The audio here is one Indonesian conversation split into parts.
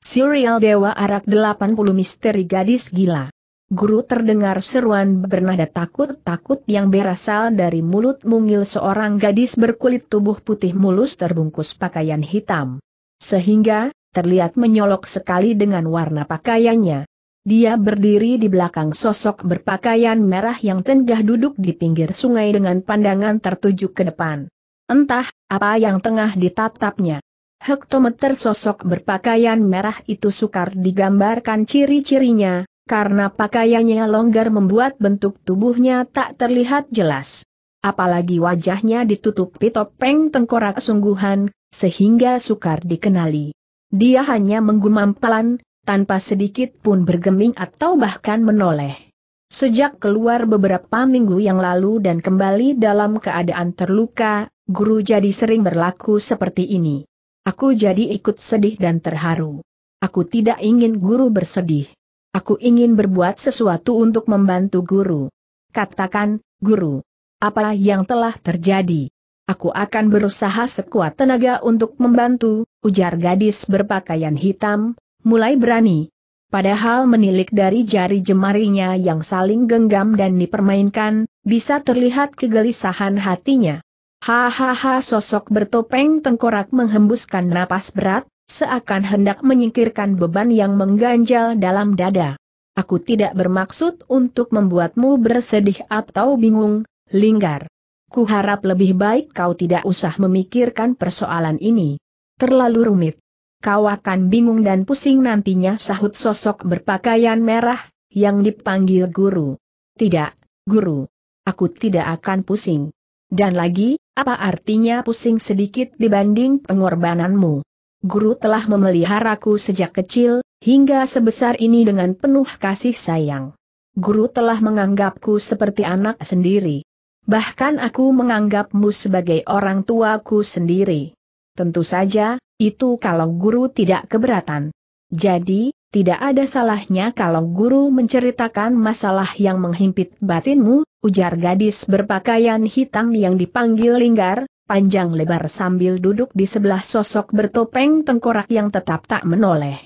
Serial Dewa Arak 80 Misteri Gadis Gila. Guru terdengar seruan bernada takut-takut yang berasal dari mulut mungil seorang gadis berkulit tubuh putih mulus terbungkus pakaian hitam. Sehingga, terlihat menyolok sekali dengan warna pakaiannya. Dia berdiri di belakang sosok berpakaian merah yang tengah duduk di pinggir sungai dengan pandangan tertuju ke depan. Entah, apa yang tengah ditatapnya. Hektometer sosok berpakaian merah itu sukar digambarkan ciri-cirinya, karena pakaiannya longgar membuat bentuk tubuhnya tak terlihat jelas. Apalagi wajahnya ditutupi topeng tengkorak sungguhan, sehingga sukar dikenali. Dia hanya menggumam pelan, tanpa sedikit pun bergeming atau bahkan menoleh. Sejak keluar beberapa minggu yang lalu dan kembali dalam keadaan terluka, guru jadi sering berlaku seperti ini. Aku jadi ikut sedih dan terharu. Aku tidak ingin guru bersedih. Aku ingin berbuat sesuatu untuk membantu guru. Katakan, guru, apa yang telah terjadi? Aku akan berusaha sekuat tenaga untuk membantu, ujar gadis berpakaian hitam, mulai berani. Padahal menilik dari jari jemarinya yang saling genggam dan dipermainkan, bisa terlihat kegelisahan hatinya. Hahaha sosok bertopeng tengkorak menghembuskan napas berat, seakan hendak menyingkirkan beban yang mengganjal dalam dada. Aku tidak bermaksud untuk membuatmu bersedih atau bingung, Linggar. Kuharap lebih baik kau tidak usah memikirkan persoalan ini. Terlalu rumit. Kau akan bingung dan pusing nantinya sahut sosok berpakaian merah, yang dipanggil guru. Tidak, guru. Aku tidak akan pusing. Dan lagi, apa artinya pusing sedikit dibanding pengorbananmu? Guru telah memeliharaku sejak kecil, hingga sebesar ini dengan penuh kasih sayang. Guru telah menganggapku seperti anak sendiri. Bahkan aku menganggapmu sebagai orang tuaku sendiri. Tentu saja, itu kalau guru tidak keberatan. Jadi, tidak ada salahnya kalau guru menceritakan masalah yang menghimpit batinmu, ujar gadis berpakaian hitam yang dipanggil Linggar, panjang lebar sambil duduk di sebelah sosok bertopeng tengkorak yang tetap tak menoleh.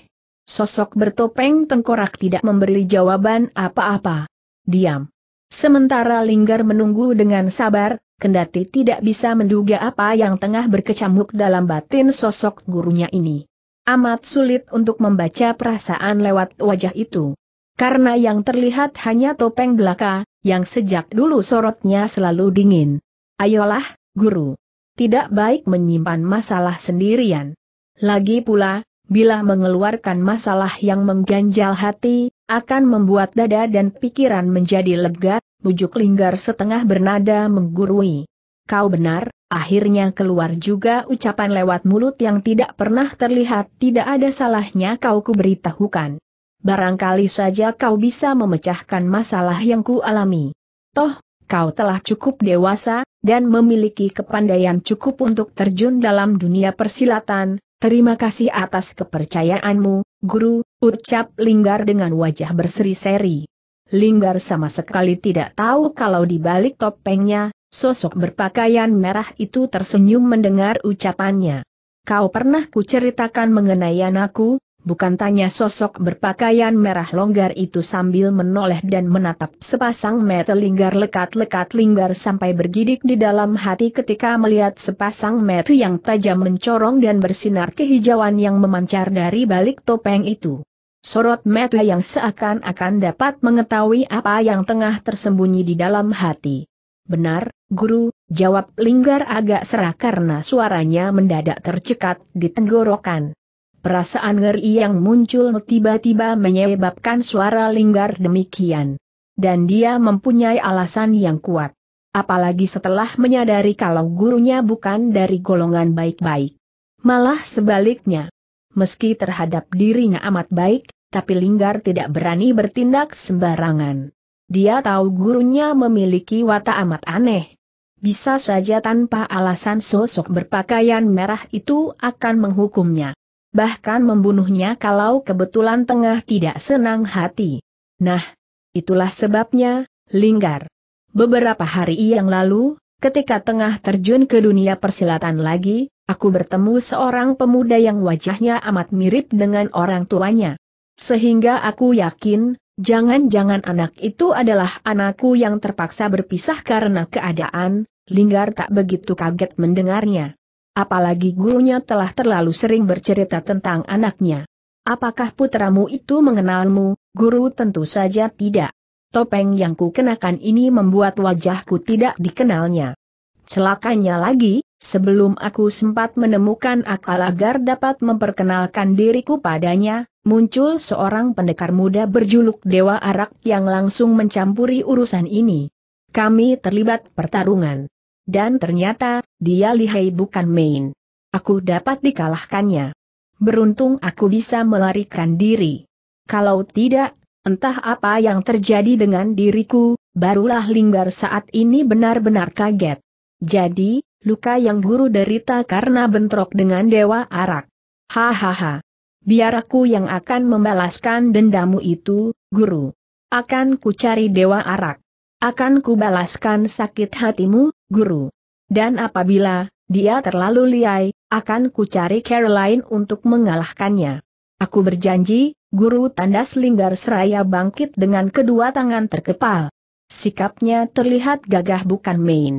Sosok bertopeng tengkorak tidak memberi jawaban apa-apa. Diam. Sementara Linggar menunggu dengan sabar, kendati tidak bisa menduga apa yang tengah berkecamuk dalam batin sosok gurunya ini. Amat sulit untuk membaca perasaan lewat wajah itu. Karena yang terlihat hanya topeng belaka, yang sejak dulu sorotnya selalu dingin. Ayolah, guru. Tidak baik menyimpan masalah sendirian. Lagi pula, bila mengeluarkan masalah yang mengganjal hati, akan membuat dada dan pikiran menjadi lega, bujuk linggar setengah bernada menggurui. Kau benar, akhirnya keluar juga ucapan lewat mulut yang tidak pernah terlihat tidak ada salahnya kau kuberitahukan barangkali saja kau bisa memecahkan masalah yang ku alami. Toh, kau telah cukup dewasa, dan memiliki kepandaian cukup untuk terjun dalam dunia persilatan, terima kasih atas kepercayaanmu, guru, ucap Linggar dengan wajah berseri-seri. Linggar sama sekali tidak tahu kalau di balik topengnya, sosok berpakaian merah itu tersenyum mendengar ucapannya. Kau pernah kuceritakan mengenai anakku, Bukan tanya sosok berpakaian merah longgar itu sambil menoleh dan menatap sepasang mata linggar lekat-lekat linggar sampai bergidik di dalam hati ketika melihat sepasang mata yang tajam mencorong dan bersinar kehijauan yang memancar dari balik topeng itu. Sorot mata yang seakan-akan dapat mengetahui apa yang tengah tersembunyi di dalam hati. Benar, guru, jawab linggar agak serah karena suaranya mendadak tercekat di tenggorokan. Perasaan ngeri yang muncul tiba-tiba menyebabkan suara linggar demikian. Dan dia mempunyai alasan yang kuat. Apalagi setelah menyadari kalau gurunya bukan dari golongan baik-baik. Malah sebaliknya. Meski terhadap dirinya amat baik, tapi Linggar tidak berani bertindak sembarangan. Dia tahu gurunya memiliki watak amat aneh. Bisa saja tanpa alasan sosok berpakaian merah itu akan menghukumnya bahkan membunuhnya kalau kebetulan tengah tidak senang hati. Nah, itulah sebabnya, Linggar. Beberapa hari yang lalu, ketika tengah terjun ke dunia persilatan lagi, aku bertemu seorang pemuda yang wajahnya amat mirip dengan orang tuanya. Sehingga aku yakin, jangan-jangan anak itu adalah anakku yang terpaksa berpisah karena keadaan, Linggar tak begitu kaget mendengarnya. Apalagi gurunya telah terlalu sering bercerita tentang anaknya. Apakah putramu itu mengenalmu, guru tentu saja tidak. Topeng yang kukenakan ini membuat wajahku tidak dikenalnya. Celakanya lagi, sebelum aku sempat menemukan akal agar dapat memperkenalkan diriku padanya, muncul seorang pendekar muda berjuluk Dewa Arak yang langsung mencampuri urusan ini. Kami terlibat pertarungan. Dan ternyata, dia lihai bukan main. Aku dapat dikalahkannya. Beruntung aku bisa melarikan diri. Kalau tidak, entah apa yang terjadi dengan diriku, barulah Linggar saat ini benar-benar kaget. Jadi, luka yang guru derita karena bentrok dengan Dewa Arak. Hahaha. Biar aku yang akan membalaskan dendamu itu, guru. Akan kucari Dewa Arak. Akan kubalaskan sakit hatimu, guru. Dan apabila dia terlalu liai, akan kucari Caroline untuk mengalahkannya. Aku berjanji, guru tandas linggar seraya bangkit dengan kedua tangan terkepal. Sikapnya terlihat gagah bukan main.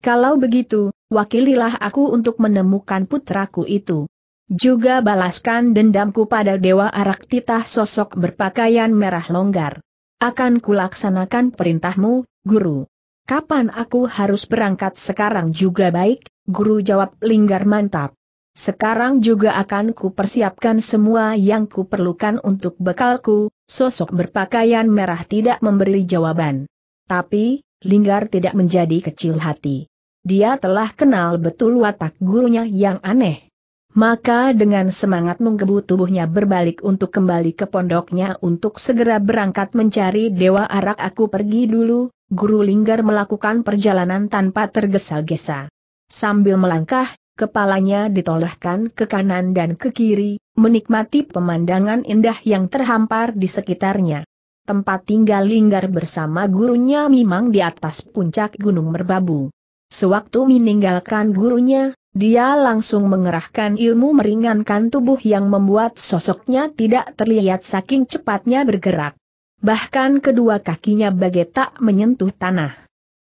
Kalau begitu, wakililah aku untuk menemukan putraku itu. Juga balaskan dendamku pada Dewa Araktitah sosok berpakaian merah longgar. Akan kulaksanakan perintahmu, guru. Kapan aku harus berangkat sekarang juga baik, guru jawab Linggar mantap. Sekarang juga akan kupersiapkan semua yang kuperlukan untuk bekalku, sosok berpakaian merah tidak memberi jawaban. Tapi, Linggar tidak menjadi kecil hati. Dia telah kenal betul watak gurunya yang aneh. Maka dengan semangat menggebu tubuhnya berbalik untuk kembali ke pondoknya untuk segera berangkat mencari Dewa Arak aku pergi dulu, Guru Linggar melakukan perjalanan tanpa tergesa-gesa. Sambil melangkah, kepalanya ditolehkan ke kanan dan ke kiri, menikmati pemandangan indah yang terhampar di sekitarnya. Tempat tinggal Linggar bersama gurunya memang di atas puncak Gunung Merbabu. Sewaktu meninggalkan gurunya, dia langsung mengerahkan ilmu meringankan tubuh yang membuat sosoknya tidak terlihat saking cepatnya bergerak. Bahkan kedua kakinya bagai tak menyentuh tanah.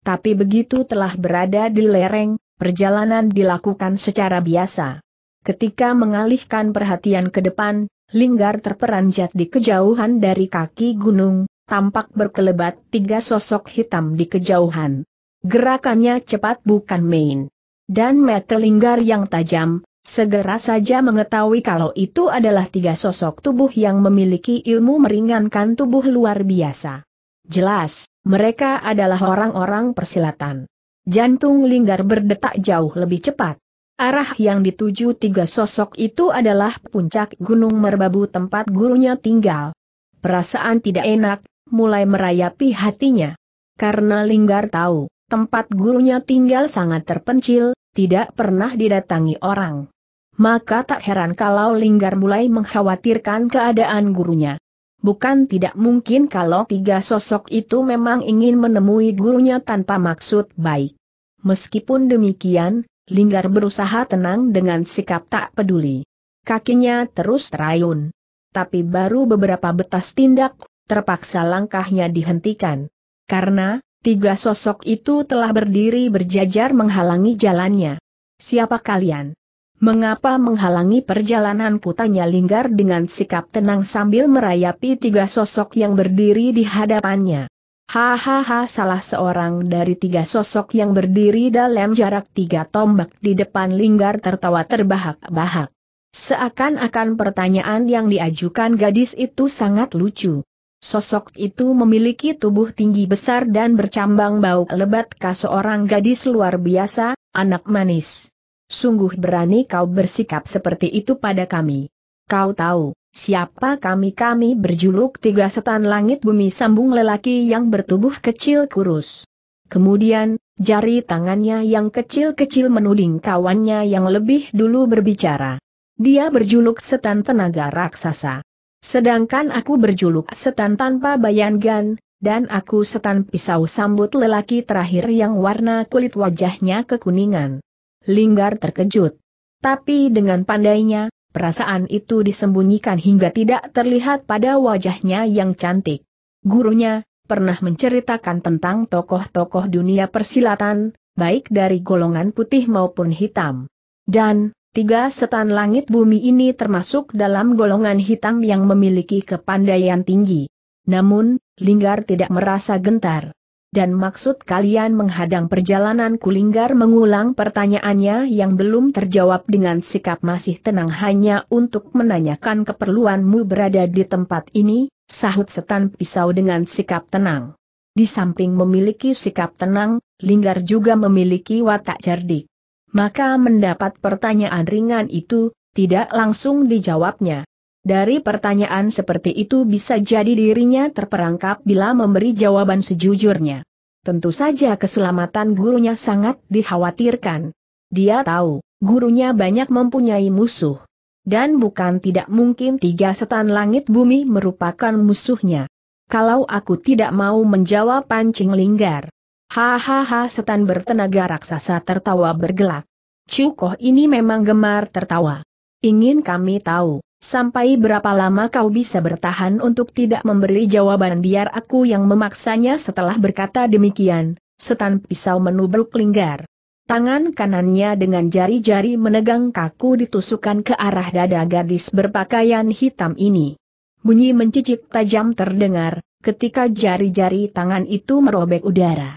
Tapi begitu telah berada di lereng, perjalanan dilakukan secara biasa. Ketika mengalihkan perhatian ke depan, Linggar terperanjat di kejauhan dari kaki gunung, tampak berkelebat tiga sosok hitam di kejauhan. Gerakannya cepat bukan main dan mata linggar yang tajam, segera saja mengetahui kalau itu adalah tiga sosok tubuh yang memiliki ilmu meringankan tubuh luar biasa. Jelas, mereka adalah orang-orang persilatan. Jantung linggar berdetak jauh lebih cepat. Arah yang dituju tiga sosok itu adalah puncak Gunung Merbabu tempat gurunya tinggal. Perasaan tidak enak, mulai merayapi hatinya. Karena Linggar tahu, Tempat gurunya tinggal sangat terpencil, tidak pernah didatangi orang. Maka tak heran kalau Linggar mulai mengkhawatirkan keadaan gurunya. Bukan tidak mungkin kalau tiga sosok itu memang ingin menemui gurunya tanpa maksud baik. Meskipun demikian, Linggar berusaha tenang dengan sikap tak peduli. Kakinya terus terayun. Tapi baru beberapa betas tindak, terpaksa langkahnya dihentikan. Karena, Tiga sosok itu telah berdiri berjajar menghalangi jalannya. Siapa kalian? Mengapa menghalangi perjalanan putanya Linggar dengan sikap tenang sambil merayapi tiga sosok yang berdiri di hadapannya? Hahaha salah seorang dari tiga sosok yang berdiri dalam jarak tiga tombak di depan Linggar tertawa terbahak-bahak. Seakan-akan pertanyaan yang diajukan gadis itu sangat lucu. Sosok itu memiliki tubuh tinggi besar dan bercambang bau lebat khas seorang gadis luar biasa, anak manis. Sungguh berani kau bersikap seperti itu pada kami. Kau tahu, siapa kami-kami berjuluk tiga setan langit bumi sambung lelaki yang bertubuh kecil kurus. Kemudian, jari tangannya yang kecil-kecil menuding kawannya yang lebih dulu berbicara. Dia berjuluk setan tenaga raksasa. Sedangkan aku berjuluk setan tanpa bayangan, dan aku setan pisau sambut lelaki terakhir yang warna kulit wajahnya kekuningan. Linggar terkejut. Tapi dengan pandainya, perasaan itu disembunyikan hingga tidak terlihat pada wajahnya yang cantik. Gurunya, pernah menceritakan tentang tokoh-tokoh dunia persilatan, baik dari golongan putih maupun hitam. Dan, Tiga setan langit bumi ini termasuk dalam golongan hitam yang memiliki kepandaian tinggi. Namun, Linggar tidak merasa gentar. Dan maksud kalian menghadang perjalanan Kulinggar mengulang pertanyaannya yang belum terjawab dengan sikap masih tenang hanya untuk menanyakan keperluanmu berada di tempat ini, sahut setan pisau dengan sikap tenang. Di samping memiliki sikap tenang, Linggar juga memiliki watak cerdik maka mendapat pertanyaan ringan itu, tidak langsung dijawabnya. Dari pertanyaan seperti itu bisa jadi dirinya terperangkap bila memberi jawaban sejujurnya. Tentu saja keselamatan gurunya sangat dikhawatirkan. Dia tahu, gurunya banyak mempunyai musuh. Dan bukan tidak mungkin tiga setan langit bumi merupakan musuhnya. Kalau aku tidak mau menjawab pancing linggar, Hahaha setan bertenaga raksasa tertawa bergelak. Cukoh ini memang gemar tertawa. Ingin kami tahu, sampai berapa lama kau bisa bertahan untuk tidak memberi jawaban biar aku yang memaksanya setelah berkata demikian, setan pisau menubruk linggar. Tangan kanannya dengan jari-jari menegang kaku ditusukan ke arah dada gadis berpakaian hitam ini. Bunyi mencicik tajam terdengar, ketika jari-jari tangan itu merobek udara.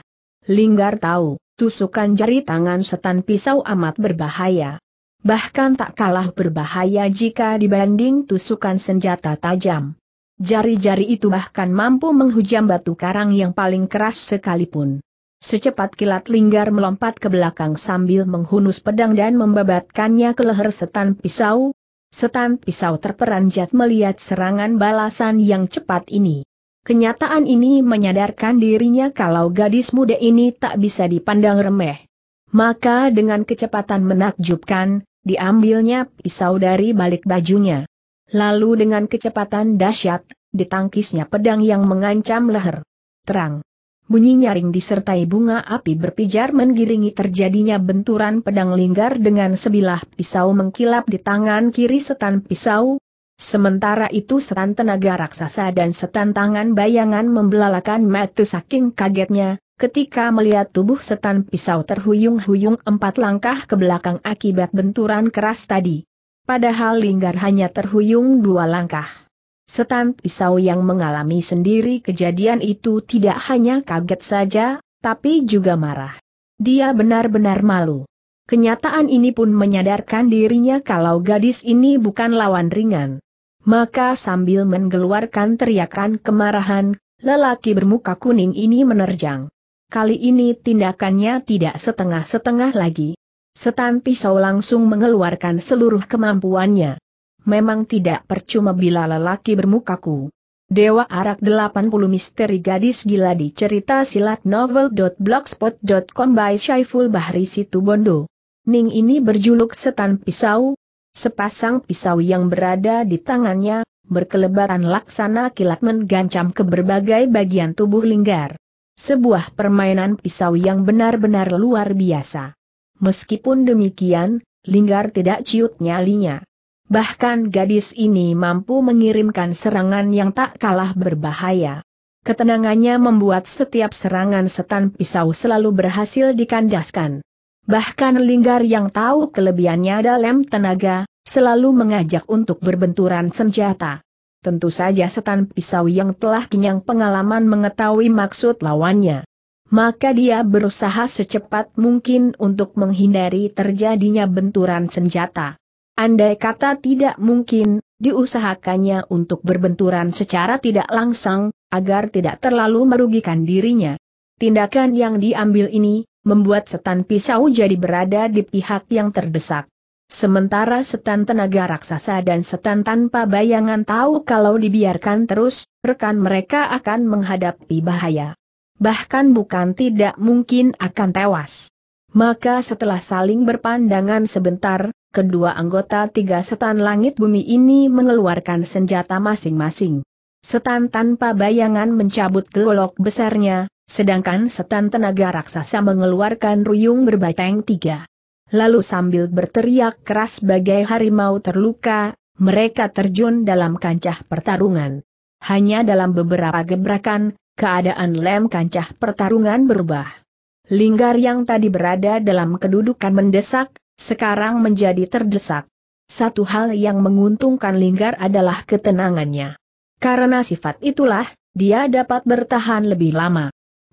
Linggar tahu, tusukan jari tangan setan pisau amat berbahaya. Bahkan tak kalah berbahaya jika dibanding tusukan senjata tajam. Jari-jari itu bahkan mampu menghujam batu karang yang paling keras sekalipun. Secepat kilat Linggar melompat ke belakang sambil menghunus pedang dan membabatkannya ke leher setan pisau. Setan pisau terperanjat melihat serangan balasan yang cepat ini. Kenyataan ini menyadarkan dirinya kalau gadis muda ini tak bisa dipandang remeh. Maka dengan kecepatan menakjubkan, diambilnya pisau dari balik bajunya. Lalu dengan kecepatan dahsyat, ditangkisnya pedang yang mengancam leher. Terang. Bunyi nyaring disertai bunga api berpijar menggiringi terjadinya benturan pedang linggar dengan sebilah pisau mengkilap di tangan kiri setan pisau, Sementara itu setan tenaga raksasa dan setan tangan bayangan membelalakan mata saking kagetnya, ketika melihat tubuh setan pisau terhuyung-huyung empat langkah ke belakang akibat benturan keras tadi. Padahal Linggar hanya terhuyung dua langkah. Setan pisau yang mengalami sendiri kejadian itu tidak hanya kaget saja, tapi juga marah. Dia benar-benar malu. Kenyataan ini pun menyadarkan dirinya kalau gadis ini bukan lawan ringan. Maka sambil mengeluarkan teriakan kemarahan, lelaki bermuka kuning ini menerjang. Kali ini tindakannya tidak setengah-setengah lagi. Setan pisau langsung mengeluarkan seluruh kemampuannya. Memang tidak percuma bila lelaki bermukaku. Dewa Arak 80 Misteri Gadis Gila di cerita silat novel.blogspot.com by Syaiful Bahri Situbondo. Ning ini berjuluk Setan Pisau, Sepasang pisau yang berada di tangannya, berkelebaran laksana kilat menggancam ke berbagai bagian tubuh Linggar. Sebuah permainan pisau yang benar-benar luar biasa. Meskipun demikian, Linggar tidak ciut nyalinya. Bahkan gadis ini mampu mengirimkan serangan yang tak kalah berbahaya. Ketenangannya membuat setiap serangan setan pisau selalu berhasil dikandaskan. Bahkan Linggar yang tahu kelebihannya dalam tenaga, selalu mengajak untuk berbenturan senjata. Tentu saja setan pisau yang telah kenyang pengalaman mengetahui maksud lawannya. Maka dia berusaha secepat mungkin untuk menghindari terjadinya benturan senjata. Andai kata tidak mungkin, diusahakannya untuk berbenturan secara tidak langsung, agar tidak terlalu merugikan dirinya. Tindakan yang diambil ini, membuat setan pisau jadi berada di pihak yang terdesak. Sementara setan tenaga raksasa dan setan tanpa bayangan tahu kalau dibiarkan terus, rekan mereka akan menghadapi bahaya. Bahkan bukan tidak mungkin akan tewas. Maka setelah saling berpandangan sebentar, kedua anggota tiga setan langit bumi ini mengeluarkan senjata masing-masing. Setan tanpa bayangan mencabut golok besarnya, Sedangkan setan tenaga raksasa mengeluarkan ruyung berbatang tiga. Lalu sambil berteriak keras bagai harimau terluka, mereka terjun dalam kancah pertarungan. Hanya dalam beberapa gebrakan, keadaan lem kancah pertarungan berubah. Linggar yang tadi berada dalam kedudukan mendesak, sekarang menjadi terdesak. Satu hal yang menguntungkan Linggar adalah ketenangannya. Karena sifat itulah, dia dapat bertahan lebih lama.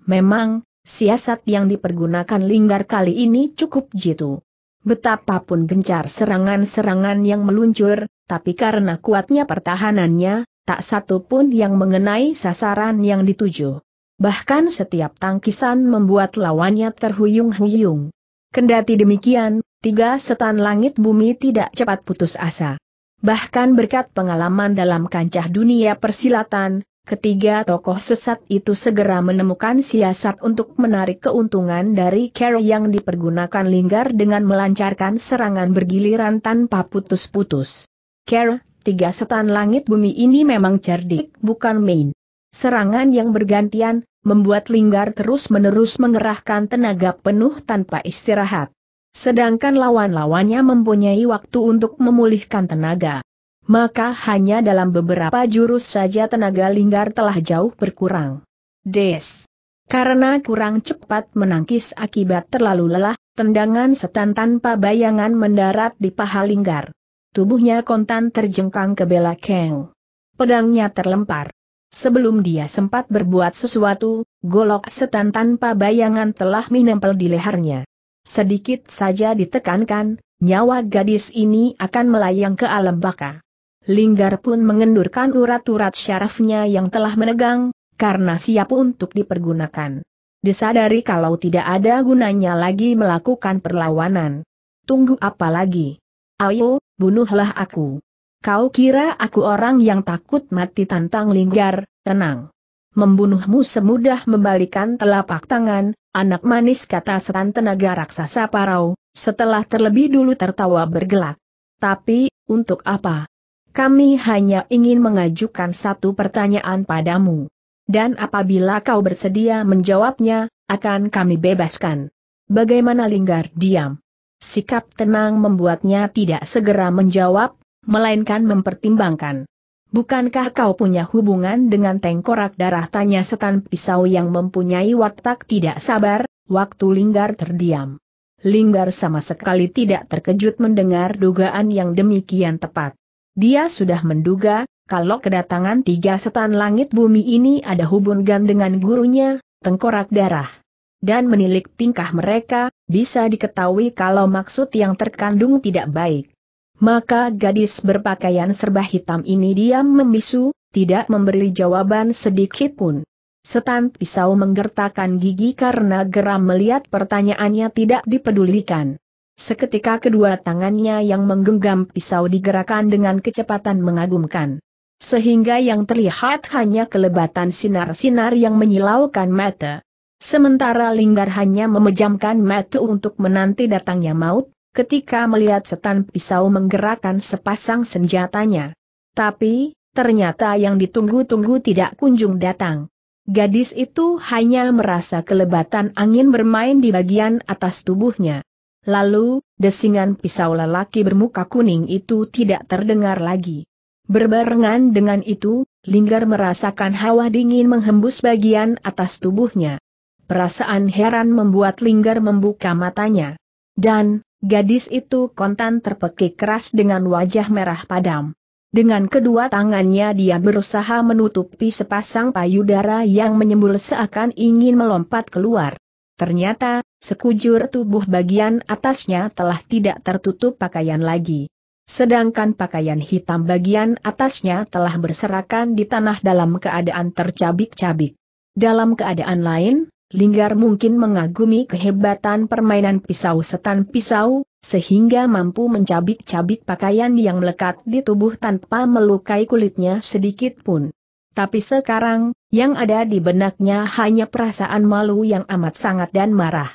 Memang, siasat yang dipergunakan Linggar kali ini cukup jitu. Betapapun gencar serangan-serangan yang meluncur, tapi karena kuatnya pertahanannya, tak satu pun yang mengenai sasaran yang dituju. Bahkan setiap tangkisan membuat lawannya terhuyung-huyung. Kendati demikian, tiga setan langit bumi tidak cepat putus asa. Bahkan berkat pengalaman dalam kancah dunia persilatan, Ketiga tokoh sesat itu segera menemukan siasat untuk menarik keuntungan dari Carrie yang dipergunakan Linggar dengan melancarkan serangan bergiliran tanpa putus-putus. Care, tiga setan langit bumi ini memang cerdik, bukan main. Serangan yang bergantian, membuat Linggar terus-menerus mengerahkan tenaga penuh tanpa istirahat. Sedangkan lawan-lawannya mempunyai waktu untuk memulihkan tenaga maka hanya dalam beberapa jurus saja tenaga Linggar telah jauh berkurang. Des. Karena kurang cepat menangkis akibat terlalu lelah, tendangan setan tanpa bayangan mendarat di paha Linggar. Tubuhnya kontan terjengkang ke belakang. Pedangnya terlempar. Sebelum dia sempat berbuat sesuatu, golok setan tanpa bayangan telah menempel di lehernya. Sedikit saja ditekankan, nyawa gadis ini akan melayang ke alam baka. Linggar pun mengendurkan urat-urat syarafnya yang telah menegang, karena siap untuk dipergunakan. Disadari kalau tidak ada gunanya lagi melakukan perlawanan. Tunggu apa lagi? Ayo, bunuhlah aku. Kau kira aku orang yang takut mati tantang Linggar, tenang. Membunuhmu semudah membalikan telapak tangan, anak manis kata setan tenaga raksasa parau, setelah terlebih dulu tertawa bergelak. Tapi, untuk apa? Kami hanya ingin mengajukan satu pertanyaan padamu. Dan apabila kau bersedia menjawabnya, akan kami bebaskan. Bagaimana Linggar diam? Sikap tenang membuatnya tidak segera menjawab, melainkan mempertimbangkan. Bukankah kau punya hubungan dengan tengkorak darah tanya setan pisau yang mempunyai watak tidak sabar, waktu Linggar terdiam. Linggar sama sekali tidak terkejut mendengar dugaan yang demikian tepat. Dia sudah menduga, kalau kedatangan tiga setan langit bumi ini ada hubungan dengan gurunya, tengkorak darah. Dan menilik tingkah mereka, bisa diketahui kalau maksud yang terkandung tidak baik. Maka gadis berpakaian serba hitam ini diam membisu, tidak memberi jawaban sedikit pun. Setan pisau menggertakkan gigi karena geram melihat pertanyaannya tidak dipedulikan. Seketika kedua tangannya yang menggenggam pisau digerakkan dengan kecepatan mengagumkan. Sehingga yang terlihat hanya kelebatan sinar-sinar yang menyilaukan mata. Sementara Linggar hanya memejamkan mata untuk menanti datangnya maut, ketika melihat setan pisau menggerakkan sepasang senjatanya. Tapi, ternyata yang ditunggu-tunggu tidak kunjung datang. Gadis itu hanya merasa kelebatan angin bermain di bagian atas tubuhnya. Lalu, desingan pisau lelaki bermuka kuning itu tidak terdengar lagi. Berbarengan dengan itu, Linggar merasakan hawa dingin menghembus bagian atas tubuhnya. Perasaan heran membuat Linggar membuka matanya. Dan, gadis itu kontan terpekik keras dengan wajah merah padam. Dengan kedua tangannya dia berusaha menutupi sepasang payudara yang menyembul seakan ingin melompat keluar. Ternyata, sekujur tubuh bagian atasnya telah tidak tertutup pakaian lagi. Sedangkan pakaian hitam bagian atasnya telah berserakan di tanah dalam keadaan tercabik-cabik. Dalam keadaan lain, Linggar mungkin mengagumi kehebatan permainan pisau setan pisau, sehingga mampu mencabik-cabik pakaian yang melekat di tubuh tanpa melukai kulitnya sedikit pun. Tapi sekarang, yang ada di benaknya hanya perasaan malu yang amat sangat dan marah.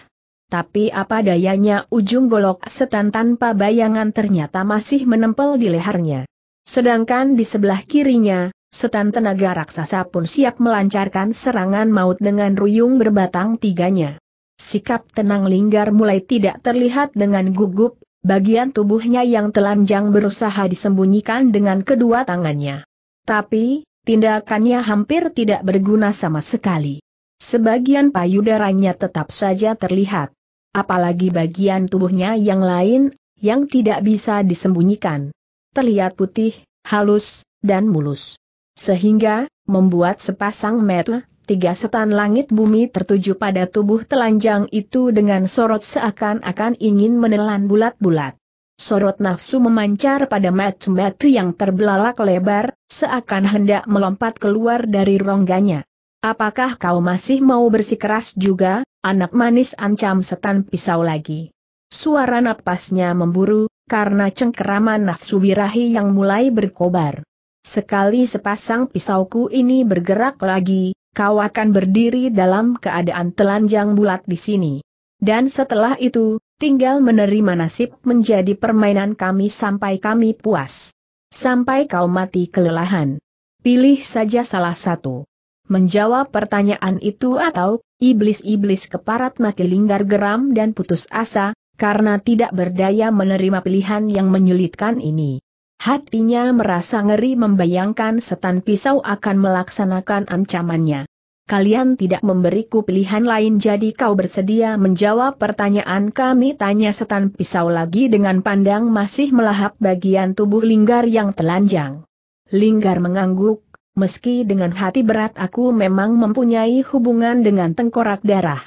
Tapi apa dayanya ujung golok setan tanpa bayangan ternyata masih menempel di lehernya. Sedangkan di sebelah kirinya, setan tenaga raksasa pun siap melancarkan serangan maut dengan ruyung berbatang tiganya. Sikap tenang Linggar mulai tidak terlihat dengan gugup, bagian tubuhnya yang telanjang berusaha disembunyikan dengan kedua tangannya. Tapi, Tindakannya hampir tidak berguna sama sekali. Sebagian payudaranya tetap saja terlihat. Apalagi bagian tubuhnya yang lain, yang tidak bisa disembunyikan. Terlihat putih, halus, dan mulus. Sehingga, membuat sepasang mata, tiga setan langit bumi tertuju pada tubuh telanjang itu dengan sorot seakan-akan ingin menelan bulat-bulat. Sorot nafsu memancar pada matu-matu yang terbelalak lebar, seakan hendak melompat keluar dari rongganya. Apakah kau masih mau bersikeras juga, anak manis ancam setan pisau lagi. Suara napasnya memburu, karena cengkeraman nafsu birahi yang mulai berkobar. Sekali sepasang pisauku ini bergerak lagi, kau akan berdiri dalam keadaan telanjang bulat di sini. Dan setelah itu, tinggal menerima nasib menjadi permainan kami sampai kami puas. Sampai kau mati kelelahan. Pilih saja salah satu. Menjawab pertanyaan itu atau, iblis-iblis keparat makin linggar geram dan putus asa, karena tidak berdaya menerima pilihan yang menyulitkan ini. Hatinya merasa ngeri membayangkan setan pisau akan melaksanakan ancamannya kalian tidak memberiku pilihan lain jadi kau bersedia menjawab pertanyaan kami tanya setan pisau lagi dengan pandang masih melahap bagian tubuh Linggar yang telanjang. Linggar mengangguk, meski dengan hati berat aku memang mempunyai hubungan dengan tengkorak darah.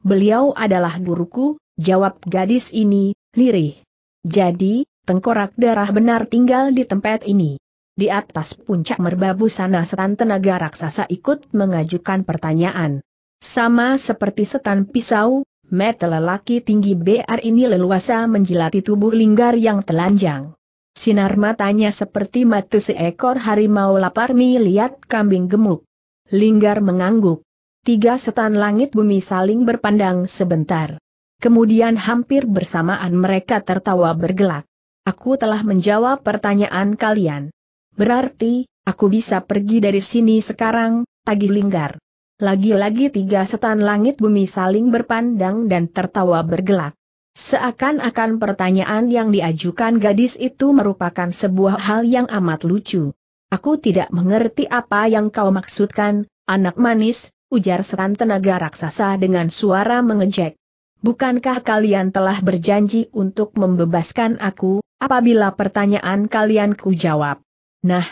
Beliau adalah guruku, jawab gadis ini, lirih. Jadi, tengkorak darah benar tinggal di tempat ini. Di atas puncak merbabu sana setan tenaga raksasa ikut mengajukan pertanyaan. Sama seperti setan pisau, mata lelaki tinggi BR ini leluasa menjilati tubuh linggar yang telanjang. Sinar matanya seperti mata seekor harimau lapar melihat kambing gemuk. Linggar mengangguk. Tiga setan langit bumi saling berpandang sebentar. Kemudian hampir bersamaan mereka tertawa bergelak. Aku telah menjawab pertanyaan kalian. Berarti, aku bisa pergi dari sini sekarang, tagih linggar. Lagi-lagi tiga setan langit bumi saling berpandang dan tertawa bergelak. Seakan-akan pertanyaan yang diajukan gadis itu merupakan sebuah hal yang amat lucu. Aku tidak mengerti apa yang kau maksudkan, anak manis, ujar setan tenaga raksasa dengan suara mengejek. Bukankah kalian telah berjanji untuk membebaskan aku, apabila pertanyaan kalian ku jawab? Nah,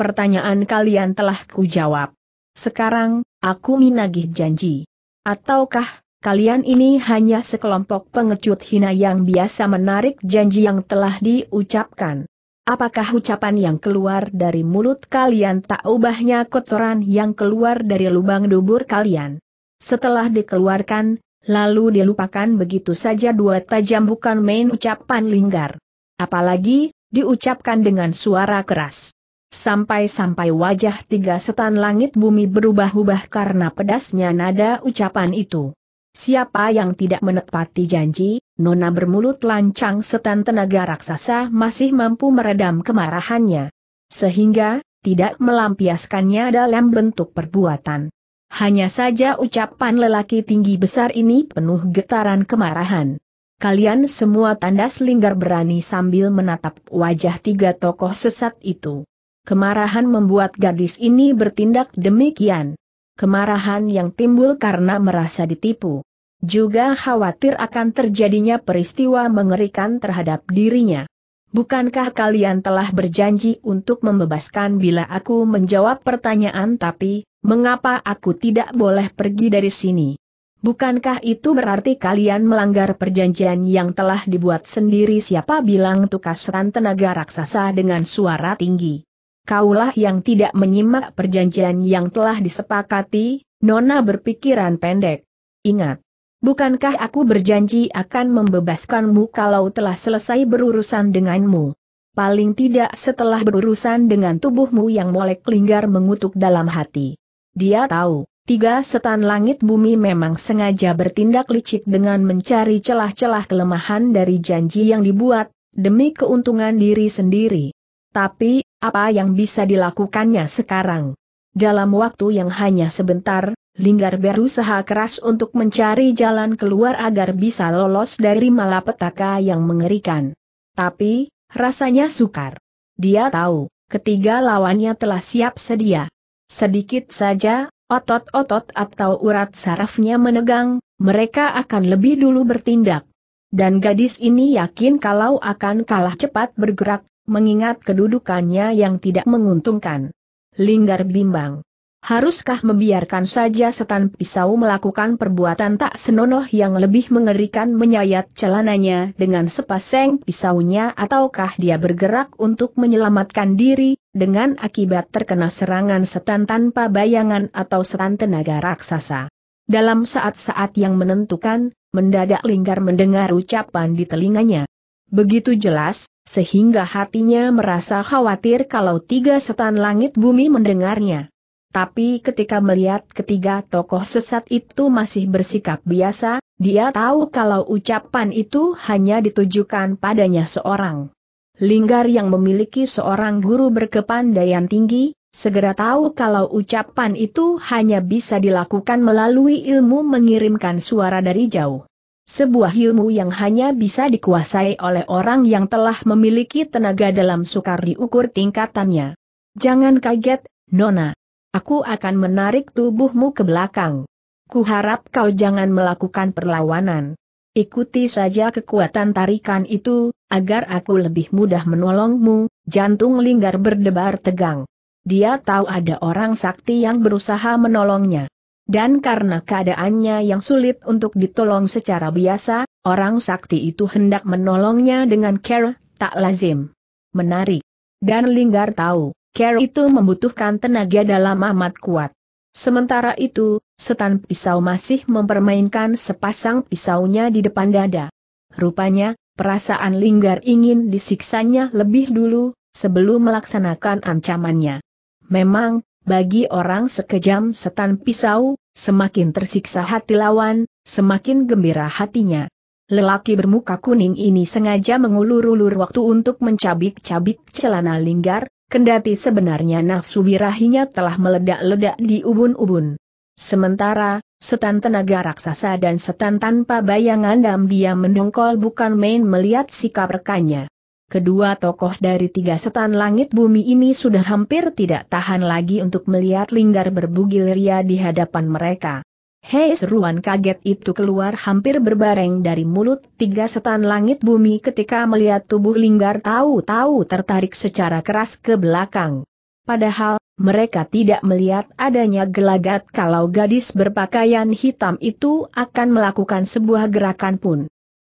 pertanyaan kalian telah kujawab. Sekarang, aku minagih janji. Ataukah, kalian ini hanya sekelompok pengecut hina yang biasa menarik janji yang telah diucapkan? Apakah ucapan yang keluar dari mulut kalian tak ubahnya kotoran yang keluar dari lubang dubur kalian? Setelah dikeluarkan, lalu dilupakan begitu saja dua tajam bukan main ucapan linggar. Apalagi, diucapkan dengan suara keras. Sampai-sampai wajah tiga setan langit bumi berubah-ubah karena pedasnya nada ucapan itu. Siapa yang tidak menepati janji, Nona bermulut lancang setan tenaga raksasa masih mampu meredam kemarahannya. Sehingga, tidak melampiaskannya dalam bentuk perbuatan. Hanya saja ucapan lelaki tinggi besar ini penuh getaran kemarahan kalian semua tandas linggar berani sambil menatap wajah tiga tokoh sesat itu. Kemarahan membuat gadis ini bertindak demikian. Kemarahan yang timbul karena merasa ditipu. Juga khawatir akan terjadinya peristiwa mengerikan terhadap dirinya. Bukankah kalian telah berjanji untuk membebaskan bila aku menjawab pertanyaan tapi, mengapa aku tidak boleh pergi dari sini? Bukankah itu berarti kalian melanggar perjanjian yang telah dibuat sendiri siapa bilang tukasan tenaga raksasa dengan suara tinggi? Kaulah yang tidak menyimak perjanjian yang telah disepakati, Nona berpikiran pendek. Ingat, bukankah aku berjanji akan membebaskanmu kalau telah selesai berurusan denganmu? Paling tidak setelah berurusan dengan tubuhmu yang molek linggar mengutuk dalam hati. Dia tahu Tiga setan langit bumi memang sengaja bertindak licik dengan mencari celah-celah kelemahan dari janji yang dibuat, demi keuntungan diri sendiri. Tapi, apa yang bisa dilakukannya sekarang? Dalam waktu yang hanya sebentar, Linggar berusaha keras untuk mencari jalan keluar agar bisa lolos dari malapetaka yang mengerikan. Tapi, rasanya sukar. Dia tahu, ketiga lawannya telah siap sedia. Sedikit saja, Otot-otot atau urat sarafnya menegang, mereka akan lebih dulu bertindak. Dan gadis ini yakin kalau akan kalah cepat bergerak, mengingat kedudukannya yang tidak menguntungkan. Linggar bimbang. Haruskah membiarkan saja setan pisau melakukan perbuatan tak senonoh yang lebih mengerikan menyayat celananya dengan sepasang pisaunya ataukah dia bergerak untuk menyelamatkan diri, dengan akibat terkena serangan setan tanpa bayangan atau setan tenaga raksasa. Dalam saat-saat yang menentukan, mendadak Linggar mendengar ucapan di telinganya. Begitu jelas, sehingga hatinya merasa khawatir kalau tiga setan langit bumi mendengarnya. Tapi ketika melihat ketiga tokoh sesat itu masih bersikap biasa, dia tahu kalau ucapan itu hanya ditujukan padanya seorang. Linggar yang memiliki seorang guru berkepandaian tinggi, segera tahu kalau ucapan itu hanya bisa dilakukan melalui ilmu mengirimkan suara dari jauh. Sebuah ilmu yang hanya bisa dikuasai oleh orang yang telah memiliki tenaga dalam sukar diukur tingkatannya. Jangan kaget, Nona. Aku akan menarik tubuhmu ke belakang. Kuharap kau jangan melakukan perlawanan. Ikuti saja kekuatan tarikan itu, agar aku lebih mudah menolongmu, jantung linggar berdebar tegang. Dia tahu ada orang sakti yang berusaha menolongnya. Dan karena keadaannya yang sulit untuk ditolong secara biasa, orang sakti itu hendak menolongnya dengan care, tak lazim. Menarik. Dan linggar tahu, care itu membutuhkan tenaga dalam amat kuat. Sementara itu, setan pisau masih mempermainkan sepasang pisaunya di depan dada. Rupanya, perasaan Linggar ingin disiksanya lebih dulu, sebelum melaksanakan ancamannya. Memang, bagi orang sekejam setan pisau, semakin tersiksa hati lawan, semakin gembira hatinya. Lelaki bermuka kuning ini sengaja mengulur-ulur waktu untuk mencabik-cabik celana Linggar, kendati sebenarnya nafsu birahinya telah meledak-ledak di ubun-ubun. Sementara, setan tenaga raksasa dan setan tanpa bayangan diam-diam mendongkol bukan main melihat sikap rekannya. Kedua tokoh dari tiga setan langit bumi ini sudah hampir tidak tahan lagi untuk melihat linggar berbugil ria di hadapan mereka. Hei seruan kaget itu keluar hampir berbareng dari mulut tiga setan langit bumi ketika melihat tubuh linggar tahu-tahu tertarik secara keras ke belakang. Padahal, mereka tidak melihat adanya gelagat kalau gadis berpakaian hitam itu akan melakukan sebuah gerakan pun.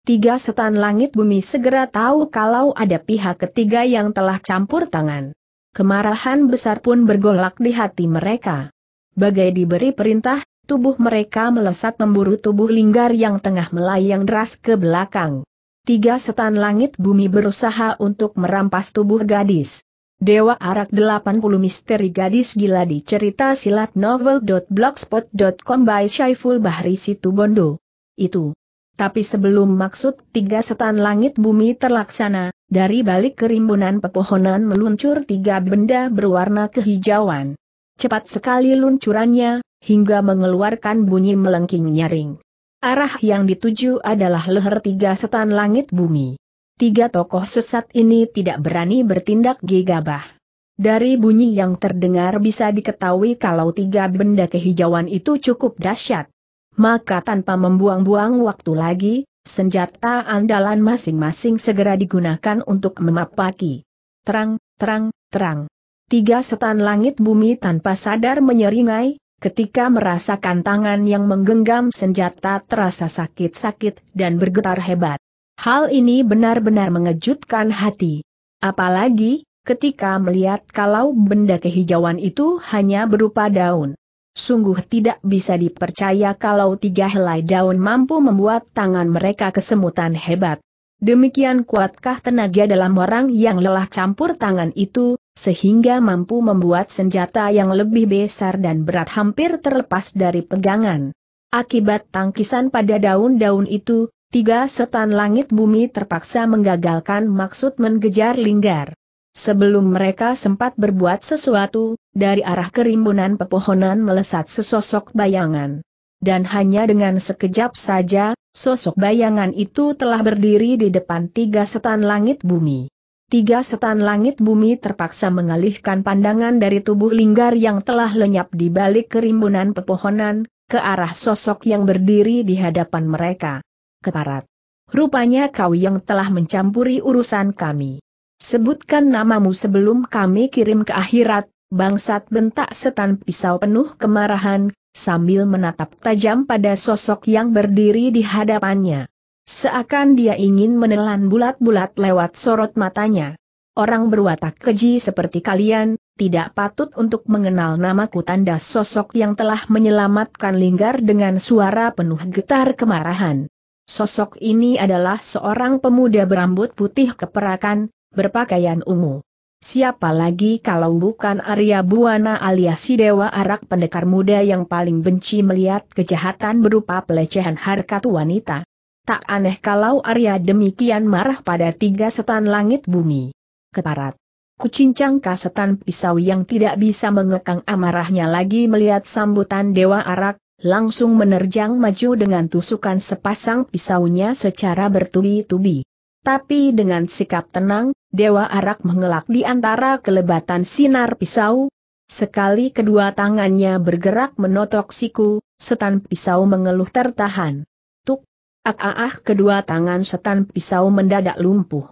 Tiga setan langit bumi segera tahu kalau ada pihak ketiga yang telah campur tangan. Kemarahan besar pun bergolak di hati mereka. Bagai diberi perintah, tubuh mereka melesat memburu tubuh linggar yang tengah melayang deras ke belakang. Tiga setan langit bumi berusaha untuk merampas tubuh gadis. Dewa Arak 80 Misteri Gadis Gila di cerita silat novel.blogspot.com by Syaiful Bahri Situbondo. Itu. Tapi sebelum maksud tiga setan langit bumi terlaksana, dari balik kerimbunan pepohonan meluncur tiga benda berwarna kehijauan. Cepat sekali luncurannya, hingga mengeluarkan bunyi melengking nyaring. Arah yang dituju adalah leher tiga setan langit bumi. Tiga tokoh sesat ini tidak berani bertindak gegabah. Dari bunyi yang terdengar bisa diketahui kalau tiga benda kehijauan itu cukup dahsyat. Maka tanpa membuang-buang waktu lagi, senjata andalan masing-masing segera digunakan untuk memapaki. Terang, terang, terang. Tiga setan langit bumi tanpa sadar menyeringai, ketika merasakan tangan yang menggenggam senjata terasa sakit-sakit dan bergetar hebat. Hal ini benar-benar mengejutkan hati. Apalagi, ketika melihat kalau benda kehijauan itu hanya berupa daun. Sungguh tidak bisa dipercaya kalau tiga helai daun mampu membuat tangan mereka kesemutan hebat. Demikian kuatkah tenaga dalam orang yang lelah campur tangan itu, sehingga mampu membuat senjata yang lebih besar dan berat hampir terlepas dari pegangan. Akibat tangkisan pada daun-daun itu, tiga setan langit bumi terpaksa menggagalkan maksud mengejar linggar. Sebelum mereka sempat berbuat sesuatu, dari arah kerimbunan pepohonan melesat sesosok bayangan. Dan hanya dengan sekejap saja, sosok bayangan itu telah berdiri di depan tiga setan langit bumi. Tiga setan langit bumi terpaksa mengalihkan pandangan dari tubuh linggar yang telah lenyap di balik kerimbunan pepohonan, ke arah sosok yang berdiri di hadapan mereka keparat. Rupanya kau yang telah mencampuri urusan kami. Sebutkan namamu sebelum kami kirim ke akhirat, bangsat bentak setan pisau penuh kemarahan, sambil menatap tajam pada sosok yang berdiri di hadapannya. Seakan dia ingin menelan bulat-bulat lewat sorot matanya. Orang berwatak keji seperti kalian, tidak patut untuk mengenal namaku tanda sosok yang telah menyelamatkan Linggar dengan suara penuh getar kemarahan. Sosok ini adalah seorang pemuda berambut putih keperakan, berpakaian ungu. Siapa lagi kalau bukan Arya Buana alias si Dewa Arak pendekar muda yang paling benci melihat kejahatan berupa pelecehan harkat wanita. Tak aneh kalau Arya demikian marah pada tiga setan langit bumi. Keparat. Kucincang kasetan pisau yang tidak bisa mengekang amarahnya lagi melihat sambutan Dewa Arak, Langsung menerjang maju dengan tusukan sepasang pisaunya secara bertubi-tubi. Tapi dengan sikap tenang, Dewa Arak mengelak di antara kelebatan sinar pisau. Sekali kedua tangannya bergerak menotok siku, setan pisau mengeluh tertahan. Tuk, ak ah, ah kedua tangan setan pisau mendadak lumpuh.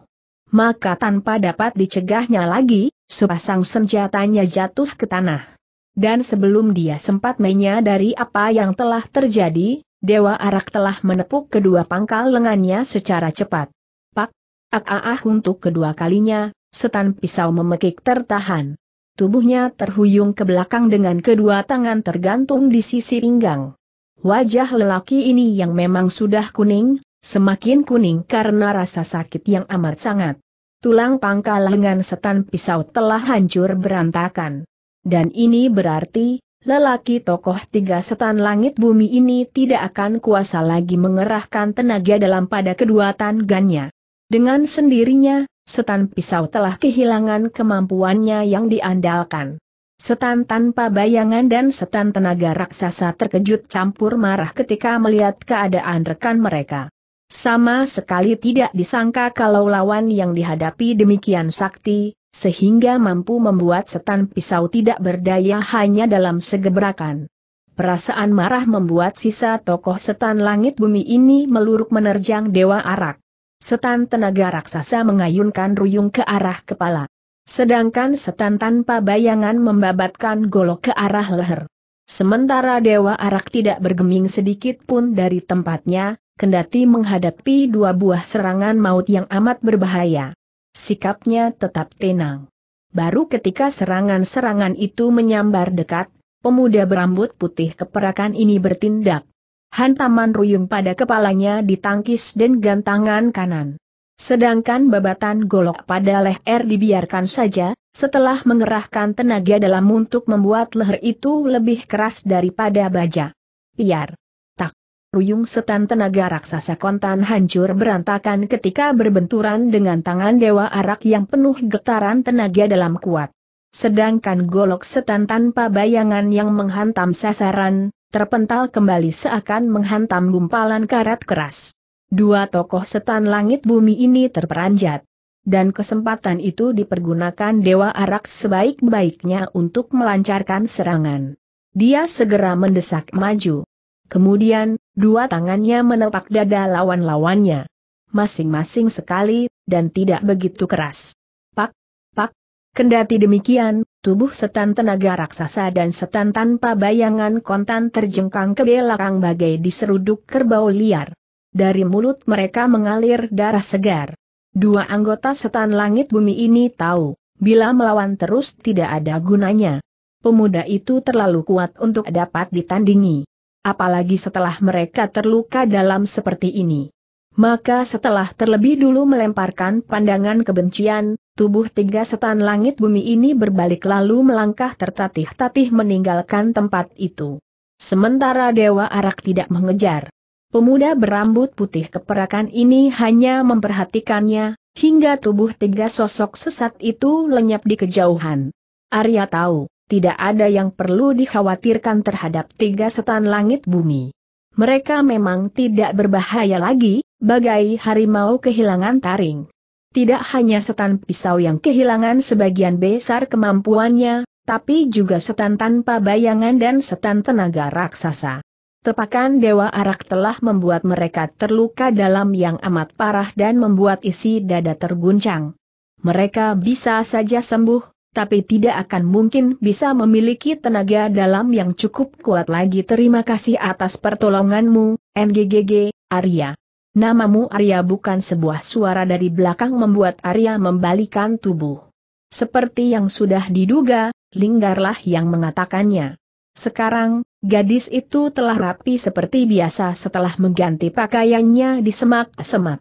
Maka tanpa dapat dicegahnya lagi, sepasang senjatanya jatuh ke tanah. Dan sebelum dia sempat menyadari apa yang telah terjadi, Dewa Arak telah menepuk kedua pangkal lengannya secara cepat. Pak, ak ah, ah, ah untuk kedua kalinya, setan pisau memekik tertahan. Tubuhnya terhuyung ke belakang dengan kedua tangan tergantung di sisi pinggang. Wajah lelaki ini yang memang sudah kuning, semakin kuning karena rasa sakit yang amat sangat. Tulang pangkal lengan setan pisau telah hancur berantakan. Dan ini berarti, lelaki tokoh tiga setan langit bumi ini tidak akan kuasa lagi mengerahkan tenaga dalam pada kedua tangannya. Dengan sendirinya, setan pisau telah kehilangan kemampuannya yang diandalkan. Setan tanpa bayangan dan setan tenaga raksasa terkejut campur marah ketika melihat keadaan rekan mereka. Sama sekali tidak disangka kalau lawan yang dihadapi demikian sakti, sehingga mampu membuat setan pisau tidak berdaya hanya dalam segebrakan. Perasaan marah membuat sisa tokoh setan langit bumi ini meluruk menerjang Dewa Arak. Setan tenaga raksasa mengayunkan ruyung ke arah kepala. Sedangkan setan tanpa bayangan membabatkan golok ke arah leher. Sementara Dewa Arak tidak bergeming sedikit pun dari tempatnya, kendati menghadapi dua buah serangan maut yang amat berbahaya. Sikapnya tetap tenang. Baru ketika serangan-serangan itu menyambar dekat, pemuda berambut putih keperakan ini bertindak. Hantaman ruyung pada kepalanya ditangkis dengan tangan kanan. Sedangkan babatan golok pada leher dibiarkan saja, setelah mengerahkan tenaga dalam untuk membuat leher itu lebih keras daripada baja. Piar. Ruyung setan tenaga raksasa kontan hancur berantakan ketika berbenturan dengan tangan Dewa Arak yang penuh getaran tenaga dalam kuat. Sedangkan golok setan tanpa bayangan yang menghantam sasaran, terpental kembali seakan menghantam gumpalan karat keras. Dua tokoh setan langit bumi ini terperanjat. Dan kesempatan itu dipergunakan Dewa Arak sebaik-baiknya untuk melancarkan serangan. Dia segera mendesak maju. Kemudian, dua tangannya menepak dada lawan-lawannya. Masing-masing sekali, dan tidak begitu keras. Pak, pak, kendati demikian, tubuh setan tenaga raksasa dan setan tanpa bayangan kontan terjengkang ke belakang bagai diseruduk kerbau liar. Dari mulut mereka mengalir darah segar. Dua anggota setan langit bumi ini tahu, bila melawan terus tidak ada gunanya. Pemuda itu terlalu kuat untuk dapat ditandingi apalagi setelah mereka terluka dalam seperti ini. Maka setelah terlebih dulu melemparkan pandangan kebencian, tubuh tiga setan langit bumi ini berbalik lalu melangkah tertatih-tatih meninggalkan tempat itu. Sementara Dewa Arak tidak mengejar. Pemuda berambut putih keperakan ini hanya memperhatikannya, hingga tubuh tiga sosok sesat itu lenyap di kejauhan. Arya tahu, tidak ada yang perlu dikhawatirkan terhadap tiga setan langit bumi. Mereka memang tidak berbahaya lagi, bagai harimau kehilangan taring. Tidak hanya setan pisau yang kehilangan sebagian besar kemampuannya, tapi juga setan tanpa bayangan dan setan tenaga raksasa. Tepakan Dewa Arak telah membuat mereka terluka dalam yang amat parah dan membuat isi dada terguncang. Mereka bisa saja sembuh, tapi tidak akan mungkin bisa memiliki tenaga dalam yang cukup kuat lagi. Terima kasih atas pertolonganmu, NGGG, Arya. Namamu Arya bukan sebuah suara dari belakang membuat Arya membalikan tubuh. Seperti yang sudah diduga, Linggarlah yang mengatakannya. Sekarang, gadis itu telah rapi seperti biasa setelah mengganti pakaiannya di semak-semak.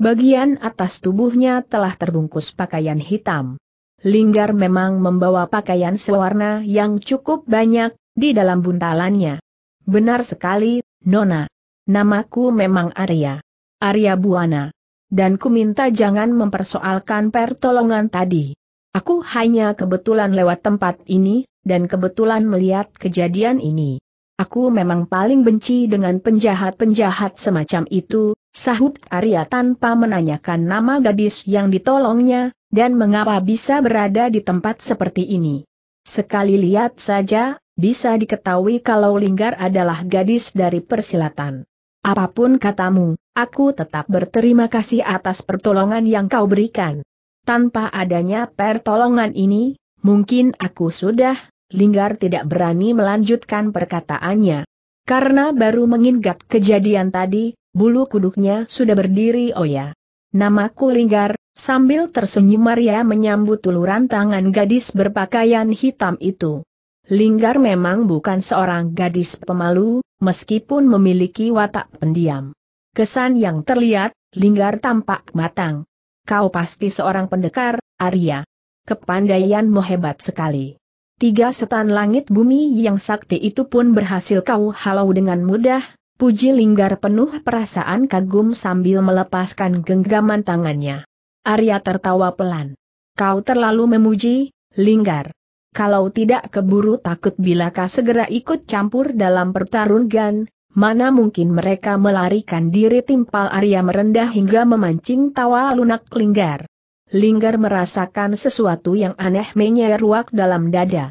Bagian atas tubuhnya telah terbungkus pakaian hitam. Linggar memang membawa pakaian sewarna yang cukup banyak, di dalam buntalannya. Benar sekali, Nona. Namaku memang Arya. Arya Buana. Dan ku minta jangan mempersoalkan pertolongan tadi. Aku hanya kebetulan lewat tempat ini, dan kebetulan melihat kejadian ini. Aku memang paling benci dengan penjahat-penjahat semacam itu, Sahut Arya tanpa menanyakan nama gadis yang ditolongnya, dan mengapa bisa berada di tempat seperti ini. Sekali lihat saja, bisa diketahui kalau Linggar adalah gadis dari persilatan. Apapun katamu, aku tetap berterima kasih atas pertolongan yang kau berikan. Tanpa adanya pertolongan ini, mungkin aku sudah, Linggar tidak berani melanjutkan perkataannya. Karena baru mengingat kejadian tadi, Bulu kuduknya sudah berdiri oh Oya. Namaku Linggar, sambil tersenyum Maria menyambut uluran tangan gadis berpakaian hitam itu. Linggar memang bukan seorang gadis pemalu, meskipun memiliki watak pendiam. Kesan yang terlihat, Linggar tampak matang. Kau pasti seorang pendekar, Arya. Kepandaianmu hebat sekali. Tiga setan langit bumi yang sakti itu pun berhasil kau halau dengan mudah, Puji Linggar penuh perasaan kagum sambil melepaskan genggaman tangannya. Arya tertawa pelan. Kau terlalu memuji, Linggar. Kalau tidak keburu takut bila kau segera ikut campur dalam pertarungan, mana mungkin mereka melarikan diri timpal Arya merendah hingga memancing tawa lunak Linggar. Linggar merasakan sesuatu yang aneh menyeruak dalam dada.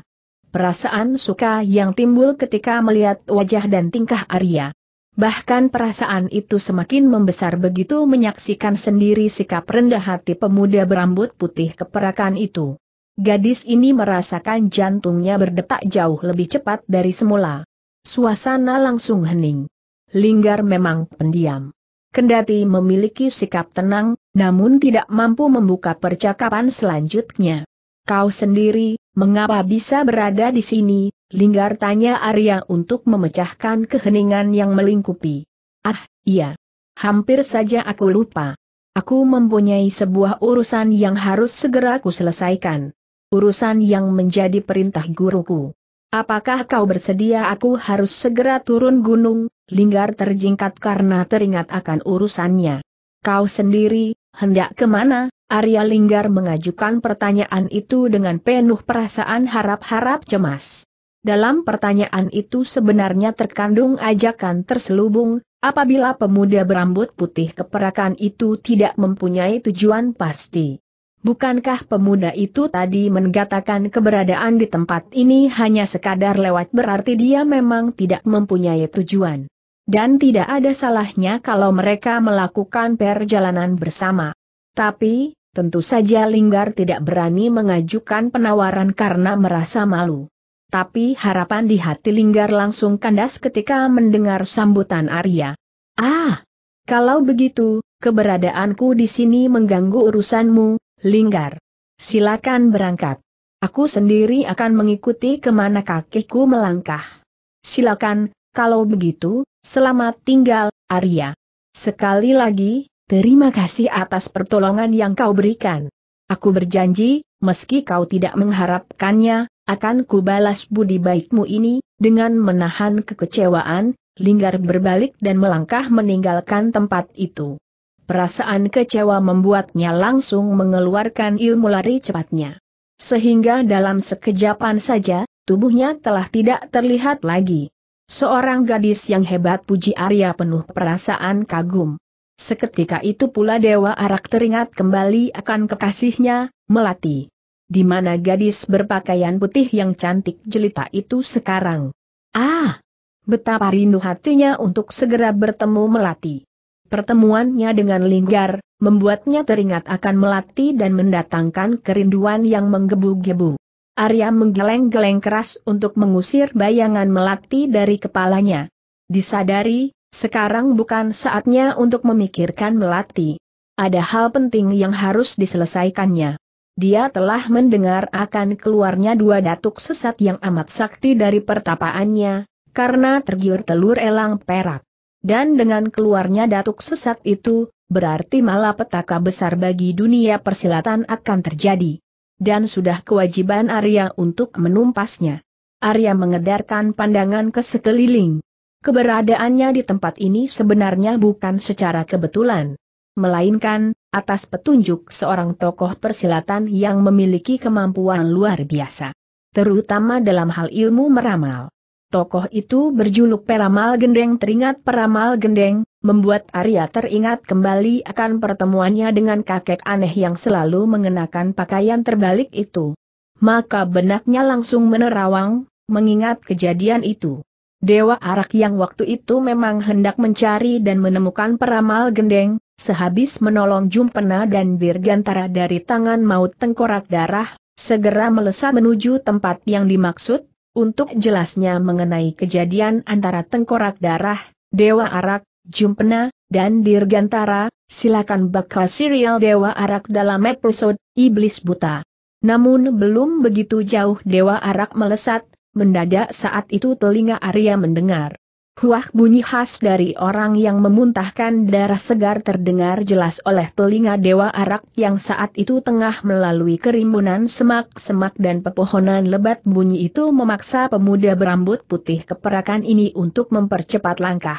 Perasaan suka yang timbul ketika melihat wajah dan tingkah Arya. Bahkan perasaan itu semakin membesar begitu menyaksikan sendiri sikap rendah hati pemuda berambut putih keperakan itu. Gadis ini merasakan jantungnya berdetak jauh lebih cepat dari semula. Suasana langsung hening. Linggar memang pendiam. Kendati memiliki sikap tenang, namun tidak mampu membuka percakapan selanjutnya. Kau sendiri, mengapa bisa berada di sini? Linggar tanya Arya untuk memecahkan keheningan yang melingkupi. Ah, iya. Hampir saja aku lupa. Aku mempunyai sebuah urusan yang harus segera aku selesaikan. Urusan yang menjadi perintah guruku. Apakah kau bersedia aku harus segera turun gunung? Linggar terjingkat karena teringat akan urusannya. Kau sendiri, Hendak kemana? Arya Linggar mengajukan pertanyaan itu dengan penuh perasaan harap-harap cemas. Dalam pertanyaan itu sebenarnya terkandung ajakan terselubung, apabila pemuda berambut putih keperakan itu tidak mempunyai tujuan pasti. Bukankah pemuda itu tadi mengatakan keberadaan di tempat ini hanya sekadar lewat berarti dia memang tidak mempunyai tujuan. Dan tidak ada salahnya kalau mereka melakukan perjalanan bersama. Tapi, tentu saja Linggar tidak berani mengajukan penawaran karena merasa malu. Tapi harapan di hati Linggar langsung kandas ketika mendengar sambutan Arya. Ah! Kalau begitu, keberadaanku di sini mengganggu urusanmu, Linggar. Silakan berangkat. Aku sendiri akan mengikuti kemana kakiku melangkah. Silakan, kalau begitu, selamat tinggal, Arya. Sekali lagi, terima kasih atas pertolongan yang kau berikan. Aku berjanji, meski kau tidak mengharapkannya, akan kubalas budi baikmu ini, dengan menahan kekecewaan, Linggar berbalik dan melangkah meninggalkan tempat itu. Perasaan kecewa membuatnya langsung mengeluarkan ilmu lari cepatnya. Sehingga dalam sekejapan saja, tubuhnya telah tidak terlihat lagi. Seorang gadis yang hebat puji Arya penuh perasaan kagum. Seketika itu pula Dewa Arak teringat kembali akan kekasihnya, Melati. Di mana gadis berpakaian putih yang cantik jelita itu sekarang. Ah! Betapa rindu hatinya untuk segera bertemu Melati. Pertemuannya dengan Linggar, membuatnya teringat akan Melati dan mendatangkan kerinduan yang menggebu-gebu. Arya menggeleng-geleng keras untuk mengusir bayangan melati dari kepalanya. Disadari, sekarang bukan saatnya untuk memikirkan melati. Ada hal penting yang harus diselesaikannya. Dia telah mendengar akan keluarnya dua datuk sesat yang amat sakti dari pertapaannya, karena tergiur telur elang perak. Dan dengan keluarnya datuk sesat itu, berarti malapetaka besar bagi dunia persilatan akan terjadi dan sudah kewajiban Arya untuk menumpasnya. Arya mengedarkan pandangan ke sekeliling. Keberadaannya di tempat ini sebenarnya bukan secara kebetulan. Melainkan, atas petunjuk seorang tokoh persilatan yang memiliki kemampuan luar biasa. Terutama dalam hal ilmu meramal. Tokoh itu berjuluk Peramal Gendeng teringat Peramal Gendeng, membuat Arya teringat kembali akan pertemuannya dengan kakek aneh yang selalu mengenakan pakaian terbalik itu. Maka benaknya langsung menerawang, mengingat kejadian itu. Dewa Arak yang waktu itu memang hendak mencari dan menemukan Peramal Gendeng, sehabis menolong Jumpena dan Dirgantara dari tangan maut tengkorak darah, segera melesat menuju tempat yang dimaksud, untuk jelasnya mengenai kejadian antara tengkorak darah, Dewa Arak, Jumpena, dan Dirgantara, silakan baca serial Dewa Arak dalam episode Iblis Buta. Namun belum begitu jauh Dewa Arak melesat, mendadak saat itu telinga Arya mendengar. Huah bunyi khas dari orang yang memuntahkan darah segar terdengar jelas oleh telinga Dewa Arak yang saat itu tengah melalui kerimbunan semak-semak dan pepohonan lebat bunyi itu memaksa pemuda berambut putih keperakan ini untuk mempercepat langkah.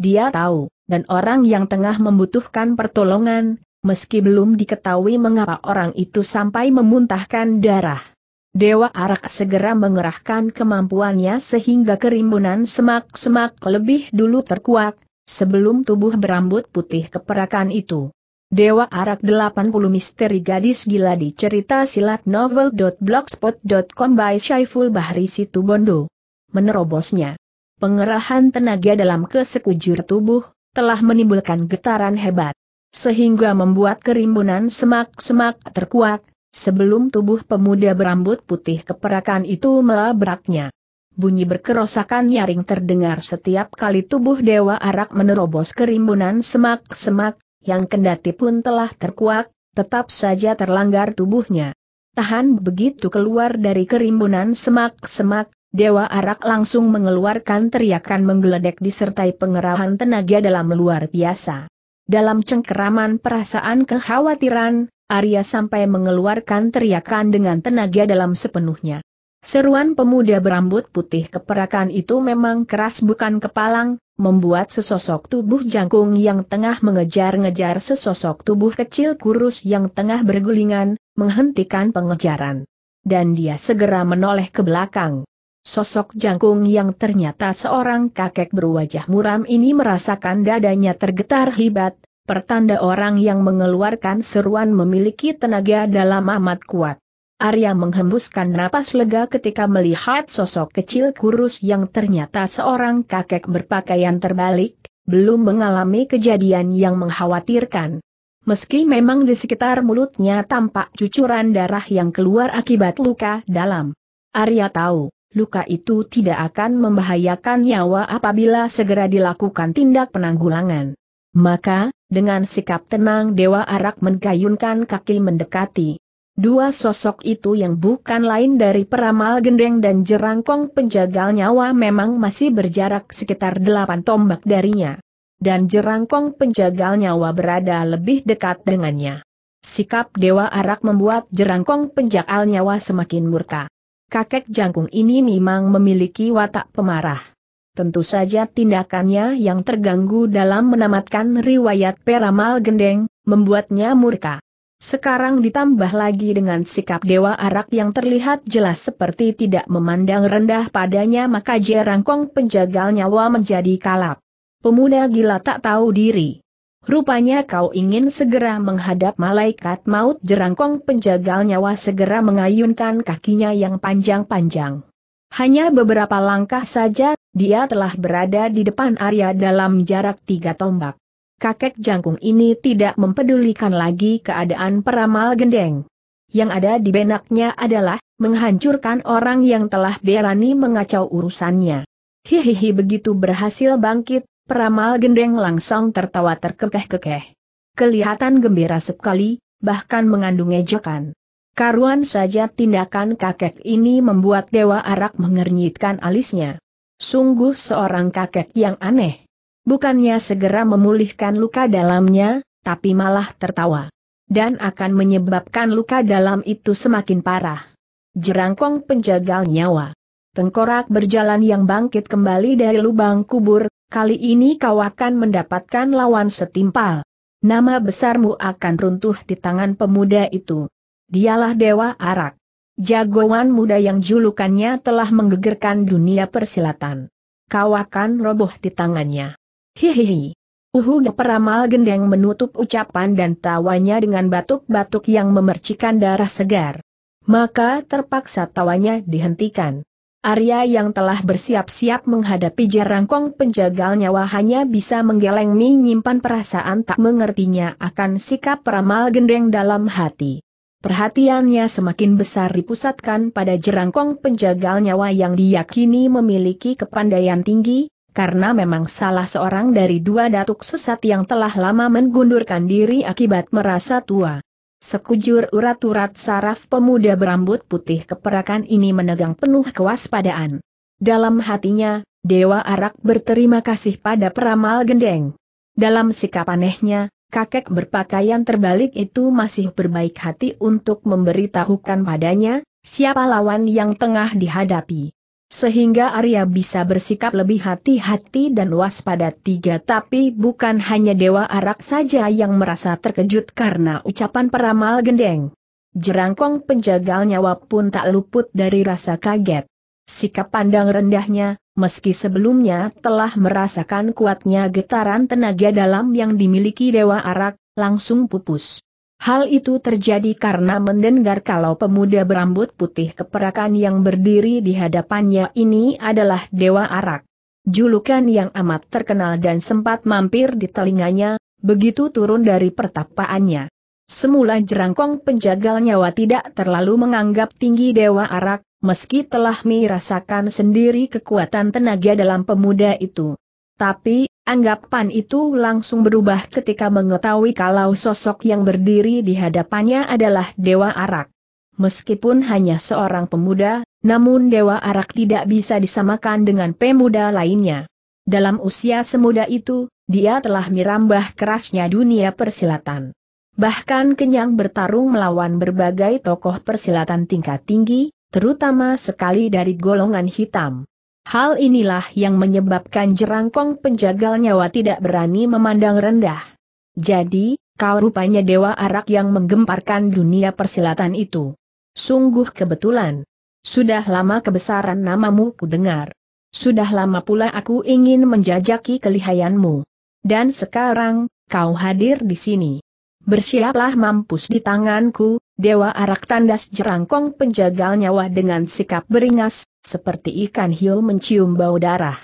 Dia tahu, dan orang yang tengah membutuhkan pertolongan, meski belum diketahui mengapa orang itu sampai memuntahkan darah Dewa Arak segera mengerahkan kemampuannya sehingga kerimbunan semak-semak lebih dulu terkuat, sebelum tubuh berambut putih keperakan itu. Dewa Arak 80 Misteri Gadis Gila di cerita silat novel.blogspot.com by Syaiful Bahri Situbondo. Menerobosnya. Pengerahan tenaga dalam kesekujur tubuh, telah menimbulkan getaran hebat. Sehingga membuat kerimbunan semak-semak terkuat, sebelum tubuh pemuda berambut putih keperakan itu melabraknya. Bunyi berkerosakan nyaring terdengar setiap kali tubuh Dewa Arak menerobos kerimbunan semak-semak, yang kendati pun telah terkuak, tetap saja terlanggar tubuhnya. Tahan begitu keluar dari kerimbunan semak-semak, Dewa Arak langsung mengeluarkan teriakan menggeledek disertai pengerahan tenaga dalam luar biasa. Dalam cengkeraman perasaan kekhawatiran, Arya sampai mengeluarkan teriakan dengan tenaga dalam sepenuhnya. Seruan pemuda berambut putih keperakan itu memang keras bukan kepalang, membuat sesosok tubuh jangkung yang tengah mengejar-ngejar sesosok tubuh kecil kurus yang tengah bergulingan, menghentikan pengejaran. Dan dia segera menoleh ke belakang. Sosok jangkung yang ternyata seorang kakek berwajah muram ini merasakan dadanya tergetar hebat, pertanda orang yang mengeluarkan seruan memiliki tenaga dalam amat kuat. Arya menghembuskan napas lega ketika melihat sosok kecil kurus yang ternyata seorang kakek berpakaian terbalik, belum mengalami kejadian yang mengkhawatirkan. Meski memang di sekitar mulutnya tampak cucuran darah yang keluar akibat luka dalam. Arya tahu, luka itu tidak akan membahayakan nyawa apabila segera dilakukan tindak penanggulangan. Maka, dengan sikap tenang Dewa Arak mengayunkan kaki mendekati. Dua sosok itu yang bukan lain dari peramal gendeng dan jerangkong penjagal nyawa memang masih berjarak sekitar delapan tombak darinya. Dan jerangkong penjagal nyawa berada lebih dekat dengannya. Sikap Dewa Arak membuat jerangkong penjagal nyawa semakin murka. Kakek jangkung ini memang memiliki watak pemarah. Tentu saja tindakannya yang terganggu dalam menamatkan riwayat Peramal Gendeng, membuatnya murka. Sekarang ditambah lagi dengan sikap Dewa Arak yang terlihat jelas seperti tidak memandang rendah padanya maka jerangkong penjagal nyawa menjadi kalap. Pemuda gila tak tahu diri. Rupanya kau ingin segera menghadap malaikat maut jerangkong penjagal nyawa segera mengayunkan kakinya yang panjang-panjang. Hanya beberapa langkah saja, dia telah berada di depan Arya dalam jarak tiga tombak. Kakek jangkung ini tidak mempedulikan lagi keadaan peramal gendeng. Yang ada di benaknya adalah, menghancurkan orang yang telah berani mengacau urusannya. Hihihi begitu berhasil bangkit, peramal gendeng langsung tertawa terkekeh-kekeh. Kelihatan gembira sekali, bahkan mengandung ejekan. Karuan saja tindakan kakek ini membuat Dewa Arak mengernyitkan alisnya. Sungguh seorang kakek yang aneh. Bukannya segera memulihkan luka dalamnya, tapi malah tertawa. Dan akan menyebabkan luka dalam itu semakin parah. Jerangkong penjagal nyawa. Tengkorak berjalan yang bangkit kembali dari lubang kubur, kali ini kau akan mendapatkan lawan setimpal. Nama besarmu akan runtuh di tangan pemuda itu. Dialah Dewa Arak. Jagoan muda yang julukannya telah menggegerkan dunia persilatan. Kawakan roboh di tangannya. Hihihi. Uhu, peramal gendeng menutup ucapan dan tawanya dengan batuk-batuk yang memercikan darah segar. Maka terpaksa tawanya dihentikan. Arya yang telah bersiap-siap menghadapi jarangkong penjagal nyawa hanya bisa menggeleng menyimpan perasaan tak mengertinya akan sikap peramal gendeng dalam hati. Perhatiannya semakin besar dipusatkan pada jerangkong penjagal nyawa yang diyakini memiliki kepandaian tinggi, karena memang salah seorang dari dua datuk sesat yang telah lama mengundurkan diri akibat merasa tua. Sekujur urat-urat saraf pemuda berambut putih keperakan ini menegang penuh kewaspadaan. Dalam hatinya, Dewa Arak berterima kasih pada peramal gendeng. Dalam sikap anehnya, kakek berpakaian terbalik itu masih berbaik hati untuk memberitahukan padanya, siapa lawan yang tengah dihadapi. Sehingga Arya bisa bersikap lebih hati-hati dan waspada tiga tapi bukan hanya Dewa Arak saja yang merasa terkejut karena ucapan peramal gendeng. Jerangkong penjagal nyawa pun tak luput dari rasa kaget. Sikap pandang rendahnya, Meski sebelumnya telah merasakan kuatnya getaran tenaga dalam yang dimiliki Dewa Arak, langsung pupus. Hal itu terjadi karena mendengar kalau pemuda berambut putih keperakan yang berdiri di hadapannya ini adalah Dewa Arak. Julukan yang amat terkenal dan sempat mampir di telinganya, begitu turun dari pertapaannya. Semula jerangkong penjagal nyawa tidak terlalu menganggap tinggi Dewa Arak, meski telah merasakan sendiri kekuatan tenaga dalam pemuda itu. Tapi, anggapan itu langsung berubah ketika mengetahui kalau sosok yang berdiri di hadapannya adalah Dewa Arak. Meskipun hanya seorang pemuda, namun Dewa Arak tidak bisa disamakan dengan pemuda lainnya. Dalam usia semuda itu, dia telah merambah kerasnya dunia persilatan. Bahkan kenyang bertarung melawan berbagai tokoh persilatan tingkat tinggi, terutama sekali dari golongan hitam. Hal inilah yang menyebabkan jerangkong penjagal nyawa tidak berani memandang rendah. Jadi, kau rupanya dewa arak yang menggemparkan dunia persilatan itu. Sungguh kebetulan. Sudah lama kebesaran namamu ku dengar. Sudah lama pula aku ingin menjajaki kelihayanmu. Dan sekarang, kau hadir di sini. Bersiaplah mampus di tanganku, Dewa Arak tandas jerangkong penjagal nyawa dengan sikap beringas, seperti ikan hiu mencium bau darah.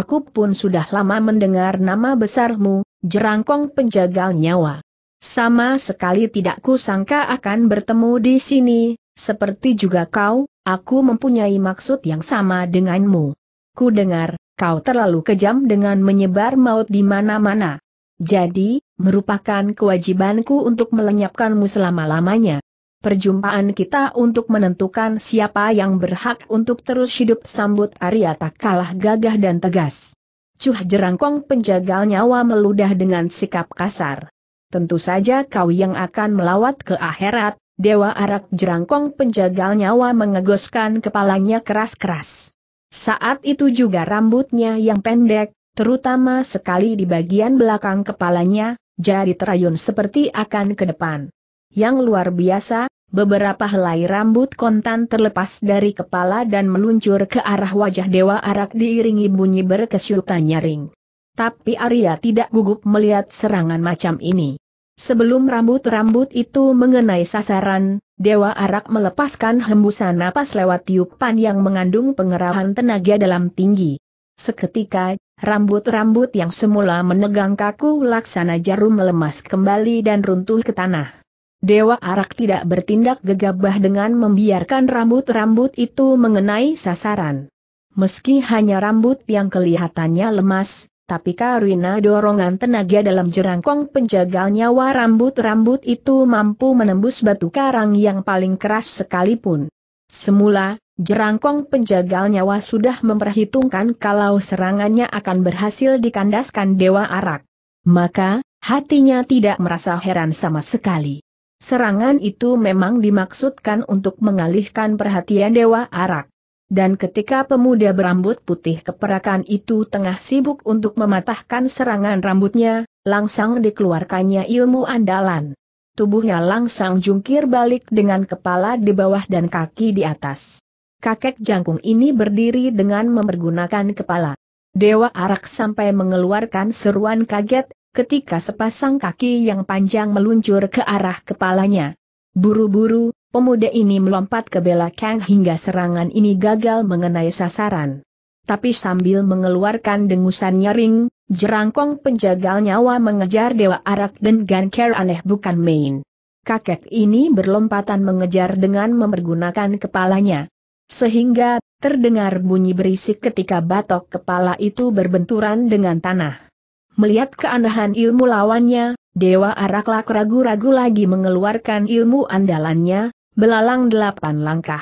Aku pun sudah lama mendengar nama besarmu, jerangkong penjagal nyawa. Sama sekali tidak kusangka akan bertemu di sini, seperti juga kau, aku mempunyai maksud yang sama denganmu. Ku dengar, kau terlalu kejam dengan menyebar maut di mana-mana. Jadi, merupakan kewajibanku untuk melenyapkanmu selama-lamanya. Perjumpaan kita untuk menentukan siapa yang berhak untuk terus hidup sambut Arya tak kalah gagah dan tegas. Cuh jerangkong penjagal nyawa meludah dengan sikap kasar. Tentu saja kau yang akan melawat ke akhirat, Dewa Arak jerangkong penjagal nyawa mengegoskan kepalanya keras-keras. Saat itu juga rambutnya yang pendek, terutama sekali di bagian belakang kepalanya, jari terayun seperti akan ke depan. Yang luar biasa, beberapa helai rambut kontan terlepas dari kepala dan meluncur ke arah wajah Dewa Arak diiringi bunyi berkesyutan nyaring. Tapi Arya tidak gugup melihat serangan macam ini. Sebelum rambut-rambut itu mengenai sasaran, Dewa Arak melepaskan hembusan napas lewat tiupan yang mengandung pengerahan tenaga dalam tinggi. Seketika, Rambut-rambut yang semula menegang kaku laksana jarum melemas kembali dan runtuh ke tanah. Dewa Arak tidak bertindak gegabah dengan membiarkan rambut-rambut itu mengenai sasaran. Meski hanya rambut yang kelihatannya lemas, tapi karena dorongan tenaga dalam jerangkong penjaga nyawa rambut-rambut itu mampu menembus batu karang yang paling keras sekalipun. Semula, Jerangkong penjagal nyawa sudah memperhitungkan kalau serangannya akan berhasil dikandaskan Dewa Arak. Maka, hatinya tidak merasa heran sama sekali. Serangan itu memang dimaksudkan untuk mengalihkan perhatian Dewa Arak. Dan ketika pemuda berambut putih keperakan itu tengah sibuk untuk mematahkan serangan rambutnya, langsung dikeluarkannya ilmu andalan. Tubuhnya langsung jungkir balik dengan kepala di bawah dan kaki di atas kakek jangkung ini berdiri dengan mempergunakan kepala. Dewa Arak sampai mengeluarkan seruan kaget, ketika sepasang kaki yang panjang meluncur ke arah kepalanya. Buru-buru, pemuda ini melompat ke belakang hingga serangan ini gagal mengenai sasaran. Tapi sambil mengeluarkan dengusan nyaring, jerangkong penjagal nyawa mengejar Dewa Arak dan Ganker aneh bukan main. Kakek ini berlompatan mengejar dengan mempergunakan kepalanya. Sehingga, terdengar bunyi berisik ketika batok kepala itu berbenturan dengan tanah. Melihat keanehan ilmu lawannya, Dewa Araklak ragu-ragu lagi mengeluarkan ilmu andalannya, belalang delapan langkah.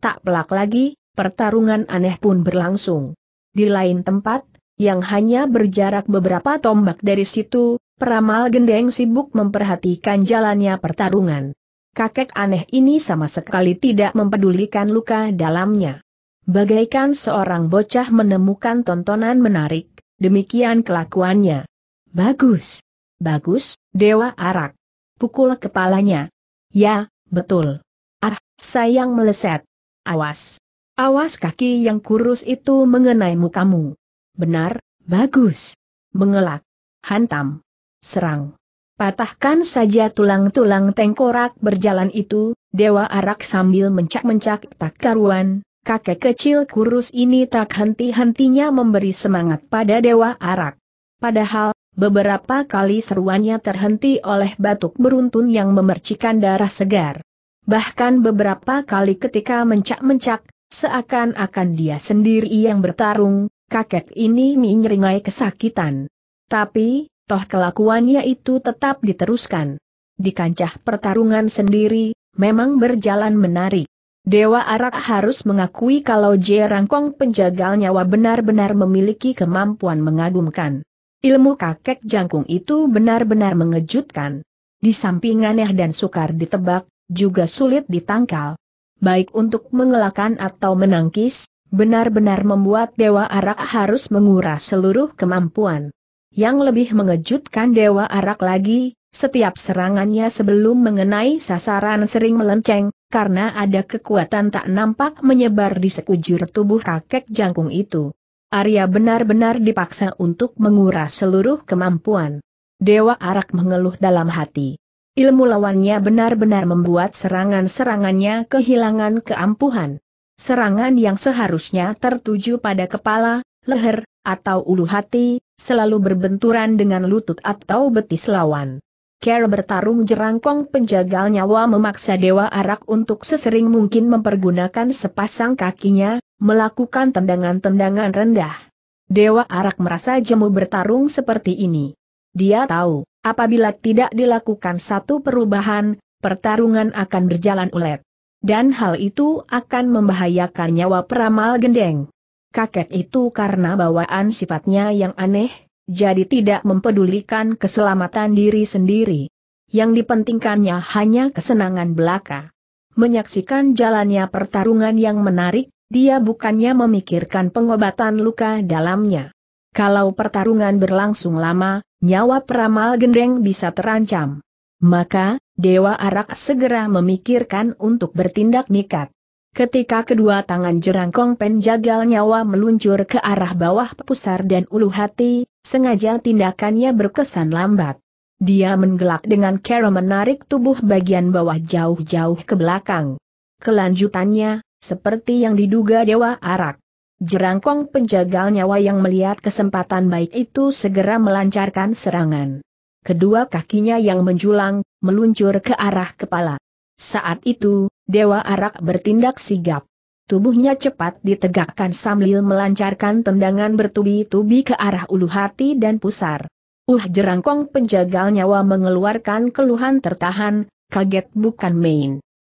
Tak pelak lagi, pertarungan aneh pun berlangsung. Di lain tempat, yang hanya berjarak beberapa tombak dari situ, peramal gendeng sibuk memperhatikan jalannya pertarungan kakek aneh ini sama sekali tidak mempedulikan luka dalamnya. Bagaikan seorang bocah menemukan tontonan menarik, demikian kelakuannya. Bagus. Bagus, Dewa Arak. Pukul kepalanya. Ya, betul. Ah, sayang meleset. Awas. Awas kaki yang kurus itu mengenai mukamu. Benar, bagus. Mengelak. Hantam. Serang. Patahkan saja tulang-tulang tengkorak berjalan itu, Dewa Arak sambil mencak-mencak tak karuan, kakek kecil kurus ini tak henti-hentinya memberi semangat pada Dewa Arak. Padahal, beberapa kali seruannya terhenti oleh batuk beruntun yang memercikan darah segar. Bahkan beberapa kali ketika mencak-mencak, seakan-akan dia sendiri yang bertarung, kakek ini menyeringai kesakitan. Tapi, toh kelakuannya itu tetap diteruskan. Di kancah pertarungan sendiri, memang berjalan menarik. Dewa Arak harus mengakui kalau Rangkong penjagal nyawa benar-benar memiliki kemampuan mengagumkan. Ilmu kakek jangkung itu benar-benar mengejutkan. Di samping aneh dan sukar ditebak, juga sulit ditangkal. Baik untuk mengelakkan atau menangkis, benar-benar membuat Dewa Arak harus menguras seluruh kemampuan. Yang lebih mengejutkan Dewa Arak lagi, setiap serangannya sebelum mengenai sasaran sering melenceng, karena ada kekuatan tak nampak menyebar di sekujur tubuh kakek jangkung itu. Arya benar-benar dipaksa untuk menguras seluruh kemampuan. Dewa Arak mengeluh dalam hati. Ilmu lawannya benar-benar membuat serangan-serangannya kehilangan keampuhan. Serangan yang seharusnya tertuju pada kepala, leher, atau ulu hati, selalu berbenturan dengan lutut atau betis lawan. Care bertarung jerangkong penjagal nyawa memaksa Dewa Arak untuk sesering mungkin mempergunakan sepasang kakinya, melakukan tendangan-tendangan rendah. Dewa Arak merasa jemu bertarung seperti ini. Dia tahu, apabila tidak dilakukan satu perubahan, pertarungan akan berjalan ulet. Dan hal itu akan membahayakan nyawa peramal gendeng kakek itu karena bawaan sifatnya yang aneh, jadi tidak mempedulikan keselamatan diri sendiri. Yang dipentingkannya hanya kesenangan belaka. Menyaksikan jalannya pertarungan yang menarik, dia bukannya memikirkan pengobatan luka dalamnya. Kalau pertarungan berlangsung lama, nyawa peramal gendeng bisa terancam. Maka, Dewa Arak segera memikirkan untuk bertindak nikat. Ketika kedua tangan jerangkong penjagal nyawa meluncur ke arah bawah pusar dan ulu hati, sengaja tindakannya berkesan lambat. Dia menggelak dengan cara menarik tubuh bagian bawah jauh-jauh ke belakang. Kelanjutannya, seperti yang diduga Dewa Arak. Jerangkong penjagal nyawa yang melihat kesempatan baik itu segera melancarkan serangan. Kedua kakinya yang menjulang, meluncur ke arah kepala. Saat itu, Dewa Arak bertindak sigap. Tubuhnya cepat ditegakkan sambil melancarkan tendangan bertubi-tubi ke arah ulu hati dan pusar. Uh jerangkong penjagal nyawa mengeluarkan keluhan tertahan, kaget bukan main.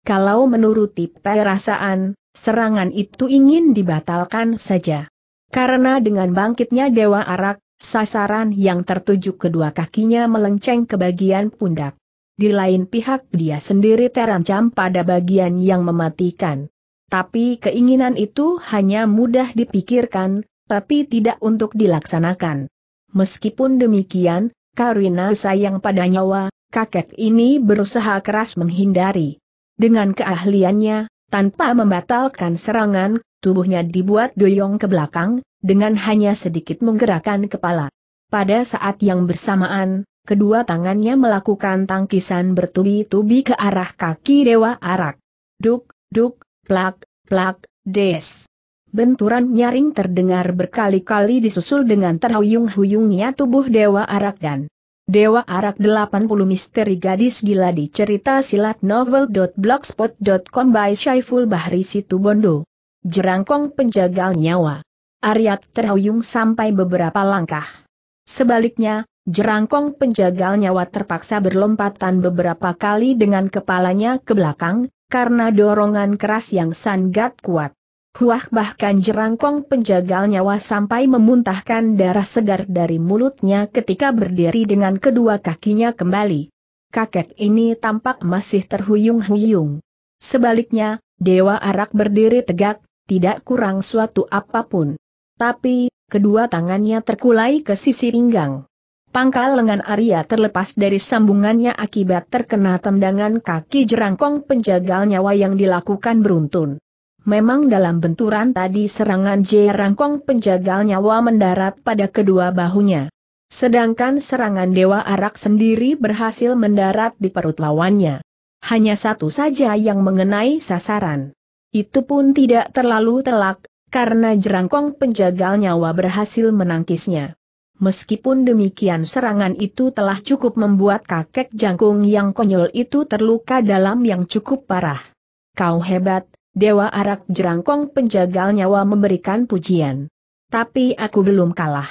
Kalau menuruti perasaan, serangan itu ingin dibatalkan saja. Karena dengan bangkitnya Dewa Arak, sasaran yang tertuju kedua kakinya melenceng ke bagian pundak. Di lain pihak dia sendiri terancam pada bagian yang mematikan. Tapi keinginan itu hanya mudah dipikirkan, tapi tidak untuk dilaksanakan. Meskipun demikian, Karina sayang pada nyawa, kakek ini berusaha keras menghindari. Dengan keahliannya, tanpa membatalkan serangan, tubuhnya dibuat doyong ke belakang, dengan hanya sedikit menggerakkan kepala. Pada saat yang bersamaan, kedua tangannya melakukan tangkisan bertubi-tubi ke arah kaki Dewa Arak. Duk, duk, plak, plak, des. Benturan nyaring terdengar berkali-kali disusul dengan terhuyung-huyungnya tubuh Dewa Arak dan Dewa Arak 80 Misteri Gadis Gila di cerita silat novel.blogspot.com by Syaiful Bahri Situbondo. Jerangkong penjagal nyawa. Aryat terhuyung sampai beberapa langkah. Sebaliknya, Jerangkong penjagal nyawa terpaksa berlompatan beberapa kali dengan kepalanya ke belakang, karena dorongan keras yang sangat kuat. Huah bahkan jerangkong penjagal nyawa sampai memuntahkan darah segar dari mulutnya ketika berdiri dengan kedua kakinya kembali. Kakek ini tampak masih terhuyung-huyung. Sebaliknya, Dewa Arak berdiri tegak, tidak kurang suatu apapun. Tapi, kedua tangannya terkulai ke sisi pinggang. Pangkal lengan Arya terlepas dari sambungannya akibat terkena tendangan kaki jerangkong penjagal nyawa yang dilakukan beruntun. Memang dalam benturan tadi serangan jerangkong penjagal nyawa mendarat pada kedua bahunya. Sedangkan serangan Dewa Arak sendiri berhasil mendarat di perut lawannya. Hanya satu saja yang mengenai sasaran. Itu pun tidak terlalu telak, karena jerangkong penjagal nyawa berhasil menangkisnya. Meskipun demikian serangan itu telah cukup membuat kakek jangkung yang konyol itu terluka dalam yang cukup parah. Kau hebat, Dewa Arak Jerangkong Penjagal nyawa memberikan pujian. Tapi aku belum kalah.